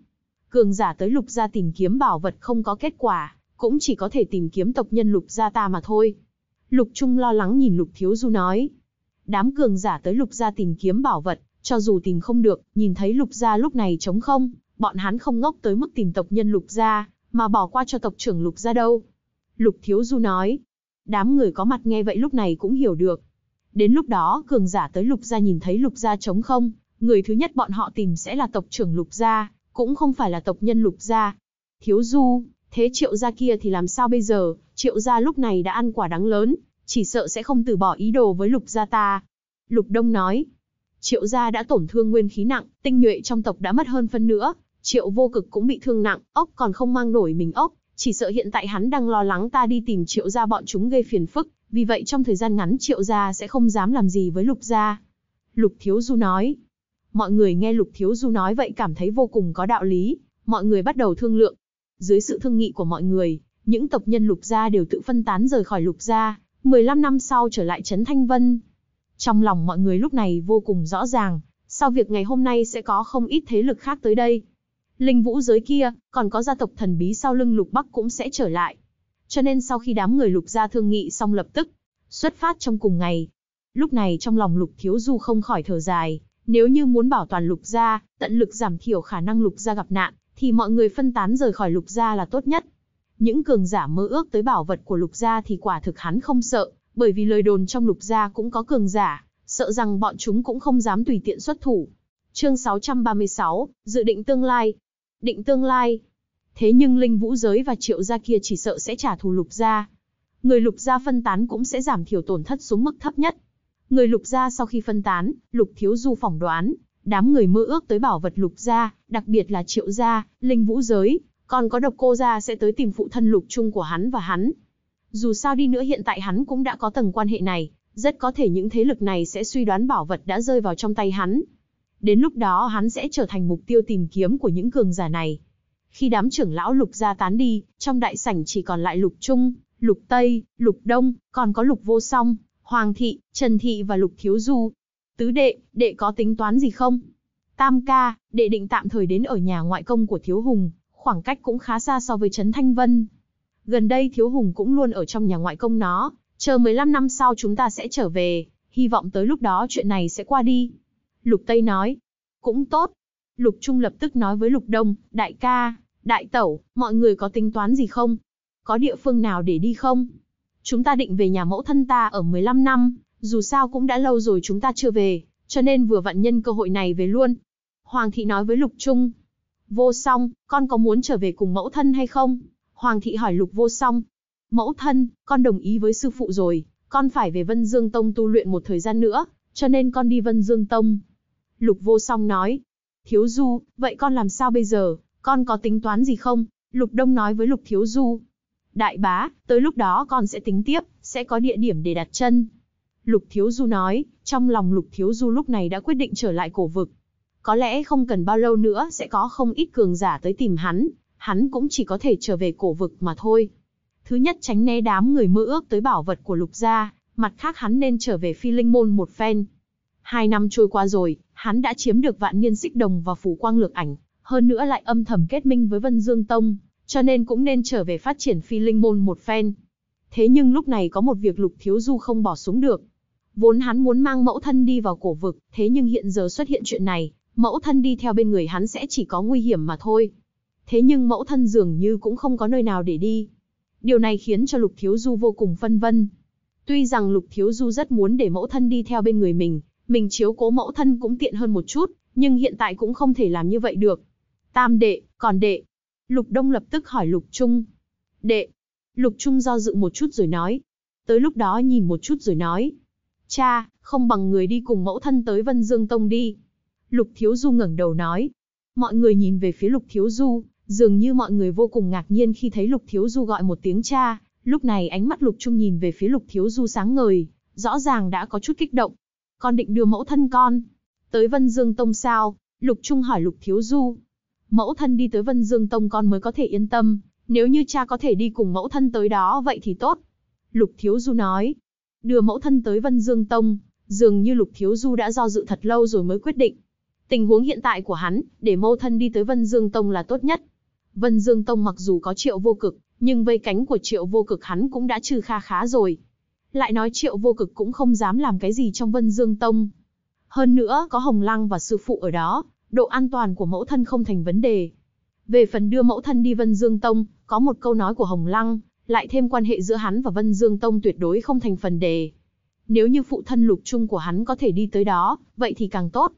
Cường giả tới lục gia tìm kiếm bảo vật không có kết quả, cũng chỉ có thể tìm kiếm tộc nhân lục gia ta mà thôi. Lục Trung lo lắng nhìn lục thiếu du nói. Đám cường giả tới lục gia tìm kiếm bảo vật, cho dù tìm không được, nhìn thấy lục gia lúc này trống không, bọn hắn không ngốc tới mức tìm tộc nhân lục gia, mà bỏ qua cho tộc trưởng Lục ra đâu. Lục Thiếu Du nói, đám người có mặt nghe vậy lúc này cũng hiểu được. Đến lúc đó cường giả tới Lục ra nhìn thấy Lục ra trống không, người thứ nhất bọn họ tìm sẽ là tộc trưởng Lục ra, cũng không phải là tộc nhân Lục ra. Thiếu Du, thế triệu gia kia thì làm sao bây giờ, triệu gia lúc này đã ăn quả đắng lớn, chỉ sợ sẽ không từ bỏ ý đồ với lục gia ta. Lục Đông nói, triệu gia đã tổn thương nguyên khí nặng, tinh nhuệ trong tộc đã mất hơn phân nữa, Triệu vô cực cũng bị thương nặng, ốc còn không mang nổi mình ốc, chỉ sợ hiện tại hắn đang lo lắng ta đi tìm triệu gia bọn chúng gây phiền phức, vì vậy trong thời gian ngắn triệu gia sẽ không dám làm gì với lục gia. Lục Thiếu Du nói. Mọi người nghe Lục Thiếu Du nói vậy cảm thấy vô cùng có đạo lý, mọi người bắt đầu thương lượng. Dưới sự thương nghị của mọi người, những tộc nhân Lục gia đều tự phân tán rời khỏi Lục gia, 15 năm sau trở lại Trấn Thanh Vân. Trong lòng mọi người lúc này vô cùng rõ ràng, sau việc ngày hôm nay sẽ có không ít thế lực khác tới đây, linh vũ giới kia, còn có gia tộc thần bí sau lưng lục bắc cũng sẽ trở lại. Cho nên sau khi đám người lục gia thương nghị xong lập tức, xuất phát trong cùng ngày. Lúc này trong lòng lục thiếu du không khỏi thở dài, nếu như muốn bảo toàn lục gia, tận lực giảm thiểu khả năng lục gia gặp nạn, thì mọi người phân tán rời khỏi lục gia là tốt nhất. Những cường giả mơ ước tới bảo vật của lục gia thì quả thực hắn không sợ, bởi vì lời đồn trong lục gia cũng có cường giả, sợ rằng bọn chúng cũng không dám tùy tiện xuất thủ. Chương 636, dự định tương lai, định tương lai. Thế nhưng linh vũ giới và triệu gia kia chỉ sợ sẽ trả thù lục gia. Người lục gia phân tán cũng sẽ giảm thiểu tổn thất xuống mức thấp nhất. Người lục gia sau khi phân tán, lục thiếu du phỏng đoán, đám người mơ ước tới bảo vật lục gia, đặc biệt là triệu gia, linh vũ giới, còn có độc cô gia sẽ tới tìm phụ thân lục chung của hắn và hắn. Dù sao đi nữa hiện tại hắn cũng đã có tầng quan hệ này, rất có thể những thế lực này sẽ suy đoán bảo vật đã rơi vào trong tay hắn, Đến lúc đó hắn sẽ trở thành mục tiêu tìm kiếm của những cường giả này. Khi đám trưởng lão lục gia tán đi, trong đại sảnh chỉ còn lại lục trung, lục tây, lục đông, còn có lục vô song, hoàng thị, trần thị và lục thiếu du. Tứ đệ, đệ có tính toán gì không? Tam ca, đệ định tạm thời đến ở nhà ngoại công của thiếu hùng, khoảng cách cũng khá xa so với Trấn Thanh Vân. Gần đây Thiếu Hùng cũng luôn ở trong nhà ngoại công nó, chờ 15 năm sau chúng ta sẽ trở về, hy vọng tới lúc đó chuyện này sẽ qua đi. Lục Tây nói. Cũng tốt. Lục Trung lập tức nói với Lục Đông, đại ca, đại tẩu, mọi người có tính toán gì không? Có địa phương nào để đi không? Chúng ta định về nhà mẫu thân ta ở 15 năm, dù sao cũng đã lâu rồi chúng ta chưa về, cho nên vừa vặn nhân cơ hội này về luôn. Hoàng thị nói với Lục Trung. Vô song, con có muốn trở về cùng mẫu thân hay không? Hoàng thị hỏi Lục vô song. Mẫu thân, con đồng ý với sư phụ rồi, con phải về Vân Dương Tông tu luyện một thời gian nữa, cho nên con đi Vân Dương Tông, Lục vô song nói, thiếu du, vậy con làm sao bây giờ, con có tính toán gì không? Lục đông nói với lục thiếu du. Đại bá, tới lúc đó con sẽ tính tiếp, sẽ có địa điểm để đặt chân. Lục thiếu du nói, trong lòng lục thiếu du lúc này đã quyết định trở lại cổ vực. Có lẽ không cần bao lâu nữa sẽ có không ít cường giả tới tìm hắn, hắn cũng chỉ có thể trở về cổ vực mà thôi. Thứ nhất tránh né đám người mơ ước tới bảo vật của lục gia, mặt khác hắn nên trở về phi linh môn một phen, Hai năm trôi qua rồi, hắn đã chiếm được vạn niên xích đồng và phủ quang lược ảnh, hơn nữa lại âm thầm kết minh với Vân Dương Tông, cho nên cũng nên trở về phát triển phi linh môn một phen. Thế nhưng lúc này có một việc Lục Thiếu Du không bỏ xuống được. Vốn hắn muốn mang mẫu thân đi vào cổ vực, thế nhưng hiện giờ xuất hiện chuyện này, mẫu thân đi theo bên người hắn sẽ chỉ có nguy hiểm mà thôi. Thế nhưng mẫu thân dường như cũng không có nơi nào để đi. Điều này khiến cho Lục Thiếu Du vô cùng phân vân. Tuy rằng Lục Thiếu Du rất muốn để mẫu thân đi theo bên người mình, mình chiếu cố mẫu thân cũng tiện hơn một chút, nhưng hiện tại cũng không thể làm như vậy được. Tam đệ, còn đệ. Lục Đông lập tức hỏi Lục Trung. Đệ. Lục Trung do dự một chút rồi nói. Tới lúc đó nhìn một chút rồi nói. Cha, không bằng người đi cùng mẫu thân tới Vân Dương Tông đi. Lục Thiếu Du ngẩng đầu nói. Mọi người nhìn về phía Lục Thiếu Du, dường như mọi người vô cùng ngạc nhiên khi thấy Lục Thiếu Du gọi một tiếng cha. Lúc này ánh mắt Lục Trung nhìn về phía Lục Thiếu Du sáng ngời, rõ ràng đã có chút kích động, con định đưa mẫu thân con. Tới Vân Dương Tông sao? Lục Trung hỏi Lục Thiếu Du. Mẫu thân đi tới Vân Dương Tông con mới có thể yên tâm, nếu như cha có thể đi cùng mẫu thân tới đó vậy thì tốt. Lục Thiếu Du nói. Đưa mẫu thân tới Vân Dương Tông, dường như Lục Thiếu Du đã do dự thật lâu rồi mới quyết định. Tình huống hiện tại của hắn, để mẫu thân đi tới Vân Dương Tông là tốt nhất. Vân Dương Tông mặc dù có triệu vô cực, nhưng vây cánh của triệu vô cực hắn cũng đã trừ kha khá rồi lại nói triệu vô cực cũng không dám làm cái gì trong Vân Dương Tông. Hơn nữa, có Hồng Lăng và sư phụ ở đó, độ an toàn của mẫu thân không thành vấn đề. Về phần đưa mẫu thân đi Vân Dương Tông, có một câu nói của Hồng Lăng, lại thêm quan hệ giữa hắn và Vân Dương Tông tuyệt đối không thành phần đề. Nếu như phụ thân lục trung của hắn có thể đi tới đó, vậy thì càng tốt.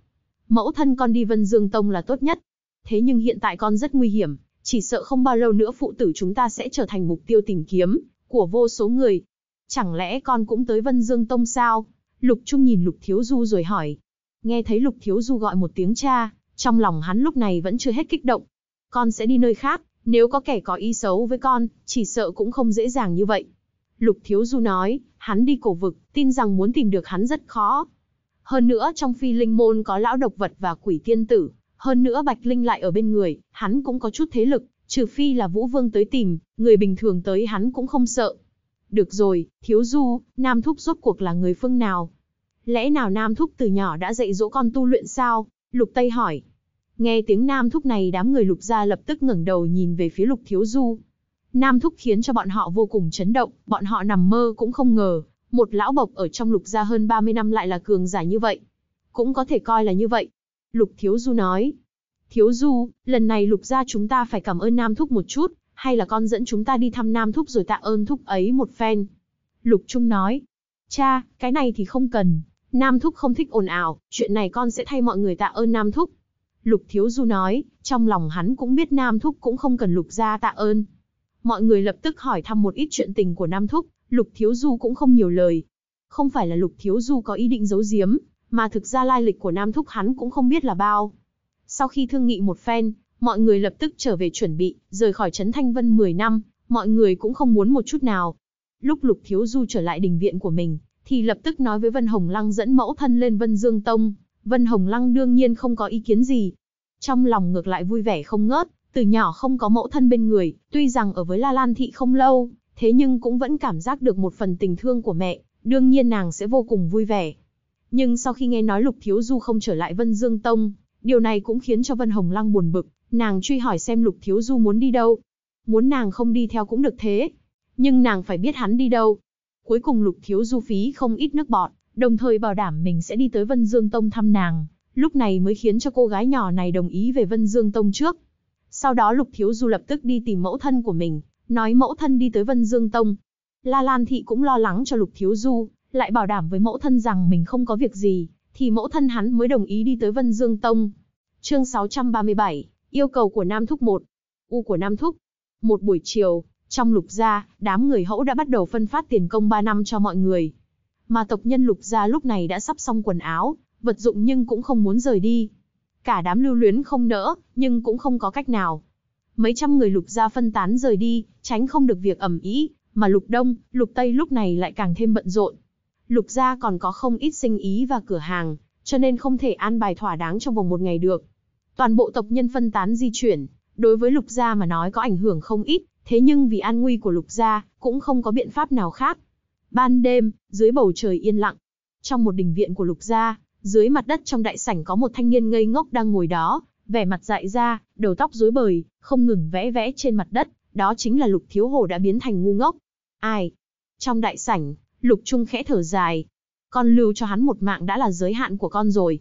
Mẫu thân con đi Vân Dương Tông là tốt nhất. Thế nhưng hiện tại con rất nguy hiểm, chỉ sợ không bao lâu nữa phụ tử chúng ta sẽ trở thành mục tiêu tìm kiếm của vô số người, Chẳng lẽ con cũng tới Vân Dương Tông sao? Lục Trung nhìn Lục Thiếu Du rồi hỏi. Nghe thấy Lục Thiếu Du gọi một tiếng cha, trong lòng hắn lúc này vẫn chưa hết kích động. Con sẽ đi nơi khác, nếu có kẻ có ý xấu với con, chỉ sợ cũng không dễ dàng như vậy. Lục Thiếu Du nói, hắn đi cổ vực, tin rằng muốn tìm được hắn rất khó. Hơn nữa trong phi linh môn có lão độc vật và quỷ tiên tử, hơn nữa Bạch Linh lại ở bên người, hắn cũng có chút thế lực, trừ phi là Vũ Vương tới tìm, người bình thường tới hắn cũng không sợ. Được rồi, thiếu du, Nam Thúc rốt cuộc là người phương nào? Lẽ nào Nam Thúc từ nhỏ đã dạy dỗ con tu luyện sao? Lục Tây hỏi. Nghe tiếng Nam Thúc này đám người lục gia lập tức ngẩng đầu nhìn về phía lục thiếu du. Nam Thúc khiến cho bọn họ vô cùng chấn động, bọn họ nằm mơ cũng không ngờ, một lão bộc ở trong lục gia hơn 30 năm lại là cường giả như vậy. Cũng có thể coi là như vậy. Lục Thiếu Du nói. Thiếu Du, lần này lục gia chúng ta phải cảm ơn Nam Thúc một chút, hay là con dẫn chúng ta đi thăm Nam Thúc rồi tạ ơn Thúc ấy một phen. Lục Trung nói, cha, cái này thì không cần, Nam Thúc không thích ồn ào, chuyện này con sẽ thay mọi người tạ ơn Nam Thúc. Lục Thiếu Du nói, trong lòng hắn cũng biết Nam Thúc cũng không cần Lục gia tạ ơn. Mọi người lập tức hỏi thăm một ít chuyện tình của Nam Thúc, Lục Thiếu Du cũng không nhiều lời. Không phải là Lục Thiếu Du có ý định giấu giếm, mà thực ra lai lịch của Nam Thúc hắn cũng không biết là bao. Sau khi thương nghị một phen, mọi người lập tức trở về chuẩn bị, rời khỏi Trấn Thanh Vân 10 năm, mọi người cũng không muốn một chút nào. Lúc Lục Thiếu Du trở lại đình viện của mình, thì lập tức nói với Vân Hồng Lăng dẫn mẫu thân lên Vân Dương Tông, Vân Hồng Lăng đương nhiên không có ý kiến gì. Trong lòng ngược lại vui vẻ không ngớt, từ nhỏ không có mẫu thân bên người, tuy rằng ở với La Lan Thị không lâu, thế nhưng cũng vẫn cảm giác được một phần tình thương của mẹ, đương nhiên nàng sẽ vô cùng vui vẻ. Nhưng sau khi nghe nói Lục Thiếu Du không trở lại Vân Dương Tông, điều này cũng khiến cho Vân Hồng Lăng buồn bực, Nàng truy hỏi xem Lục Thiếu Du muốn đi đâu. Muốn nàng không đi theo cũng được thế. Nhưng nàng phải biết hắn đi đâu. Cuối cùng Lục Thiếu Du phí không ít nước bọt, đồng thời bảo đảm mình sẽ đi tới Vân Dương Tông thăm nàng. Lúc này mới khiến cho cô gái nhỏ này đồng ý về Vân Dương Tông trước. Sau đó Lục Thiếu Du lập tức đi tìm mẫu thân của mình, nói mẫu thân đi tới Vân Dương Tông. La Lan Thị cũng lo lắng cho Lục Thiếu Du, lại bảo đảm với mẫu thân rằng mình không có việc gì, thì mẫu thân hắn mới đồng ý đi tới Vân Dương Tông. Chương 637, Yêu cầu của Nam Thúc một, U của Nam Thúc. Một buổi chiều, trong lục gia, đám người hẫu đã bắt đầu phân phát tiền công 3 năm cho mọi người. Mà tộc nhân lục gia lúc này đã sắp xong quần áo, vật dụng nhưng cũng không muốn rời đi. Cả đám lưu luyến không nỡ, nhưng cũng không có cách nào. Mấy trăm người lục gia phân tán rời đi, tránh không được việc ẩm ý, mà lục đông, lục tây lúc này lại càng thêm bận rộn. Lục gia còn có không ít sinh ý và cửa hàng, cho nên không thể an bài thỏa đáng trong vòng một ngày được. Toàn bộ tộc nhân phân tán di chuyển, đối với lục gia mà nói có ảnh hưởng không ít, thế nhưng vì an nguy của lục gia, cũng không có biện pháp nào khác. Ban đêm, dưới bầu trời yên lặng, trong một đình viện của lục gia, dưới mặt đất trong đại sảnh có một thanh niên ngây ngốc đang ngồi đó, vẻ mặt dại ra, đầu tóc rối bời, không ngừng vẽ vẽ trên mặt đất, đó chính là lục thiếu hồ đã biến thành ngu ngốc. Ai? Trong đại sảnh, lục trung khẽ thở dài. Con lưu cho hắn một mạng đã là giới hạn của con rồi.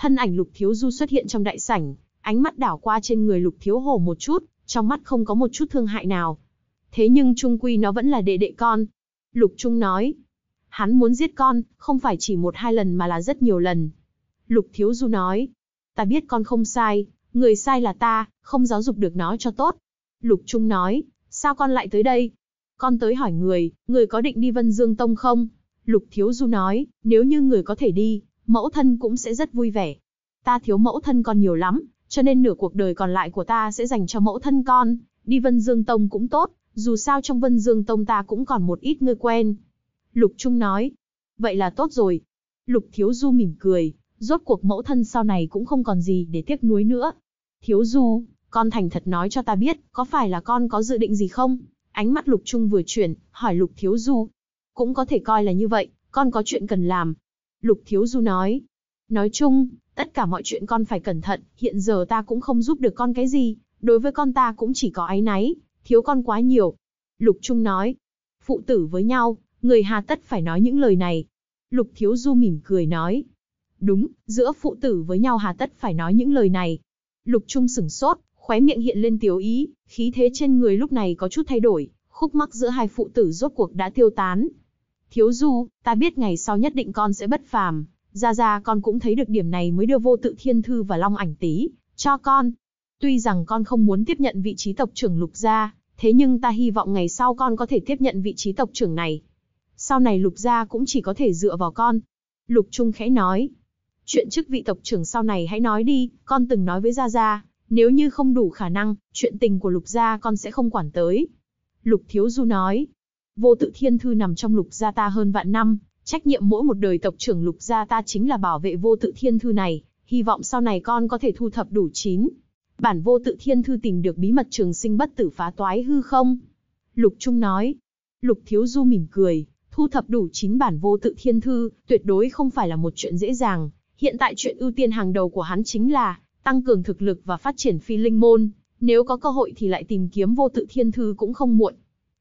Thân ảnh Lục Thiếu Du xuất hiện trong đại sảnh, ánh mắt đảo qua trên người Lục Thiếu Hồ một chút, trong mắt không có một chút thương hại nào. Thế nhưng Trung Quy nó vẫn là đệ đệ con. Lục Trung nói, hắn muốn giết con, không phải chỉ một hai lần mà là rất nhiều lần. Lục Thiếu Du nói, ta biết con không sai, người sai là ta, không giáo dục được nó cho tốt. Lục Trung nói, sao con lại tới đây? Con tới hỏi người, người có định đi Vân Dương Tông không? Lục Thiếu Du nói, nếu như người có thể đi, mẫu thân cũng sẽ rất vui vẻ. Ta thiếu mẫu thân con nhiều lắm, cho nên nửa cuộc đời còn lại của ta sẽ dành cho mẫu thân con, đi Vân Dương Tông cũng tốt, dù sao trong Vân Dương Tông ta cũng còn một ít người quen. Lục Trung nói, vậy là tốt rồi. Lục Thiếu Du mỉm cười, rốt cuộc mẫu thân sau này cũng không còn gì để tiếc nuối nữa. Thiếu Du, con thành thật nói cho ta biết, có phải là con có dự định gì không? Ánh mắt Lục Trung vừa chuyển, hỏi Lục Thiếu Du. Cũng có thể coi là như vậy, con có chuyện cần làm, Lục Thiếu Du nói. Nói chung, tất cả mọi chuyện con phải cẩn thận, hiện giờ ta cũng không giúp được con cái gì, đối với con ta cũng chỉ có ái náy, thiếu con quá nhiều. Lục Trung nói, phụ tử với nhau, người hà tất phải nói những lời này. Lục Thiếu Du mỉm cười nói, đúng, giữa phụ tử với nhau hà tất phải nói những lời này. Lục Trung sửng sốt, khóe miệng hiện lên tiểu ý, khí thế trên người lúc này có chút thay đổi, khúc mắc giữa hai phụ tử rốt cuộc đã tiêu tán, Thiếu Du, ta biết ngày sau nhất định con sẽ bất phàm. Ra ra con cũng thấy được điểm này mới đưa vô tự thiên thư và long ảnh tí, cho con. Tuy rằng con không muốn tiếp nhận vị trí tộc trưởng lục gia, thế nhưng ta hy vọng ngày sau con có thể tiếp nhận vị trí tộc trưởng này. Sau này lục gia cũng chỉ có thể dựa vào con. Lục Trung khẽ nói. Chuyện chức vị tộc trưởng sau này hãy nói đi, con từng nói với Gia Gia, nếu như không đủ khả năng, chuyện tình của Lục Gia con sẽ không quản tới. Lục Thiếu Du nói, Vô tự thiên thư nằm trong lục gia ta hơn vạn năm, trách nhiệm mỗi một đời tộc trưởng lục gia ta chính là bảo vệ vô tự thiên thư này, hy vọng sau này con có thể thu thập đủ chín. Bản vô tự thiên thư tìm được bí mật trường sinh bất tử phá toái hư không? Lục Trung nói. Lục Thiếu Du mỉm cười, thu thập đủ chín bản vô tự thiên thư, tuyệt đối không phải là một chuyện dễ dàng. Hiện tại chuyện ưu tiên hàng đầu của hắn chính là tăng cường thực lực và phát triển phi linh môn. Nếu có cơ hội thì lại tìm kiếm vô tự thiên thư cũng không muộn.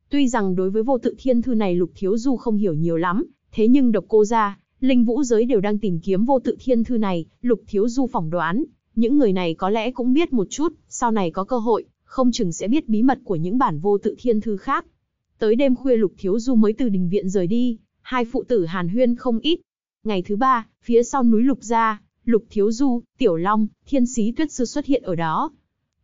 Tuy rằng đối với vô tự thiên thư này Lục Thiếu Du không hiểu nhiều lắm, thế nhưng độc cô ra, linh vũ giới đều đang tìm kiếm vô tự thiên thư này, Lục Thiếu Du phỏng đoán, những người này có lẽ cũng biết một chút, sau này có cơ hội, không chừng sẽ biết bí mật của những bản vô tự thiên thư khác. Tới đêm khuya Lục Thiếu Du mới từ đình viện rời đi, hai phụ tử Hàn Huyên không ít. Ngày thứ ba, phía sau núi Lục Gia, Lục Thiếu Du, Tiểu Long, Thiên Sĩ Tuyết Sư xuất hiện ở đó.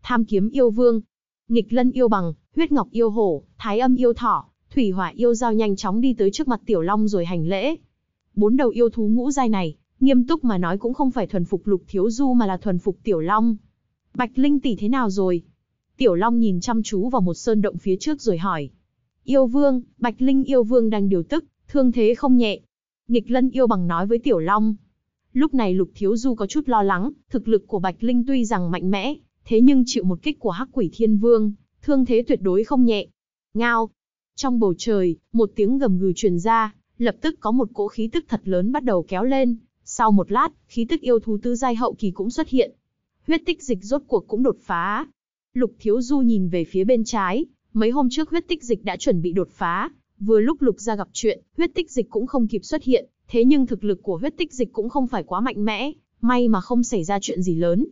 Tham kiếm yêu vương, nghịch lân yêu bằng, huyết ngọc yêu hổ, thái âm yêu thỏ, thủy hỏa yêu giao nhanh chóng đi tới trước mặt tiểu long rồi hành lễ. Bốn đầu yêu thú ngũ giai này, nghiêm túc mà nói cũng không phải thuần phục lục thiếu du mà là thuần phục tiểu long. Bạch Linh tỷ thế nào rồi? Tiểu Long nhìn chăm chú vào một sơn động phía trước rồi hỏi. Yêu Vương, Bạch Linh yêu Vương đang điều tức, thương thế không nhẹ. Nghịch Lân yêu bằng nói với Tiểu Long. Lúc này Lục Thiếu Du có chút lo lắng, thực lực của Bạch Linh tuy rằng mạnh mẽ, thế nhưng chịu một kích của hắc quỷ thiên vương, thương thế tuyệt đối không nhẹ. Ngao! Trong bầu trời, một tiếng gầm gừ truyền ra, lập tức có một cỗ khí tức thật lớn bắt đầu kéo lên. Sau một lát, khí tức yêu thú tứ giai hậu kỳ cũng xuất hiện. Huyết tích dịch rốt cuộc cũng đột phá. Lục Thiếu Du nhìn về phía bên trái, mấy hôm trước huyết tích dịch đã chuẩn bị đột phá, vừa lúc Lục ra gặp chuyện, huyết tích dịch cũng không kịp xuất hiện, thế nhưng thực lực của huyết tích dịch cũng không phải quá mạnh mẽ, may mà không xảy ra chuyện gì lớn.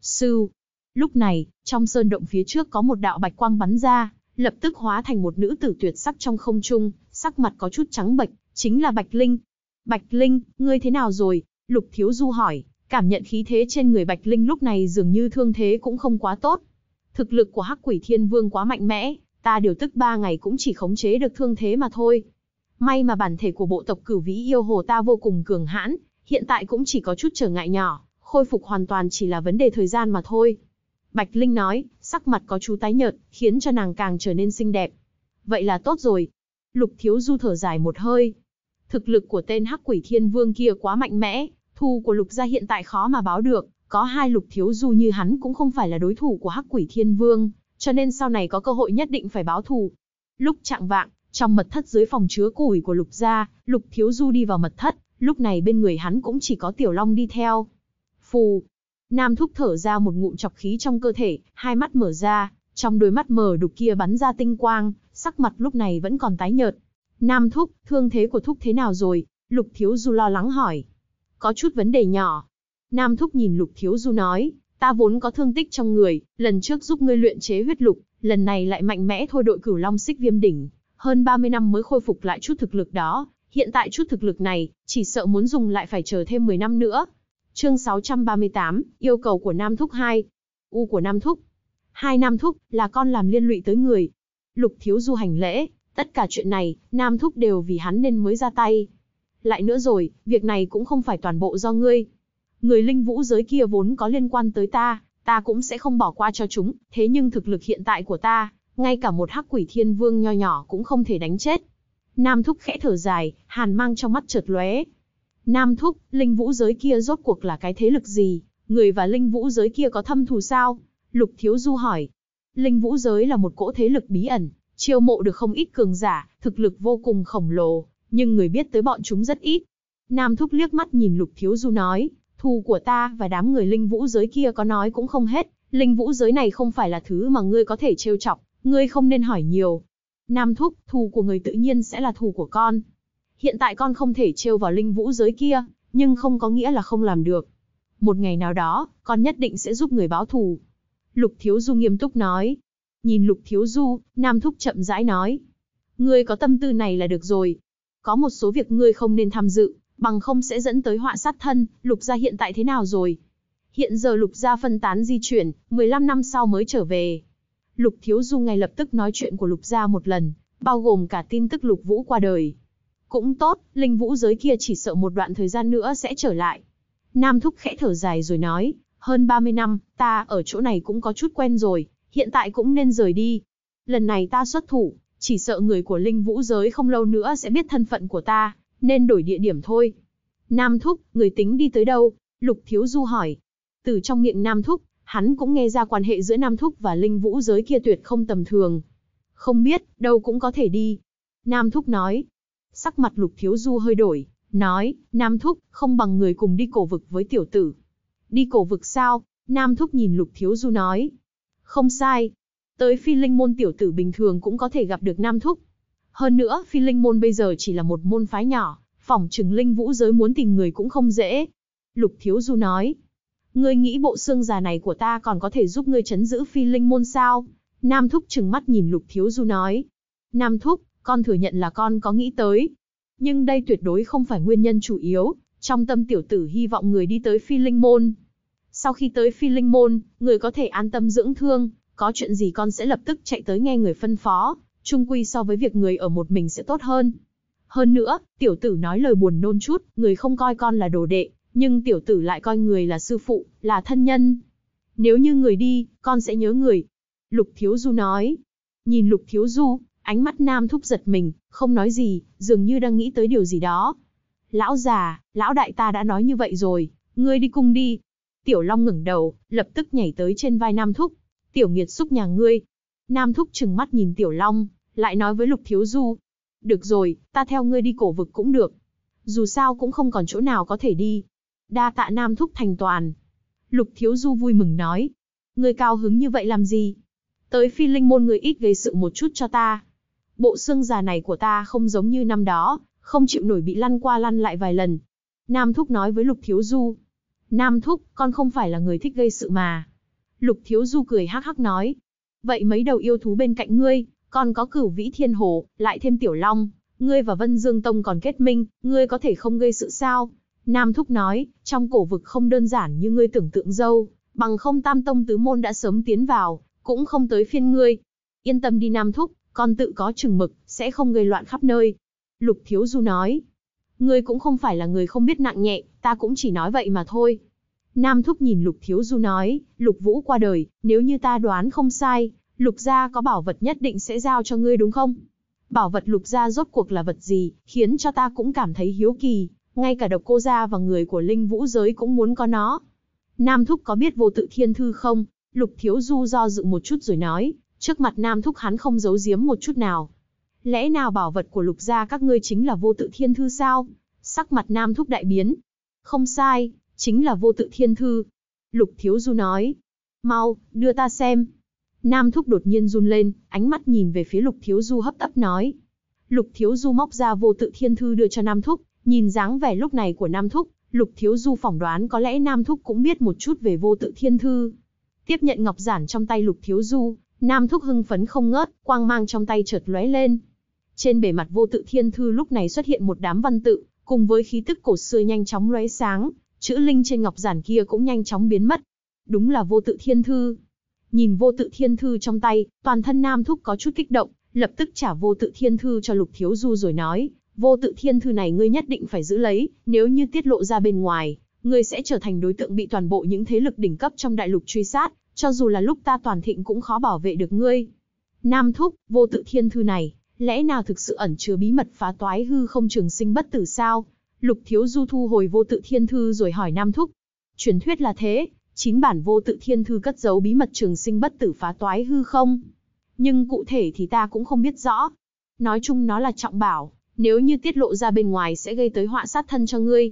Sư, Lúc này, trong sơn động phía trước có một đạo bạch quang bắn ra, lập tức hóa thành một nữ tử tuyệt sắc trong không trung, sắc mặt có chút trắng bệch, chính là Bạch Linh. Bạch Linh, ngươi thế nào rồi? Lục Thiếu Du hỏi, cảm nhận khí thế trên người Bạch Linh lúc này dường như thương thế cũng không quá tốt. Thực lực của Hắc Quỷ Thiên Vương quá mạnh mẽ, ta điều tức ba ngày cũng chỉ khống chế được thương thế mà thôi. May mà bản thể của bộ tộc cửu vĩ yêu hồ ta vô cùng cường hãn, hiện tại cũng chỉ có chút trở ngại nhỏ, khôi phục hoàn toàn chỉ là vấn đề thời gian mà thôi. Bạch Linh nói, sắc mặt có chú tái nhợt, khiến cho nàng càng trở nên xinh đẹp. Vậy là tốt rồi. Lục Thiếu Du thở dài một hơi. Thực lực của tên Hắc Quỷ Thiên Vương kia quá mạnh mẽ, thu của Lục gia hiện tại khó mà báo được, có hai Lục Thiếu Du như hắn cũng không phải là đối thủ của Hắc Quỷ Thiên Vương, cho nên sau này có cơ hội nhất định phải báo thù. Lúc trạng vạng, trong mật thất dưới phòng chứa củi của Lục gia, Lục Thiếu Du đi vào mật thất, lúc này bên người hắn cũng chỉ có Tiểu Long đi theo. Phù, Nam Thúc thở ra một ngụm chọc khí trong cơ thể, hai mắt mở ra, trong đôi mắt mờ đục kia bắn ra tinh quang, sắc mặt lúc này vẫn còn tái nhợt. Nam Thúc, thương thế của Thúc thế nào rồi? Lục Thiếu Du lo lắng hỏi. Có chút vấn đề nhỏ. Nam Thúc nhìn Lục Thiếu Du nói, ta vốn có thương tích trong người, lần trước giúp ngươi luyện chế huyết lục, lần này lại mạnh mẽ thôi đội cửu long xích viêm đỉnh. Hơn 30 năm mới khôi phục lại chút thực lực đó, hiện tại chút thực lực này, chỉ sợ muốn dùng lại phải chờ thêm 10 năm nữa, Chương 638, yêu cầu của Nam Thúc 2. U của Nam Thúc. Hai Nam Thúc, là con làm liên lụy tới người. Lục thiếu du hành lễ, tất cả chuyện này, Nam Thúc đều vì hắn nên mới ra tay. Lại nữa rồi, việc này cũng không phải toàn bộ do ngươi. Người linh vũ giới kia vốn có liên quan tới ta, ta cũng sẽ không bỏ qua cho chúng, thế nhưng thực lực hiện tại của ta, ngay cả một hắc quỷ thiên vương nho nhỏ cũng không thể đánh chết. Nam Thúc khẽ thở dài, hàn mang trong mắt chợt lóe, Nam Thúc, linh vũ giới kia rốt cuộc là cái thế lực gì? Người và linh vũ giới kia có thâm thù sao? Lục Thiếu Du hỏi. Linh vũ giới là một cỗ thế lực bí ẩn, chiêu mộ được không ít cường giả, thực lực vô cùng khổng lồ, nhưng người biết tới bọn chúng rất ít. Nam Thúc liếc mắt nhìn Lục Thiếu Du nói, thù của ta và đám người linh vũ giới kia có nói cũng không hết, linh vũ giới này không phải là thứ mà ngươi có thể trêu chọc, ngươi không nên hỏi nhiều. Nam Thúc, thù của người tự nhiên sẽ là thù của con, hiện tại con không thể trêu vào linh vũ giới kia, nhưng không có nghĩa là không làm được. Một ngày nào đó, con nhất định sẽ giúp người báo thù. Lục Thiếu Du nghiêm túc nói. Nhìn Lục Thiếu Du, Nam Thúc chậm rãi nói. Ngươi có tâm tư này là được rồi. Có một số việc ngươi không nên tham dự, bằng không sẽ dẫn tới họa sát thân, Lục gia hiện tại thế nào rồi? Hiện giờ Lục gia phân tán di chuyển, 15 năm sau mới trở về. Lục Thiếu Du ngay lập tức nói chuyện của Lục gia một lần, bao gồm cả tin tức Lục Vũ qua đời, cũng tốt, linh vũ giới kia chỉ sợ một đoạn thời gian nữa sẽ trở lại. Nam Thúc khẽ thở dài rồi nói, hơn 30 năm, ta ở chỗ này cũng có chút quen rồi, hiện tại cũng nên rời đi. Lần này ta xuất thủ, chỉ sợ người của linh vũ giới không lâu nữa sẽ biết thân phận của ta, nên đổi địa điểm thôi. Nam Thúc, người tính đi tới đâu? Lục Thiếu Du hỏi. Từ trong miệng Nam Thúc, hắn cũng nghe ra quan hệ giữa Nam Thúc và linh vũ giới kia tuyệt không tầm thường. Không biết, đâu cũng có thể đi. Nam Thúc nói, Sắc mặt lục thiếu du hơi đổi, nói, Nam Thúc, không bằng người cùng đi cổ vực với tiểu tử. Đi cổ vực sao? Nam Thúc nhìn lục thiếu du nói. Không sai. Tới phi linh môn tiểu tử bình thường cũng có thể gặp được Nam Thúc. Hơn nữa, phi linh môn bây giờ chỉ là một môn phái nhỏ, phỏng chừng linh vũ giới muốn tìm người cũng không dễ. Lục thiếu du nói. Ngươi nghĩ bộ xương già này của ta còn có thể giúp ngươi chấn giữ phi linh môn sao? Nam Thúc trừng mắt nhìn Lục Thiếu Du nói. Nam Thúc, con thừa nhận là con có nghĩ tới. Nhưng đây tuyệt đối không phải nguyên nhân chủ yếu, trong tâm tiểu tử hy vọng người đi tới phi linh môn. Sau khi tới phi linh môn, người có thể an tâm dưỡng thương, có chuyện gì con sẽ lập tức chạy tới nghe người phân phó, chung quy so với việc người ở một mình sẽ tốt hơn. Hơn nữa, tiểu tử nói lời buồn nôn chút, người không coi con là đồ đệ, nhưng tiểu tử lại coi người là sư phụ, là thân nhân. Nếu như người đi, con sẽ nhớ người. Lục Thiếu Du nói. Nhìn Lục Thiếu Du, Ánh mắt nam thúc giật mình, không nói gì, dường như đang nghĩ tới điều gì đó. Lão già, lão đại ta đã nói như vậy rồi, ngươi đi cùng đi. Tiểu Long ngẩng đầu, lập tức nhảy tới trên vai nam thúc. Tiểu nghiệt xúc nhà ngươi. Nam thúc trừng mắt nhìn Tiểu Long, lại nói với Lục Thiếu Du. Được rồi, ta theo ngươi đi cổ vực cũng được. Dù sao cũng không còn chỗ nào có thể đi. Đa tạ Nam thúc thành toàn. Lục Thiếu Du vui mừng nói. Ngươi cao hứng như vậy làm gì? Tới phi linh môn người ít gây sự một chút cho ta, bộ xương già này của ta không giống như năm đó, không chịu nổi bị lăn qua lăn lại vài lần. Nam Thúc nói với Lục Thiếu Du. Nam Thúc, con không phải là người thích gây sự mà. Lục Thiếu Du cười hắc hắc nói. Vậy mấy đầu yêu thú bên cạnh ngươi, còn có cửu vĩ thiên hồ, lại thêm tiểu long, ngươi và Vân Dương Tông còn kết minh, ngươi có thể không gây sự sao? Nam Thúc nói, trong cổ vực không đơn giản như ngươi tưởng tượng dâu, bằng không tam tông tứ môn đã sớm tiến vào, cũng không tới phiên ngươi. Yên tâm đi Nam Thúc, con tự có chừng mực, sẽ không gây loạn khắp nơi. Lục Thiếu Du nói, ngươi cũng không phải là người không biết nặng nhẹ, ta cũng chỉ nói vậy mà thôi. Nam Thúc nhìn Lục Thiếu Du nói, Lục Vũ qua đời, nếu như ta đoán không sai, Lục gia có bảo vật nhất định sẽ giao cho ngươi đúng không? Bảo vật Lục gia rốt cuộc là vật gì, khiến cho ta cũng cảm thấy hiếu kỳ, ngay cả độc cô gia và người của Linh Vũ giới cũng muốn có nó. Nam Thúc có biết vô tự thiên thư không? Lục Thiếu Du do dự một chút rồi nói, Trước mặt Nam Thúc hắn không giấu giếm một chút nào. Lẽ nào bảo vật của lục gia các ngươi chính là vô tự thiên thư sao? Sắc mặt Nam Thúc đại biến. Không sai, chính là vô tự thiên thư. Lục Thiếu Du nói. Mau, đưa ta xem. Nam Thúc đột nhiên run lên, ánh mắt nhìn về phía Lục Thiếu Du hấp tấp nói. Lục Thiếu Du móc ra vô tự thiên thư đưa cho Nam Thúc, nhìn dáng vẻ lúc này của Nam Thúc, Lục Thiếu Du phỏng đoán có lẽ Nam Thúc cũng biết một chút về vô tự thiên thư. Tiếp nhận ngọc giản trong tay Lục Thiếu Du, Nam Thúc hưng phấn không ngớt, quang mang trong tay chợt lóe lên. Trên bề mặt vô tự thiên thư lúc này xuất hiện một đám văn tự, cùng với khí tức cổ xưa nhanh chóng lóe sáng, chữ linh trên ngọc giản kia cũng nhanh chóng biến mất. Đúng là vô tự thiên thư. Nhìn vô tự thiên thư trong tay, toàn thân Nam Thúc có chút kích động, lập tức trả vô tự thiên thư cho Lục Thiếu Du rồi nói, vô tự thiên thư này ngươi nhất định phải giữ lấy, nếu như tiết lộ ra bên ngoài, ngươi sẽ trở thành đối tượng bị toàn bộ những thế lực đỉnh cấp trong đại lục truy sát, cho dù là lúc ta toàn thịnh cũng khó bảo vệ được ngươi. Nam Thúc, vô tự thiên thư này, lẽ nào thực sự ẩn chứa bí mật phá toái hư không trường sinh bất tử sao? Lục Thiếu Du thu hồi vô tự thiên thư rồi hỏi Nam Thúc. Truyền thuyết là thế, chính bản vô tự thiên thư cất giấu bí mật trường sinh bất tử phá toái hư không? Nhưng cụ thể thì ta cũng không biết rõ. Nói chung nó là trọng bảo, nếu như tiết lộ ra bên ngoài sẽ gây tới họa sát thân cho ngươi.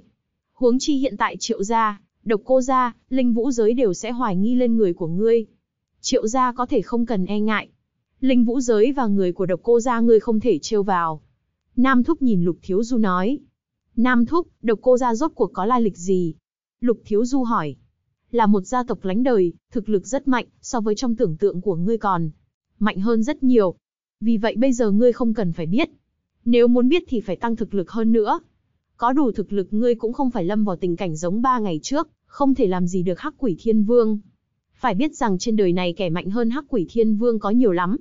Huống chi hiện tại triệu gia, độc cô gia, linh vũ giới đều sẽ hoài nghi lên người của ngươi. Triệu gia có thể không cần e ngại. Linh vũ giới và người của độc cô gia ngươi không thể trêu vào. Nam Thúc nhìn Lục Thiếu Du nói. Nam Thúc, độc cô gia rốt cuộc có lai lịch gì? Lục Thiếu Du hỏi. Là một gia tộc lánh đời, thực lực rất mạnh, so với trong tưởng tượng của ngươi còn. Mạnh hơn rất nhiều. Vì vậy bây giờ ngươi không cần phải biết. Nếu muốn biết thì phải tăng thực lực hơn nữa. Có đủ thực lực ngươi cũng không phải lâm vào tình cảnh giống ba ngày trước, không thể làm gì được Hắc Quỷ Thiên Vương. Phải biết rằng trên đời này kẻ mạnh hơn Hắc Quỷ Thiên Vương có nhiều lắm.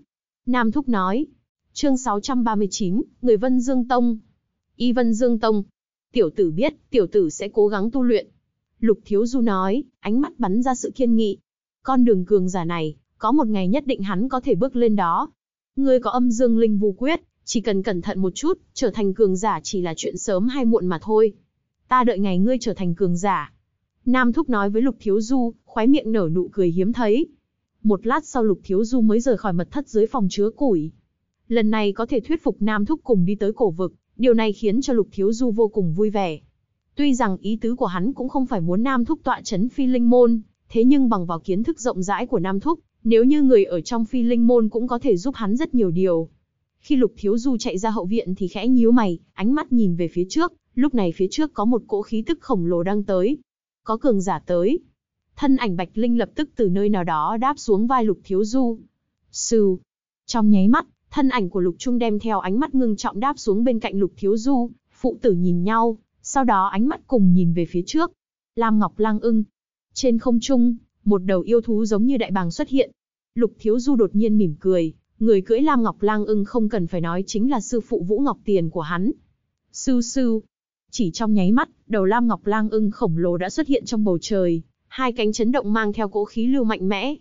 Nam Thúc nói, chương 639, người Vân Dương Tông. Y Vân Dương Tông. Tiểu tử biết, tiểu tử sẽ cố gắng tu luyện. Lục Thiếu Du nói, ánh mắt bắn ra sự kiên nghị. Con đường cường giả này, có một ngày nhất định hắn có thể bước lên đó. Ngươi có âm dương linh vù quyết, chỉ cần cẩn thận một chút, trở thành cường giả chỉ là chuyện sớm hay muộn mà thôi. Ta đợi ngày ngươi trở thành cường giả, Nam Thúc nói với Lục Thiếu Du, khoái miệng nở nụ cười hiếm thấy. Một lát sau Lục Thiếu Du mới rời khỏi mật thất dưới phòng chứa củi. Lần này có thể thuyết phục Nam Thúc cùng đi tới cổ vực, điều này khiến cho Lục Thiếu Du vô cùng vui vẻ. Tuy rằng ý tứ của hắn cũng không phải muốn Nam Thúc tọa chấn phi linh môn, thế nhưng bằng vào kiến thức rộng rãi của Nam Thúc, nếu như người ở trong phi linh môn cũng có thể giúp hắn rất nhiều điều. Khi Lục Thiếu Du chạy ra hậu viện thì khẽ nhíu mày, ánh mắt nhìn về phía trước, lúc này phía trước có một cỗ khí tức khổng lồ đang tới, có cường giả tới. Thân ảnh Bạch Linh lập tức từ nơi nào đó đáp xuống vai Lục Thiếu Du. sư. Trong nháy mắt, thân ảnh của Lục Trung đem theo ánh mắt ngưng trọng đáp xuống bên cạnh Lục Thiếu Du, phụ tử nhìn nhau, sau đó ánh mắt cùng nhìn về phía trước. Lam Ngọc lang ưng. Trên không trung, một đầu yêu thú giống như đại bàng xuất hiện. Lục Thiếu Du đột nhiên mỉm cười, người cưỡi Lam Ngọc lang ưng không cần phải nói chính là sư phụ Vũ Ngọc Tiền của hắn. Sư sư, chỉ trong nháy mắt, đầu Lam Ngọc Lang ưng khổng lồ đã xuất hiện trong bầu trời, hai cánh chấn động mang theo cỗ khí lưu mạnh mẽ.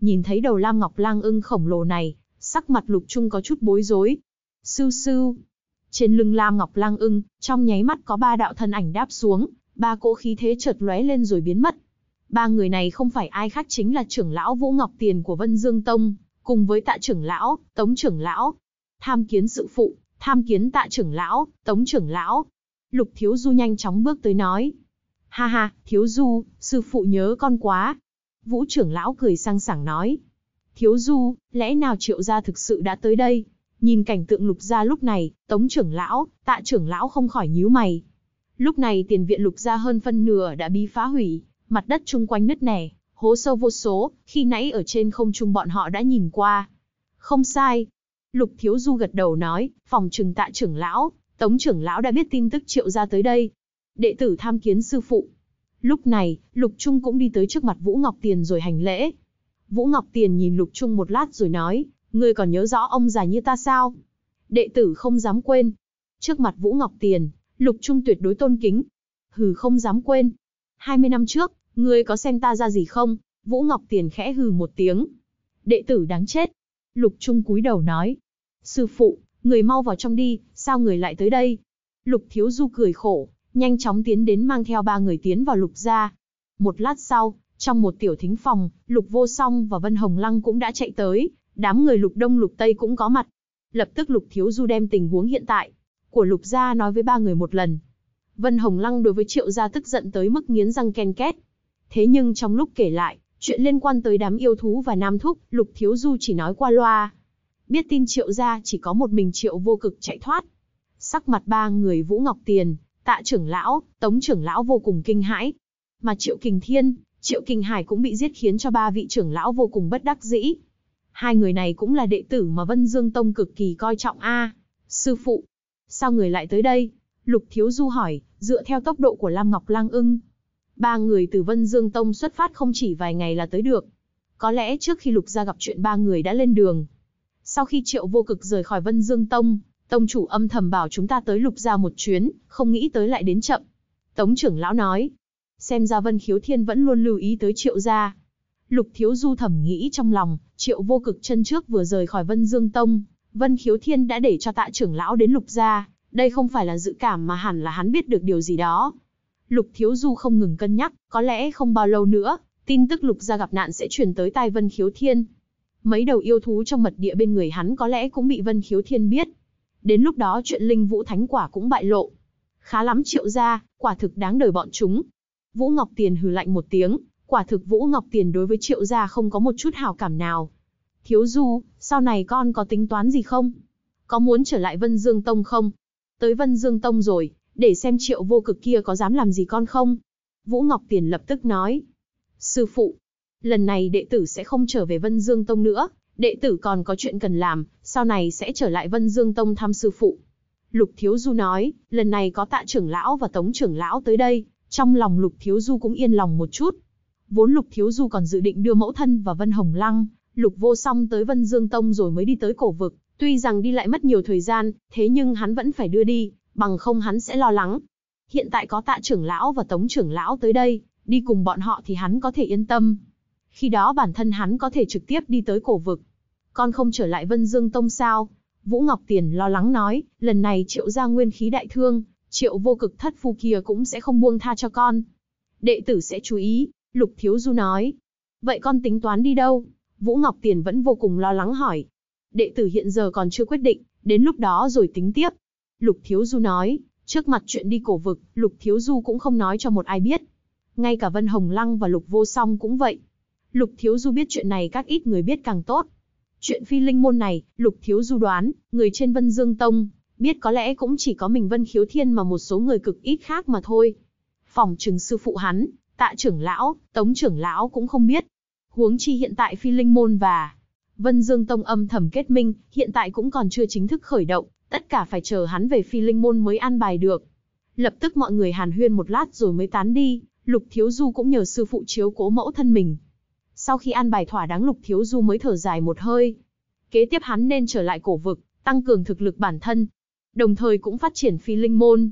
Nhìn thấy đầu Lam Ngọc Lang ưng khổng lồ này, sắc mặt Lục Trung có chút bối rối. Sưu sưu. Trên lưng Lam Ngọc Lang ưng, trong nháy mắt có ba đạo thân ảnh đáp xuống, ba cỗ khí thế chợt lóe lên rồi biến mất. Ba người này không phải ai khác chính là trưởng lão Vũ Ngọc Tiền của Vân Dương Tông, cùng với tạ trưởng lão, tống trưởng lão. Tham kiến sự phụ, tham kiến tạ trưởng lão, tống trưởng lão. Lục Thiếu Du nhanh chóng bước tới nói. Ha ha, Thiếu Du, sư phụ nhớ con quá. Vũ trưởng lão cười sang sảng nói. Thiếu Du, lẽ nào triệu gia thực sự đã tới đây? Nhìn cảnh tượng lục gia lúc này, tống trưởng lão, tạ trưởng lão không khỏi nhíu mày. Lúc này tiền viện lục gia hơn phân nửa đã bị phá hủy, mặt đất chung quanh nứt nẻ, hố sâu vô số, khi nãy ở trên không trung bọn họ đã nhìn qua. Không sai. Lục Thiếu Du gật đầu nói, phòng trừng tạ trưởng lão, Tống trưởng lão đã biết tin tức triệu ra tới đây. Đệ tử tham kiến sư phụ. Lúc này, Lục Trung cũng đi tới trước mặt Vũ Ngọc Tiền rồi hành lễ. Vũ Ngọc Tiền nhìn Lục Trung một lát rồi nói, ngươi còn nhớ rõ ông già như ta sao? Đệ tử không dám quên. Trước mặt Vũ Ngọc Tiền, Lục Trung tuyệt đối tôn kính. Hừ không dám quên. 20 năm trước, ngươi có xem ta ra gì không? Vũ Ngọc Tiền khẽ hừ một tiếng. Đệ tử đáng chết. Lục Trung cúi đầu nói. Sư phụ, người mau vào trong đi, sao người lại tới đây? Lục Thiếu Du cười khổ, nhanh chóng tiến đến mang theo ba người tiến vào lục gia. Một lát sau, trong một tiểu thính phòng, Lục Vô Song và Vân Hồng Lăng cũng đã chạy tới, đám người Lục Đông Lục Tây cũng có mặt. Lập tức Lục Thiếu Du đem tình huống hiện tại của Lục gia nói với ba người một lần. Vân Hồng Lăng đối với Triệu gia tức giận tới mức nghiến răng ken két. Thế nhưng trong lúc kể lại, chuyện liên quan tới đám yêu thú và nam thúc, Lục Thiếu Du chỉ nói qua loa, biết tin triệu ra chỉ có một mình triệu vô cực chạy thoát. Sắc mặt ba người Vũ Ngọc Tiền, tạ trưởng lão, tống trưởng lão vô cùng kinh hãi. Mà triệu kình thiên, triệu kình hải cũng bị giết khiến cho ba vị trưởng lão vô cùng bất đắc dĩ. Hai người này cũng là đệ tử mà Vân Dương Tông cực kỳ coi trọng a Sư phụ, sao người lại tới đây? Lục Thiếu Du hỏi, dựa theo tốc độ của Lam Ngọc Lang ưng. Ba người từ Vân Dương Tông xuất phát không chỉ vài ngày là tới được. Có lẽ trước khi Lục ra gặp chuyện ba người đã lên đường, sau khi triệu vô cực rời khỏi Vân Dương Tông, Tông chủ âm thầm bảo chúng ta tới lục ra một chuyến, không nghĩ tới lại đến chậm. Tống trưởng lão nói, xem ra Vân Khiếu Thiên vẫn luôn lưu ý tới triệu gia. Lục Thiếu Du thầm nghĩ trong lòng, triệu vô cực chân trước vừa rời khỏi Vân Dương Tông, Vân Khiếu Thiên đã để cho tạ trưởng lão đến lục gia, đây không phải là dự cảm mà hẳn là hắn biết được điều gì đó. Lục Thiếu Du không ngừng cân nhắc, có lẽ không bao lâu nữa, tin tức lục gia gặp nạn sẽ truyền tới tai Vân Khiếu Thiên, Mấy đầu yêu thú trong mật địa bên người hắn có lẽ cũng bị Vân Khiếu Thiên biết. Đến lúc đó chuyện linh vũ thánh quả cũng bại lộ. Khá lắm triệu gia quả thực đáng đời bọn chúng. Vũ Ngọc Tiền hừ lạnh một tiếng, quả thực Vũ Ngọc Tiền đối với triệu gia không có một chút hào cảm nào. Thiếu Du, sau này con có tính toán gì không? Có muốn trở lại Vân Dương Tông không? Tới Vân Dương Tông rồi, để xem triệu vô cực kia có dám làm gì con không? Vũ Ngọc Tiền lập tức nói. Sư phụ, lần này đệ tử sẽ không trở về Vân Dương Tông nữa, đệ tử còn có chuyện cần làm, sau này sẽ trở lại Vân Dương Tông thăm sư phụ. Lục Thiếu Du nói, lần này có tạ trưởng lão và tống trưởng lão tới đây, trong lòng Lục Thiếu Du cũng yên lòng một chút. Vốn Lục Thiếu Du còn dự định đưa mẫu thân và Vân Hồng Lăng, Lục Vô Song tới Vân Dương Tông rồi mới đi tới cổ vực, tuy rằng đi lại mất nhiều thời gian, thế nhưng hắn vẫn phải đưa đi, bằng không hắn sẽ lo lắng. Hiện tại có tạ trưởng lão và tống trưởng lão tới đây, đi cùng bọn họ thì hắn có thể yên tâm khi đó bản thân hắn có thể trực tiếp đi tới cổ vực. Con không trở lại Vân Dương Tông sao? Vũ Ngọc Tiền lo lắng nói, lần này triệu gia nguyên khí đại thương, triệu vô cực thất phu kia cũng sẽ không buông tha cho con. Đệ tử sẽ chú ý, Lục Thiếu Du nói. Vậy con tính toán đi đâu? Vũ Ngọc Tiền vẫn vô cùng lo lắng hỏi. Đệ tử hiện giờ còn chưa quyết định, đến lúc đó rồi tính tiếp. Lục Thiếu Du nói, trước mặt chuyện đi cổ vực, Lục Thiếu Du cũng không nói cho một ai biết. Ngay cả Vân Hồng Lăng và Lục Vô Song cũng vậy. Lục Thiếu Du biết chuyện này các ít người biết càng tốt. Chuyện phi linh môn này, Lục Thiếu Du đoán, người trên Vân Dương Tông, biết có lẽ cũng chỉ có mình Vân Khiếu Thiên mà một số người cực ít khác mà thôi. Phòng trừng sư phụ hắn, tạ trưởng lão, tống trưởng lão cũng không biết. Huống chi hiện tại phi linh môn và Vân Dương Tông âm thầm kết minh, hiện tại cũng còn chưa chính thức khởi động, tất cả phải chờ hắn về phi linh môn mới an bài được. Lập tức mọi người hàn huyên một lát rồi mới tán đi, Lục Thiếu Du cũng nhờ sư phụ chiếu cố mẫu thân mình, sau khi an bài thỏa đáng Lục Thiếu Du mới thở dài một hơi. Kế tiếp hắn nên trở lại cổ vực, tăng cường thực lực bản thân, đồng thời cũng phát triển phi linh môn.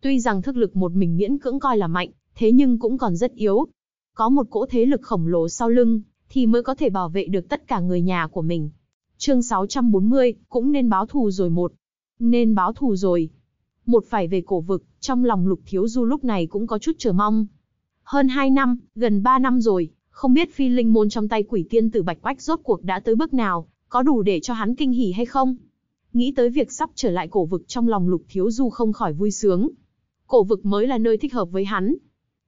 Tuy rằng thực lực một mình miễn cưỡng coi là mạnh, thế nhưng cũng còn rất yếu. Có một cỗ thế lực khổng lồ sau lưng, thì mới có thể bảo vệ được tất cả người nhà của mình. Chương 640, cũng nên báo thù rồi một. Nên báo thù rồi. Một phải về cổ vực, trong lòng lục thiếu du lúc này cũng có chút chờ mong. Hơn 2 năm, gần 3 năm rồi, không biết phi linh môn trong tay quỷ tiên tử Bạch Oách rốt cuộc đã tới bước nào, có đủ để cho hắn kinh hỉ hay không? Nghĩ tới việc sắp trở lại cổ vực trong lòng lục thiếu du không khỏi vui sướng. Cổ vực mới là nơi thích hợp với hắn.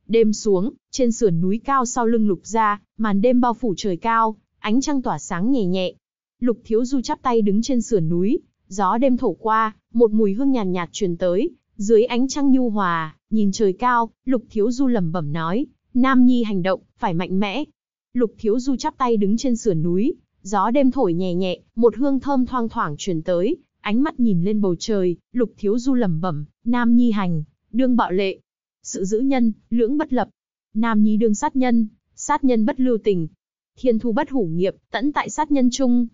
Đêm xuống, trên sườn núi cao sau lưng lục ra, màn đêm bao phủ trời cao, ánh trăng tỏa sáng nhẹ nhẹ. Lục thiếu du chắp tay đứng trên sườn núi, gió đêm thổi qua, một mùi hương nhàn nhạt truyền tới, dưới ánh trăng nhu hòa, nhìn trời cao, Lục Thiếu Du lẩm bẩm nói, Nam Nhi hành động, phải mạnh mẽ. Lục Thiếu Du chắp tay đứng trên sườn núi, gió đêm thổi nhẹ nhẹ, một hương thơm thoang thoảng truyền tới, ánh mắt nhìn lên bầu trời, Lục Thiếu Du lẩm bẩm, Nam Nhi hành, đương bạo lệ, sự giữ nhân, lưỡng bất lập, Nam Nhi đương sát nhân, sát nhân bất lưu tình, thiên thu bất hủ nghiệp, tẫn tại sát nhân chung.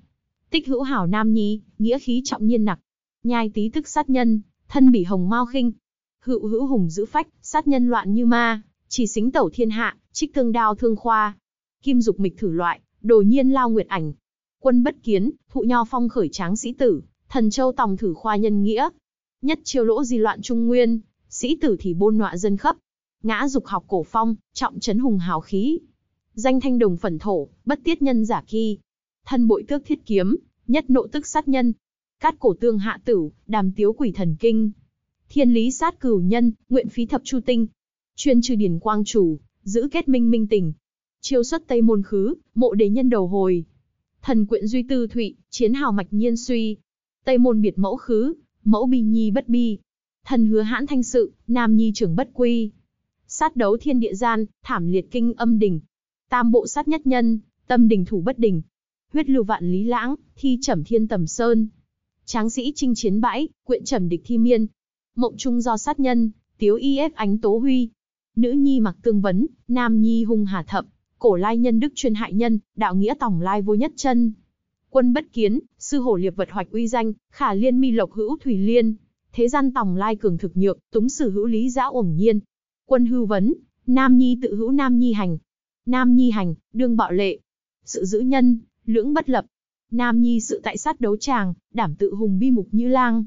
Tích hữu hảo Nam Nhi, nghĩa khí trọng nhiên nặc, nhai tí tức sát nhân, thân bị hồng mau khinh, hữu hữu hùng giữ phách, sát nhân loạn như ma, chỉ xính tẩu thiên hạ, trích thương đao thương khoa, kim dục mịch thử loại, đồ nhiên lao nguyệt ảnh, quân bất kiến, thụ nho phong khởi tráng sĩ tử, thần châu tòng thử khoa nhân nghĩa, nhất chiêu lỗ di loạn trung nguyên, sĩ tử thì bôn nọa dân khắp, ngã dục học cổ phong, trọng trấn hùng hào khí, danh thanh đồng phẩn thổ, bất tiết nhân giả kỳ, thân bội tước thiết kiếm, nhất nộ tức sát nhân, cát cổ tương hạ tử, đàm tiếu quỷ thần kinh, thiên lý sát cửu nhân, nguyện phí thập chu tinh, chuyên trừ điển quang chủ, giữ kết minh minh tỉnh. Chiêu xuất Tây Môn Khứ, mộ đế nhân đầu hồi. Thần quyện duy tư thụy, chiến hào mạch nhiên suy. Tây Môn biệt mẫu khứ, mẫu bi nhi bất bi. Thần hứa hãn thanh sự, nam nhi trưởng bất quy. Sát đấu thiên địa gian, thảm liệt kinh âm đỉnh. Tam bộ sát nhất nhân, tâm đỉnh thủ bất đỉnh. Huyết lưu vạn lý lãng, thi trầm thiên tầm sơn. Tráng sĩ trinh chiến bãi, quyện trầm địch thi miên. Mộng trung do sát nhân, tiếu y ép ánh tố huy, nữ nhi mặc tương vấn, nam nhi hung hà thập, cổ lai nhân đức chuyên hại nhân, đạo nghĩa tổng lai vô nhất chân. Quân bất kiến, sư hổ liệp vật hoạch uy danh, khả liên mi lộc hữu thủy liên, thế gian tổng lai cường thực nhược, túng sử hữu lý giã ổn nhiên. Quân hư vấn, nam nhi tự hữu nam nhi hành. Nam nhi hành, đương bạo lệ. Sự giữ nhân, lưỡng bất lập. Nam nhi sự tại sát đấu tràng, đảm tự hùng bi mục như lang.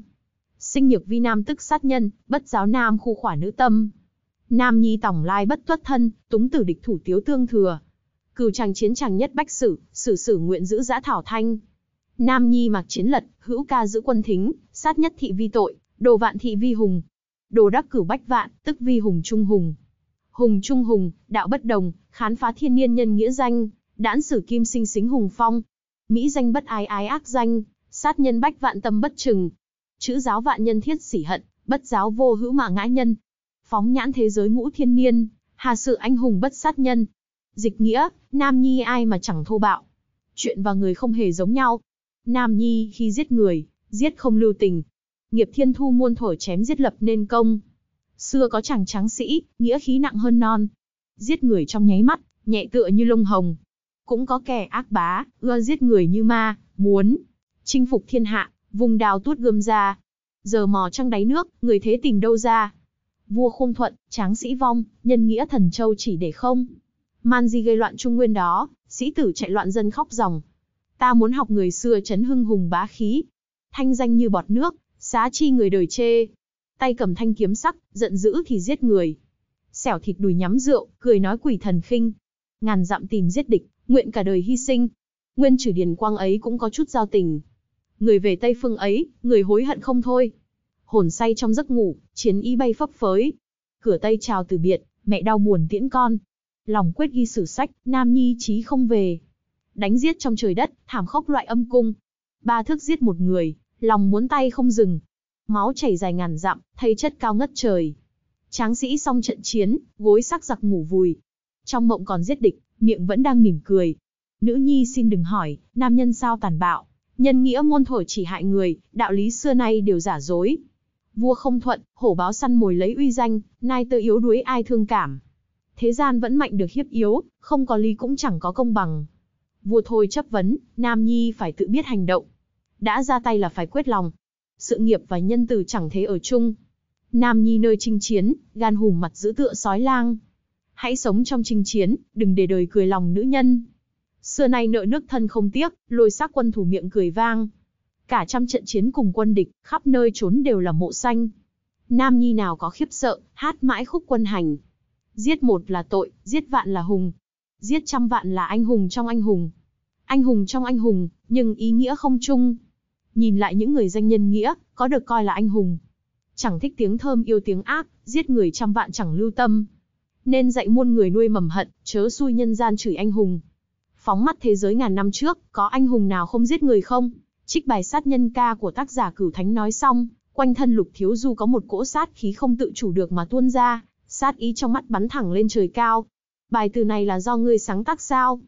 Sinh nhược vi nam tức sát nhân, bất giáo nam khu khỏa nữ tâm. Nam nhi tổng lai bất tuất thân, túng tử địch thủ tiếu tương thừa. Cừu chàng chiến chàng nhất bách sử, sử sử nguyện giữ giã thảo thanh. Nam nhi mặc chiến lật, hữu ca giữ quân thính, sát nhất thị vi tội, đồ vạn thị vi hùng. Đồ đắc cử bách vạn, tức vi hùng trung hùng. Hùng trung hùng, đạo bất đồng, khán phá thiên niên nhân nghĩa danh, đãn sử kim sinh xính hùng phong. Mỹ danh bất ái ái ác danh, sát nhân bách vạn tâm bất chừng. Chữ giáo vạn nhân thiết sỉ hận, bất giáo vô hữu mà ngã nhân, phóng nhãn thế giới ngũ thiên niên, hà sự anh hùng bất sát nhân. Dịch nghĩa, nam nhi ai mà chẳng thô bạo. Chuyện và người không hề giống nhau. Nam nhi khi giết người, giết không lưu tình. Nghiệp thiên thu muôn thổi chém giết lập nên công. Xưa có chàng tráng sĩ, nghĩa khí nặng hơn non. Giết người trong nháy mắt, nhẹ tựa như lông hồng. Cũng có kẻ ác bá, ưa giết người như ma, muốn. Chinh phục thiên hạ, vùng đào tuốt gươm ra. Giờ mò trăng đáy nước, người thế tình đâu ra, vua Khung thuận, tráng sĩ vong, nhân nghĩa thần châu chỉ để không. Man di gây loạn trung nguyên đó, sĩ tử chạy loạn dân khóc ròng. Ta muốn học người xưa chấn hưng hùng bá khí. Thanh danh như bọt nước, xá chi người đời chê. Tay cầm thanh kiếm sắc, giận dữ thì giết người. Xẻo thịt đùi nhắm rượu, cười nói quỷ thần khinh. Ngàn dặm tìm giết địch, nguyện cả đời hy sinh. Nguyên trừ điền quang ấy cũng có chút giao tình. Người về Tây Phương ấy, người hối hận không thôi. Hồn say trong giấc ngủ, chiến ý bay phấp phới. Cửa Tây chào từ biệt, mẹ đau buồn tiễn con. Lòng quyết ghi sử sách, nam nhi chí không về. Đánh giết trong trời đất, thảm khốc loại âm cung. Ba thước giết một người, lòng muốn tay không dừng. Máu chảy dài ngàn dặm, thay chất cao ngất trời. Tráng sĩ xong trận chiến, gối sắc giặc ngủ vùi. Trong mộng còn giết địch, miệng vẫn đang mỉm cười. Nữ nhi xin đừng hỏi, nam nhân sao tàn bạo. Nhân nghĩa môn thổi chỉ hại người, đạo lý xưa nay đều giả dối, Vua không thuận, hổ báo săn mồi lấy uy danh, nai tơ yếu đuối ai thương cảm. Thế gian vẫn mạnh được hiếp yếu, không có lý cũng chẳng có công bằng. Vua thôi chấp vấn, Nam Nhi phải tự biết hành động. Đã ra tay là phải quyết lòng. Sự nghiệp và nhân từ chẳng thế ở chung. Nam Nhi nơi chinh chiến, gan hùm mặt giữ tựa sói lang. Hãy sống trong chinh chiến, đừng để đời cười lòng nữ nhân. Xưa nay nợ nước thân không tiếc, lôi xác quân thủ miệng cười vang, Cả trăm trận chiến cùng quân địch, khắp nơi trốn đều là mộ xanh. Nam nhi nào có khiếp sợ, hát mãi khúc quân hành. Giết một là tội, giết vạn là hùng. Giết trăm vạn là anh hùng trong anh hùng. Anh hùng trong anh hùng, nhưng ý nghĩa không chung. Nhìn lại những người danh nhân nghĩa, có được coi là anh hùng. Chẳng thích tiếng thơm yêu tiếng ác, giết người trăm vạn chẳng lưu tâm. Nên dạy muôn người nuôi mầm hận, chớ xui nhân gian chửi anh hùng phóng mắt thế giới ngàn năm trước, có anh hùng nào không giết người không? Trích bài sát nhân ca của tác giả cửu thánh nói xong, quanh thân lục thiếu du có một cỗ sát khí không tự chủ được mà tuôn ra, sát ý trong mắt bắn thẳng lên trời cao. Bài từ này là do ngươi sáng tác sao?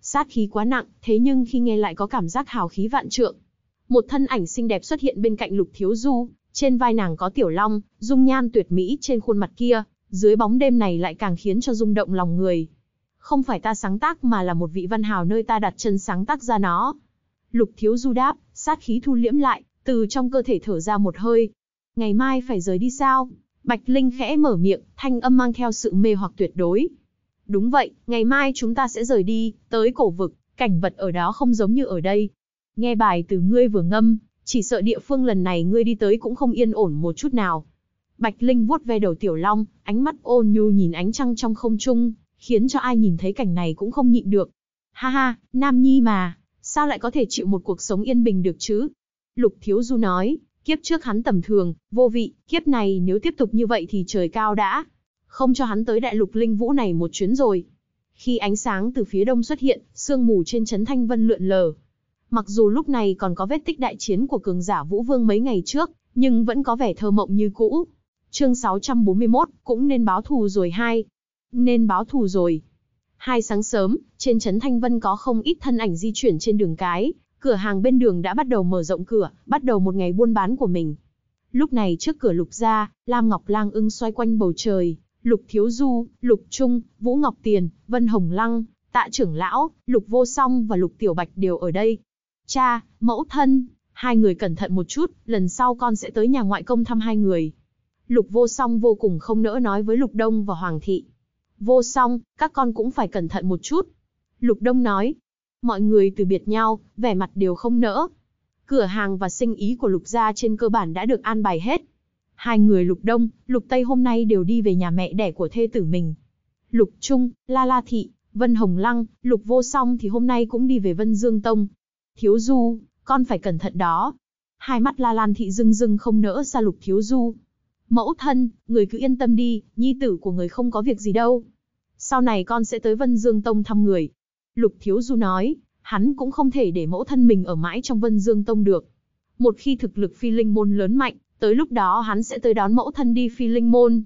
Sát khí quá nặng, thế nhưng khi nghe lại có cảm giác hào khí vạn trượng. Một thân ảnh xinh đẹp xuất hiện bên cạnh lục thiếu du, trên vai nàng có tiểu long, dung nhan tuyệt mỹ trên khuôn mặt kia, dưới bóng đêm này lại càng khiến cho rung động lòng người. Không phải ta sáng tác mà là một vị văn hào nơi ta đặt chân sáng tác ra nó. Lục Thiếu Du đáp, sát khí thu liễm lại, từ trong cơ thể thở ra một hơi. Ngày mai phải rời đi sao? Bạch Linh khẽ mở miệng, thanh âm mang theo sự mê hoặc tuyệt đối. Đúng vậy, ngày mai chúng ta sẽ rời đi, tới cổ vực, cảnh vật ở đó không giống như ở đây. Nghe bài từ ngươi vừa ngâm, chỉ sợ địa phương lần này ngươi đi tới cũng không yên ổn một chút nào. Bạch Linh vuốt ve đầu Tiểu Long, ánh mắt ôn nhu nhìn ánh trăng trong không trung, khiến cho ai nhìn thấy cảnh này cũng không nhịn được. Ha ha, Nam Nhi mà, sao lại có thể chịu một cuộc sống yên bình được chứ? Lục Thiếu Du nói, kiếp trước hắn tầm thường, vô vị, kiếp này nếu tiếp tục như vậy thì trời cao đã. Không cho hắn tới đại lục linh vũ này một chuyến rồi. Khi ánh sáng từ phía đông xuất hiện, sương mù trên chấn thanh vân lượn lờ. Mặc dù lúc này còn có vết tích đại chiến của cường giả Vũ Vương mấy ngày trước, nhưng vẫn có vẻ thơ mộng như cũ. Chương 641, cũng nên báo thù rồi hai. Nên báo thù rồi. Hai sáng sớm, trên trấn Thanh Vân có không ít thân ảnh di chuyển trên đường cái, cửa hàng bên đường đã bắt đầu mở rộng cửa, bắt đầu một ngày buôn bán của mình. Lúc này trước cửa Lục gia, Lam Ngọc Lang ưng xoay quanh bầu trời, Lục Thiếu Du, Lục Trung, Vũ Ngọc Tiền, Vân Hồng Lăng, Tạ trưởng lão, Lục Vô Song và Lục Tiểu Bạch đều ở đây. Cha, mẫu thân, hai người cẩn thận một chút, lần sau con sẽ tới nhà ngoại công thăm hai người. Lục Vô Song vô cùng không nỡ nói với Lục Đông và Hoàng thị. Vô Song, các con cũng phải cẩn thận một chút, Lục Đông nói. Mọi người từ biệt nhau, vẻ mặt đều không nỡ. Cửa hàng và sinh ý của Lục gia trên cơ bản đã được an bài hết. Hai người Lục Đông, Lục Tây hôm nay đều đi về nhà mẹ đẻ của thê tử mình. Lục Trung, La La Thị, Vân Hồng Lăng, Lục Vô Song thì hôm nay cũng đi về Vân Dương Tông. Thiếu Du, con phải cẩn thận đó. Hai mắt La Lan Thị rưng rưng không nỡ xa Lục Thiếu Du. Mẫu thân, người cứ yên tâm đi, nhi tử của người không có việc gì đâu. Sau này con sẽ tới Vân Dương Tông thăm người, Lục Thiếu Du nói, hắn cũng không thể để mẫu thân mình ở mãi trong Vân Dương Tông được. Một khi thực lực phi linh môn lớn mạnh, tới lúc đó hắn sẽ tới đón mẫu thân đi phi linh môn.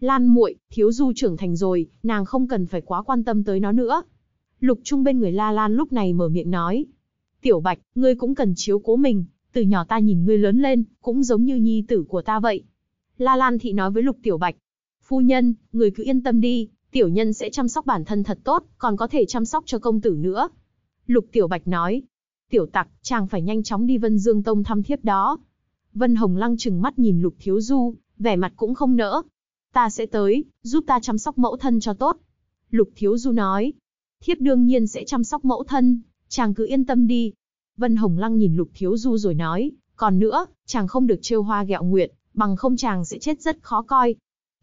Lan muội, Thiếu Du trưởng thành rồi, nàng không cần phải quá quan tâm tới nó nữa. Lục Trung bên người La Lan lúc này mở miệng nói, "Tiểu Bạch, ngươi cũng cần chiếu cố mình, từ nhỏ ta nhìn ngươi lớn lên, cũng giống như nhi tử của ta vậy." La Lan thị nói với Lục Tiểu Bạch, "Phu nhân, người cứ yên tâm đi, tiểu nhân sẽ chăm sóc bản thân thật tốt, còn có thể chăm sóc cho công tử nữa. Lục Tiểu Bạch nói, tiểu tặc, chàng phải nhanh chóng đi Vân Dương Tông thăm thiếp đó. Vân Hồng Lăng chừng mắt nhìn Lục Thiếu Du, vẻ mặt cũng không nỡ. Ta sẽ tới, giúp ta chăm sóc mẫu thân cho tốt. Lục Thiếu Du nói, thiếp đương nhiên sẽ chăm sóc mẫu thân, chàng cứ yên tâm đi. Vân Hồng Lăng nhìn Lục Thiếu Du rồi nói, còn nữa, chàng không được trêu hoa ghẹo nguyệt, bằng không chàng sẽ chết rất khó coi.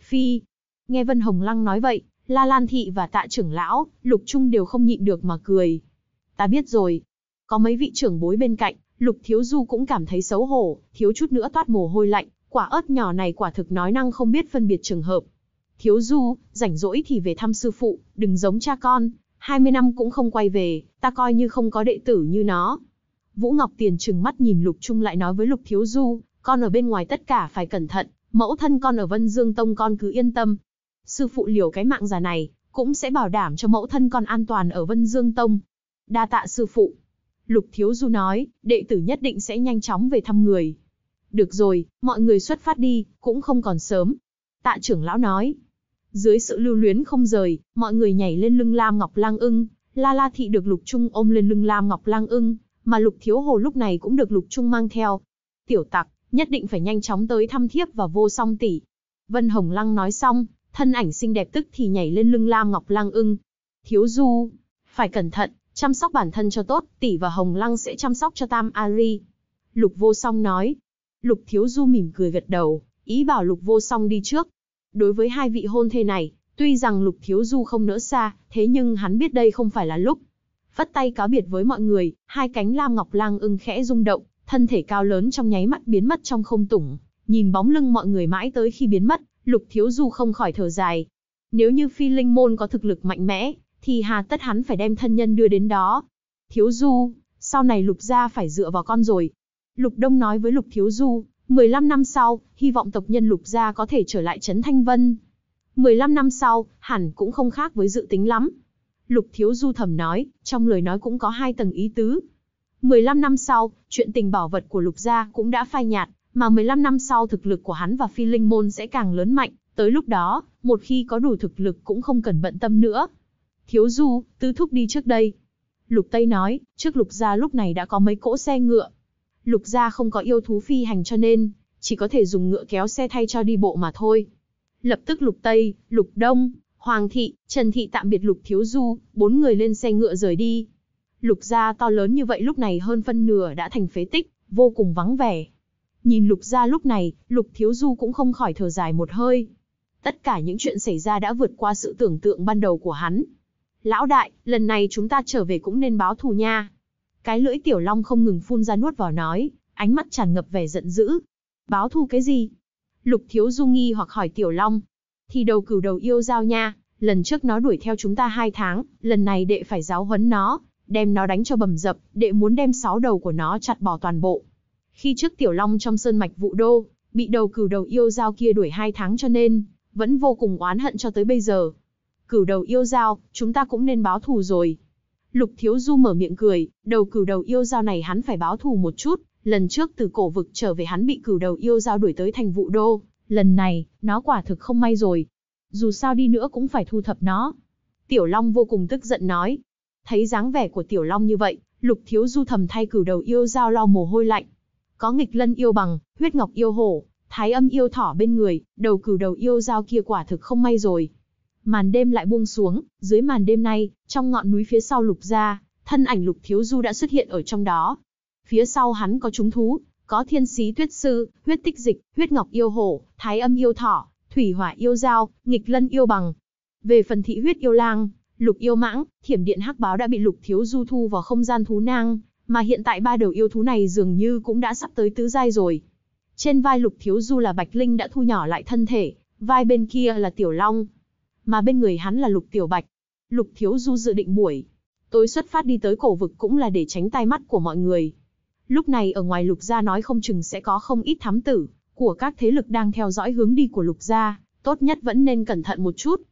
Phi, nghe Vân Hồng Lăng nói vậy, La Lan Thị và tạ trưởng lão, Lục Trung đều không nhịn được mà cười. Ta biết rồi. Có mấy vị trưởng bối bên cạnh, Lục Thiếu Du cũng cảm thấy xấu hổ, thiếu chút nữa toát mồ hôi lạnh, quả ớt nhỏ này quả thực nói năng không biết phân biệt trường hợp. Thiếu Du, rảnh rỗi thì về thăm sư phụ, đừng giống cha con, 20 năm cũng không quay về, ta coi như không có đệ tử như nó. Vũ Ngọc Tiền trừng mắt nhìn Lục Trung lại nói với Lục Thiếu Du, con ở bên ngoài tất cả phải cẩn thận, mẫu thân con ở Vân Dương Tông con cứ yên tâm, sư phụ liều cái mạng già này, cũng sẽ bảo đảm cho mẫu thân con an toàn ở Vân Dương Tông. Đa tạ sư phụ. Lục Thiếu Du nói, đệ tử nhất định sẽ nhanh chóng về thăm người. Được rồi, mọi người xuất phát đi, cũng không còn sớm. Tạ trưởng lão nói. Dưới sự lưu luyến không rời, mọi người nhảy lên lưng Lam Ngọc Lang ưng, La La Thị được Lục Trung ôm lên lưng Lam Ngọc Lang ưng, mà Lục Thiếu Hồ lúc này cũng được Lục Trung mang theo. Tiểu tặc, nhất định phải nhanh chóng tới thăm thiếp và vô song tỷ. Vân Hồng Lăng nói xong, thân ảnh xinh đẹp tức thì nhảy lên lưng Lam Ngọc lăng ưng. Thiếu Du, phải cẩn thận, chăm sóc bản thân cho tốt, tỷ và Hồng Lăng sẽ chăm sóc cho Tam Ari. Lục Vô Song nói. Lục Thiếu Du mỉm cười gật đầu, ý bảo Lục Vô Song đi trước. Đối với hai vị hôn thê này, tuy rằng Lục Thiếu Du không nỡ xa, thế nhưng hắn biết đây không phải là lúc. Vất tay cáo biệt với mọi người, hai cánh Lam Ngọc lăng ưng khẽ rung động, thân thể cao lớn trong nháy mắt biến mất trong không tủng, nhìn bóng lưng mọi người mãi tới khi biến mất, Lục Thiếu Du không khỏi thở dài. Nếu như phi linh môn có thực lực mạnh mẽ, thì hà tất hắn phải đem thân nhân đưa đến đó. Thiếu Du, sau này Lục gia phải dựa vào con rồi. Lục Đông nói với Lục Thiếu Du, 15 năm sau, hy vọng tộc nhân Lục gia có thể trở lại Trấn Thanh Vân. 15 năm sau, hẳn cũng không khác với dự tính lắm. Lục Thiếu Du thầm nói, trong lời nói cũng có hai tầng ý tứ. 15 năm sau, chuyện tình bảo vật của Lục gia cũng đã phai nhạt, mà 15 năm sau thực lực của hắn và phi linh môn sẽ càng lớn mạnh, tới lúc đó, một khi có đủ thực lực cũng không cần bận tâm nữa. Thiếu Du, tứ thúc đi trước đây. Lục Tây nói, trước Lục Gia lúc này đã có mấy cỗ xe ngựa. Lục Gia không có yêu thú phi hành cho nên, chỉ có thể dùng ngựa kéo xe thay cho đi bộ mà thôi. Lập tức Lục Tây, Lục Đông, Hoàng Thị, Trần Thị tạm biệt Lục Thiếu Du, bốn người lên xe ngựa rời đi. Lục Gia to lớn như vậy lúc này hơn phân nửa đã thành phế tích, vô cùng vắng vẻ, Nhìn Lục gia lúc này, Lục Thiếu Du cũng không khỏi thở dài một hơi. Tất cả những chuyện xảy ra đã vượt qua sự tưởng tượng ban đầu của hắn. Lão đại, lần này chúng ta trở về cũng nên báo thù nha. Cái lưỡi tiểu long không ngừng phun ra nuốt vào nói, ánh mắt tràn ngập vẻ giận dữ. Báo thù cái gì? Lục Thiếu Du nghi hoặc hỏi tiểu long. Thì đầu cửu đầu yêu giao nha, lần trước nó đuổi theo chúng ta hai tháng, lần này đệ phải giáo huấn nó, đem nó đánh cho bầm dập, đệ muốn đem sáu đầu của nó chặt bỏ toàn bộ. Khi trước Tiểu Long trong sơn mạch vụ đô, bị đầu cửu đầu yêu giao kia đuổi hai tháng cho nên, vẫn vô cùng oán hận cho tới bây giờ. Cửu đầu yêu giao, chúng ta cũng nên báo thù rồi. Lục Thiếu Du mở miệng cười, đầu cửu đầu yêu giao này hắn phải báo thù một chút, lần trước từ cổ vực trở về hắn bị cửu đầu yêu giao đuổi tới thành vụ đô, lần này, nó quả thực không may rồi. Dù sao đi nữa cũng phải thu thập nó. Tiểu Long vô cùng tức giận nói. Thấy dáng vẻ của Tiểu Long như vậy, Lục Thiếu Du thầm thay cửu đầu yêu giao lo mồ hôi lạnh có nghịch lân yêu bằng, huyết ngọc yêu hổ, thái âm yêu thỏ bên người, đầu cửu đầu yêu dao kia quả thực không may rồi. Màn đêm lại buông xuống, dưới màn đêm nay, trong ngọn núi phía sau lục ra, thân ảnh lục thiếu du đã xuất hiện ở trong đó. Phía sau hắn có chúng thú, có thiên sĩ tuyết sư, huyết tích dịch, huyết ngọc yêu hổ, thái âm yêu thỏ, thủy hỏa yêu dao, nghịch lân yêu bằng. Về phần thị huyết yêu lang, lục yêu mãng, thiểm điện hắc báo đã bị lục thiếu du thu vào không gian thú nang, mà hiện tại ba đầu yêu thú này dường như cũng đã sắp tới tứ giai rồi. Trên vai Lục Thiếu Du là Bạch Linh đã thu nhỏ lại thân thể, vai bên kia là Tiểu Long, mà bên người hắn là Lục Tiểu Bạch. Lục Thiếu Du dự định buổi tối xuất phát đi tới cổ vực cũng là để tránh tai mắt của mọi người. Lúc này ở ngoài Lục gia nói không chừng sẽ có không ít thám tử của các thế lực đang theo dõi hướng đi của Lục gia, tốt nhất vẫn nên cẩn thận một chút.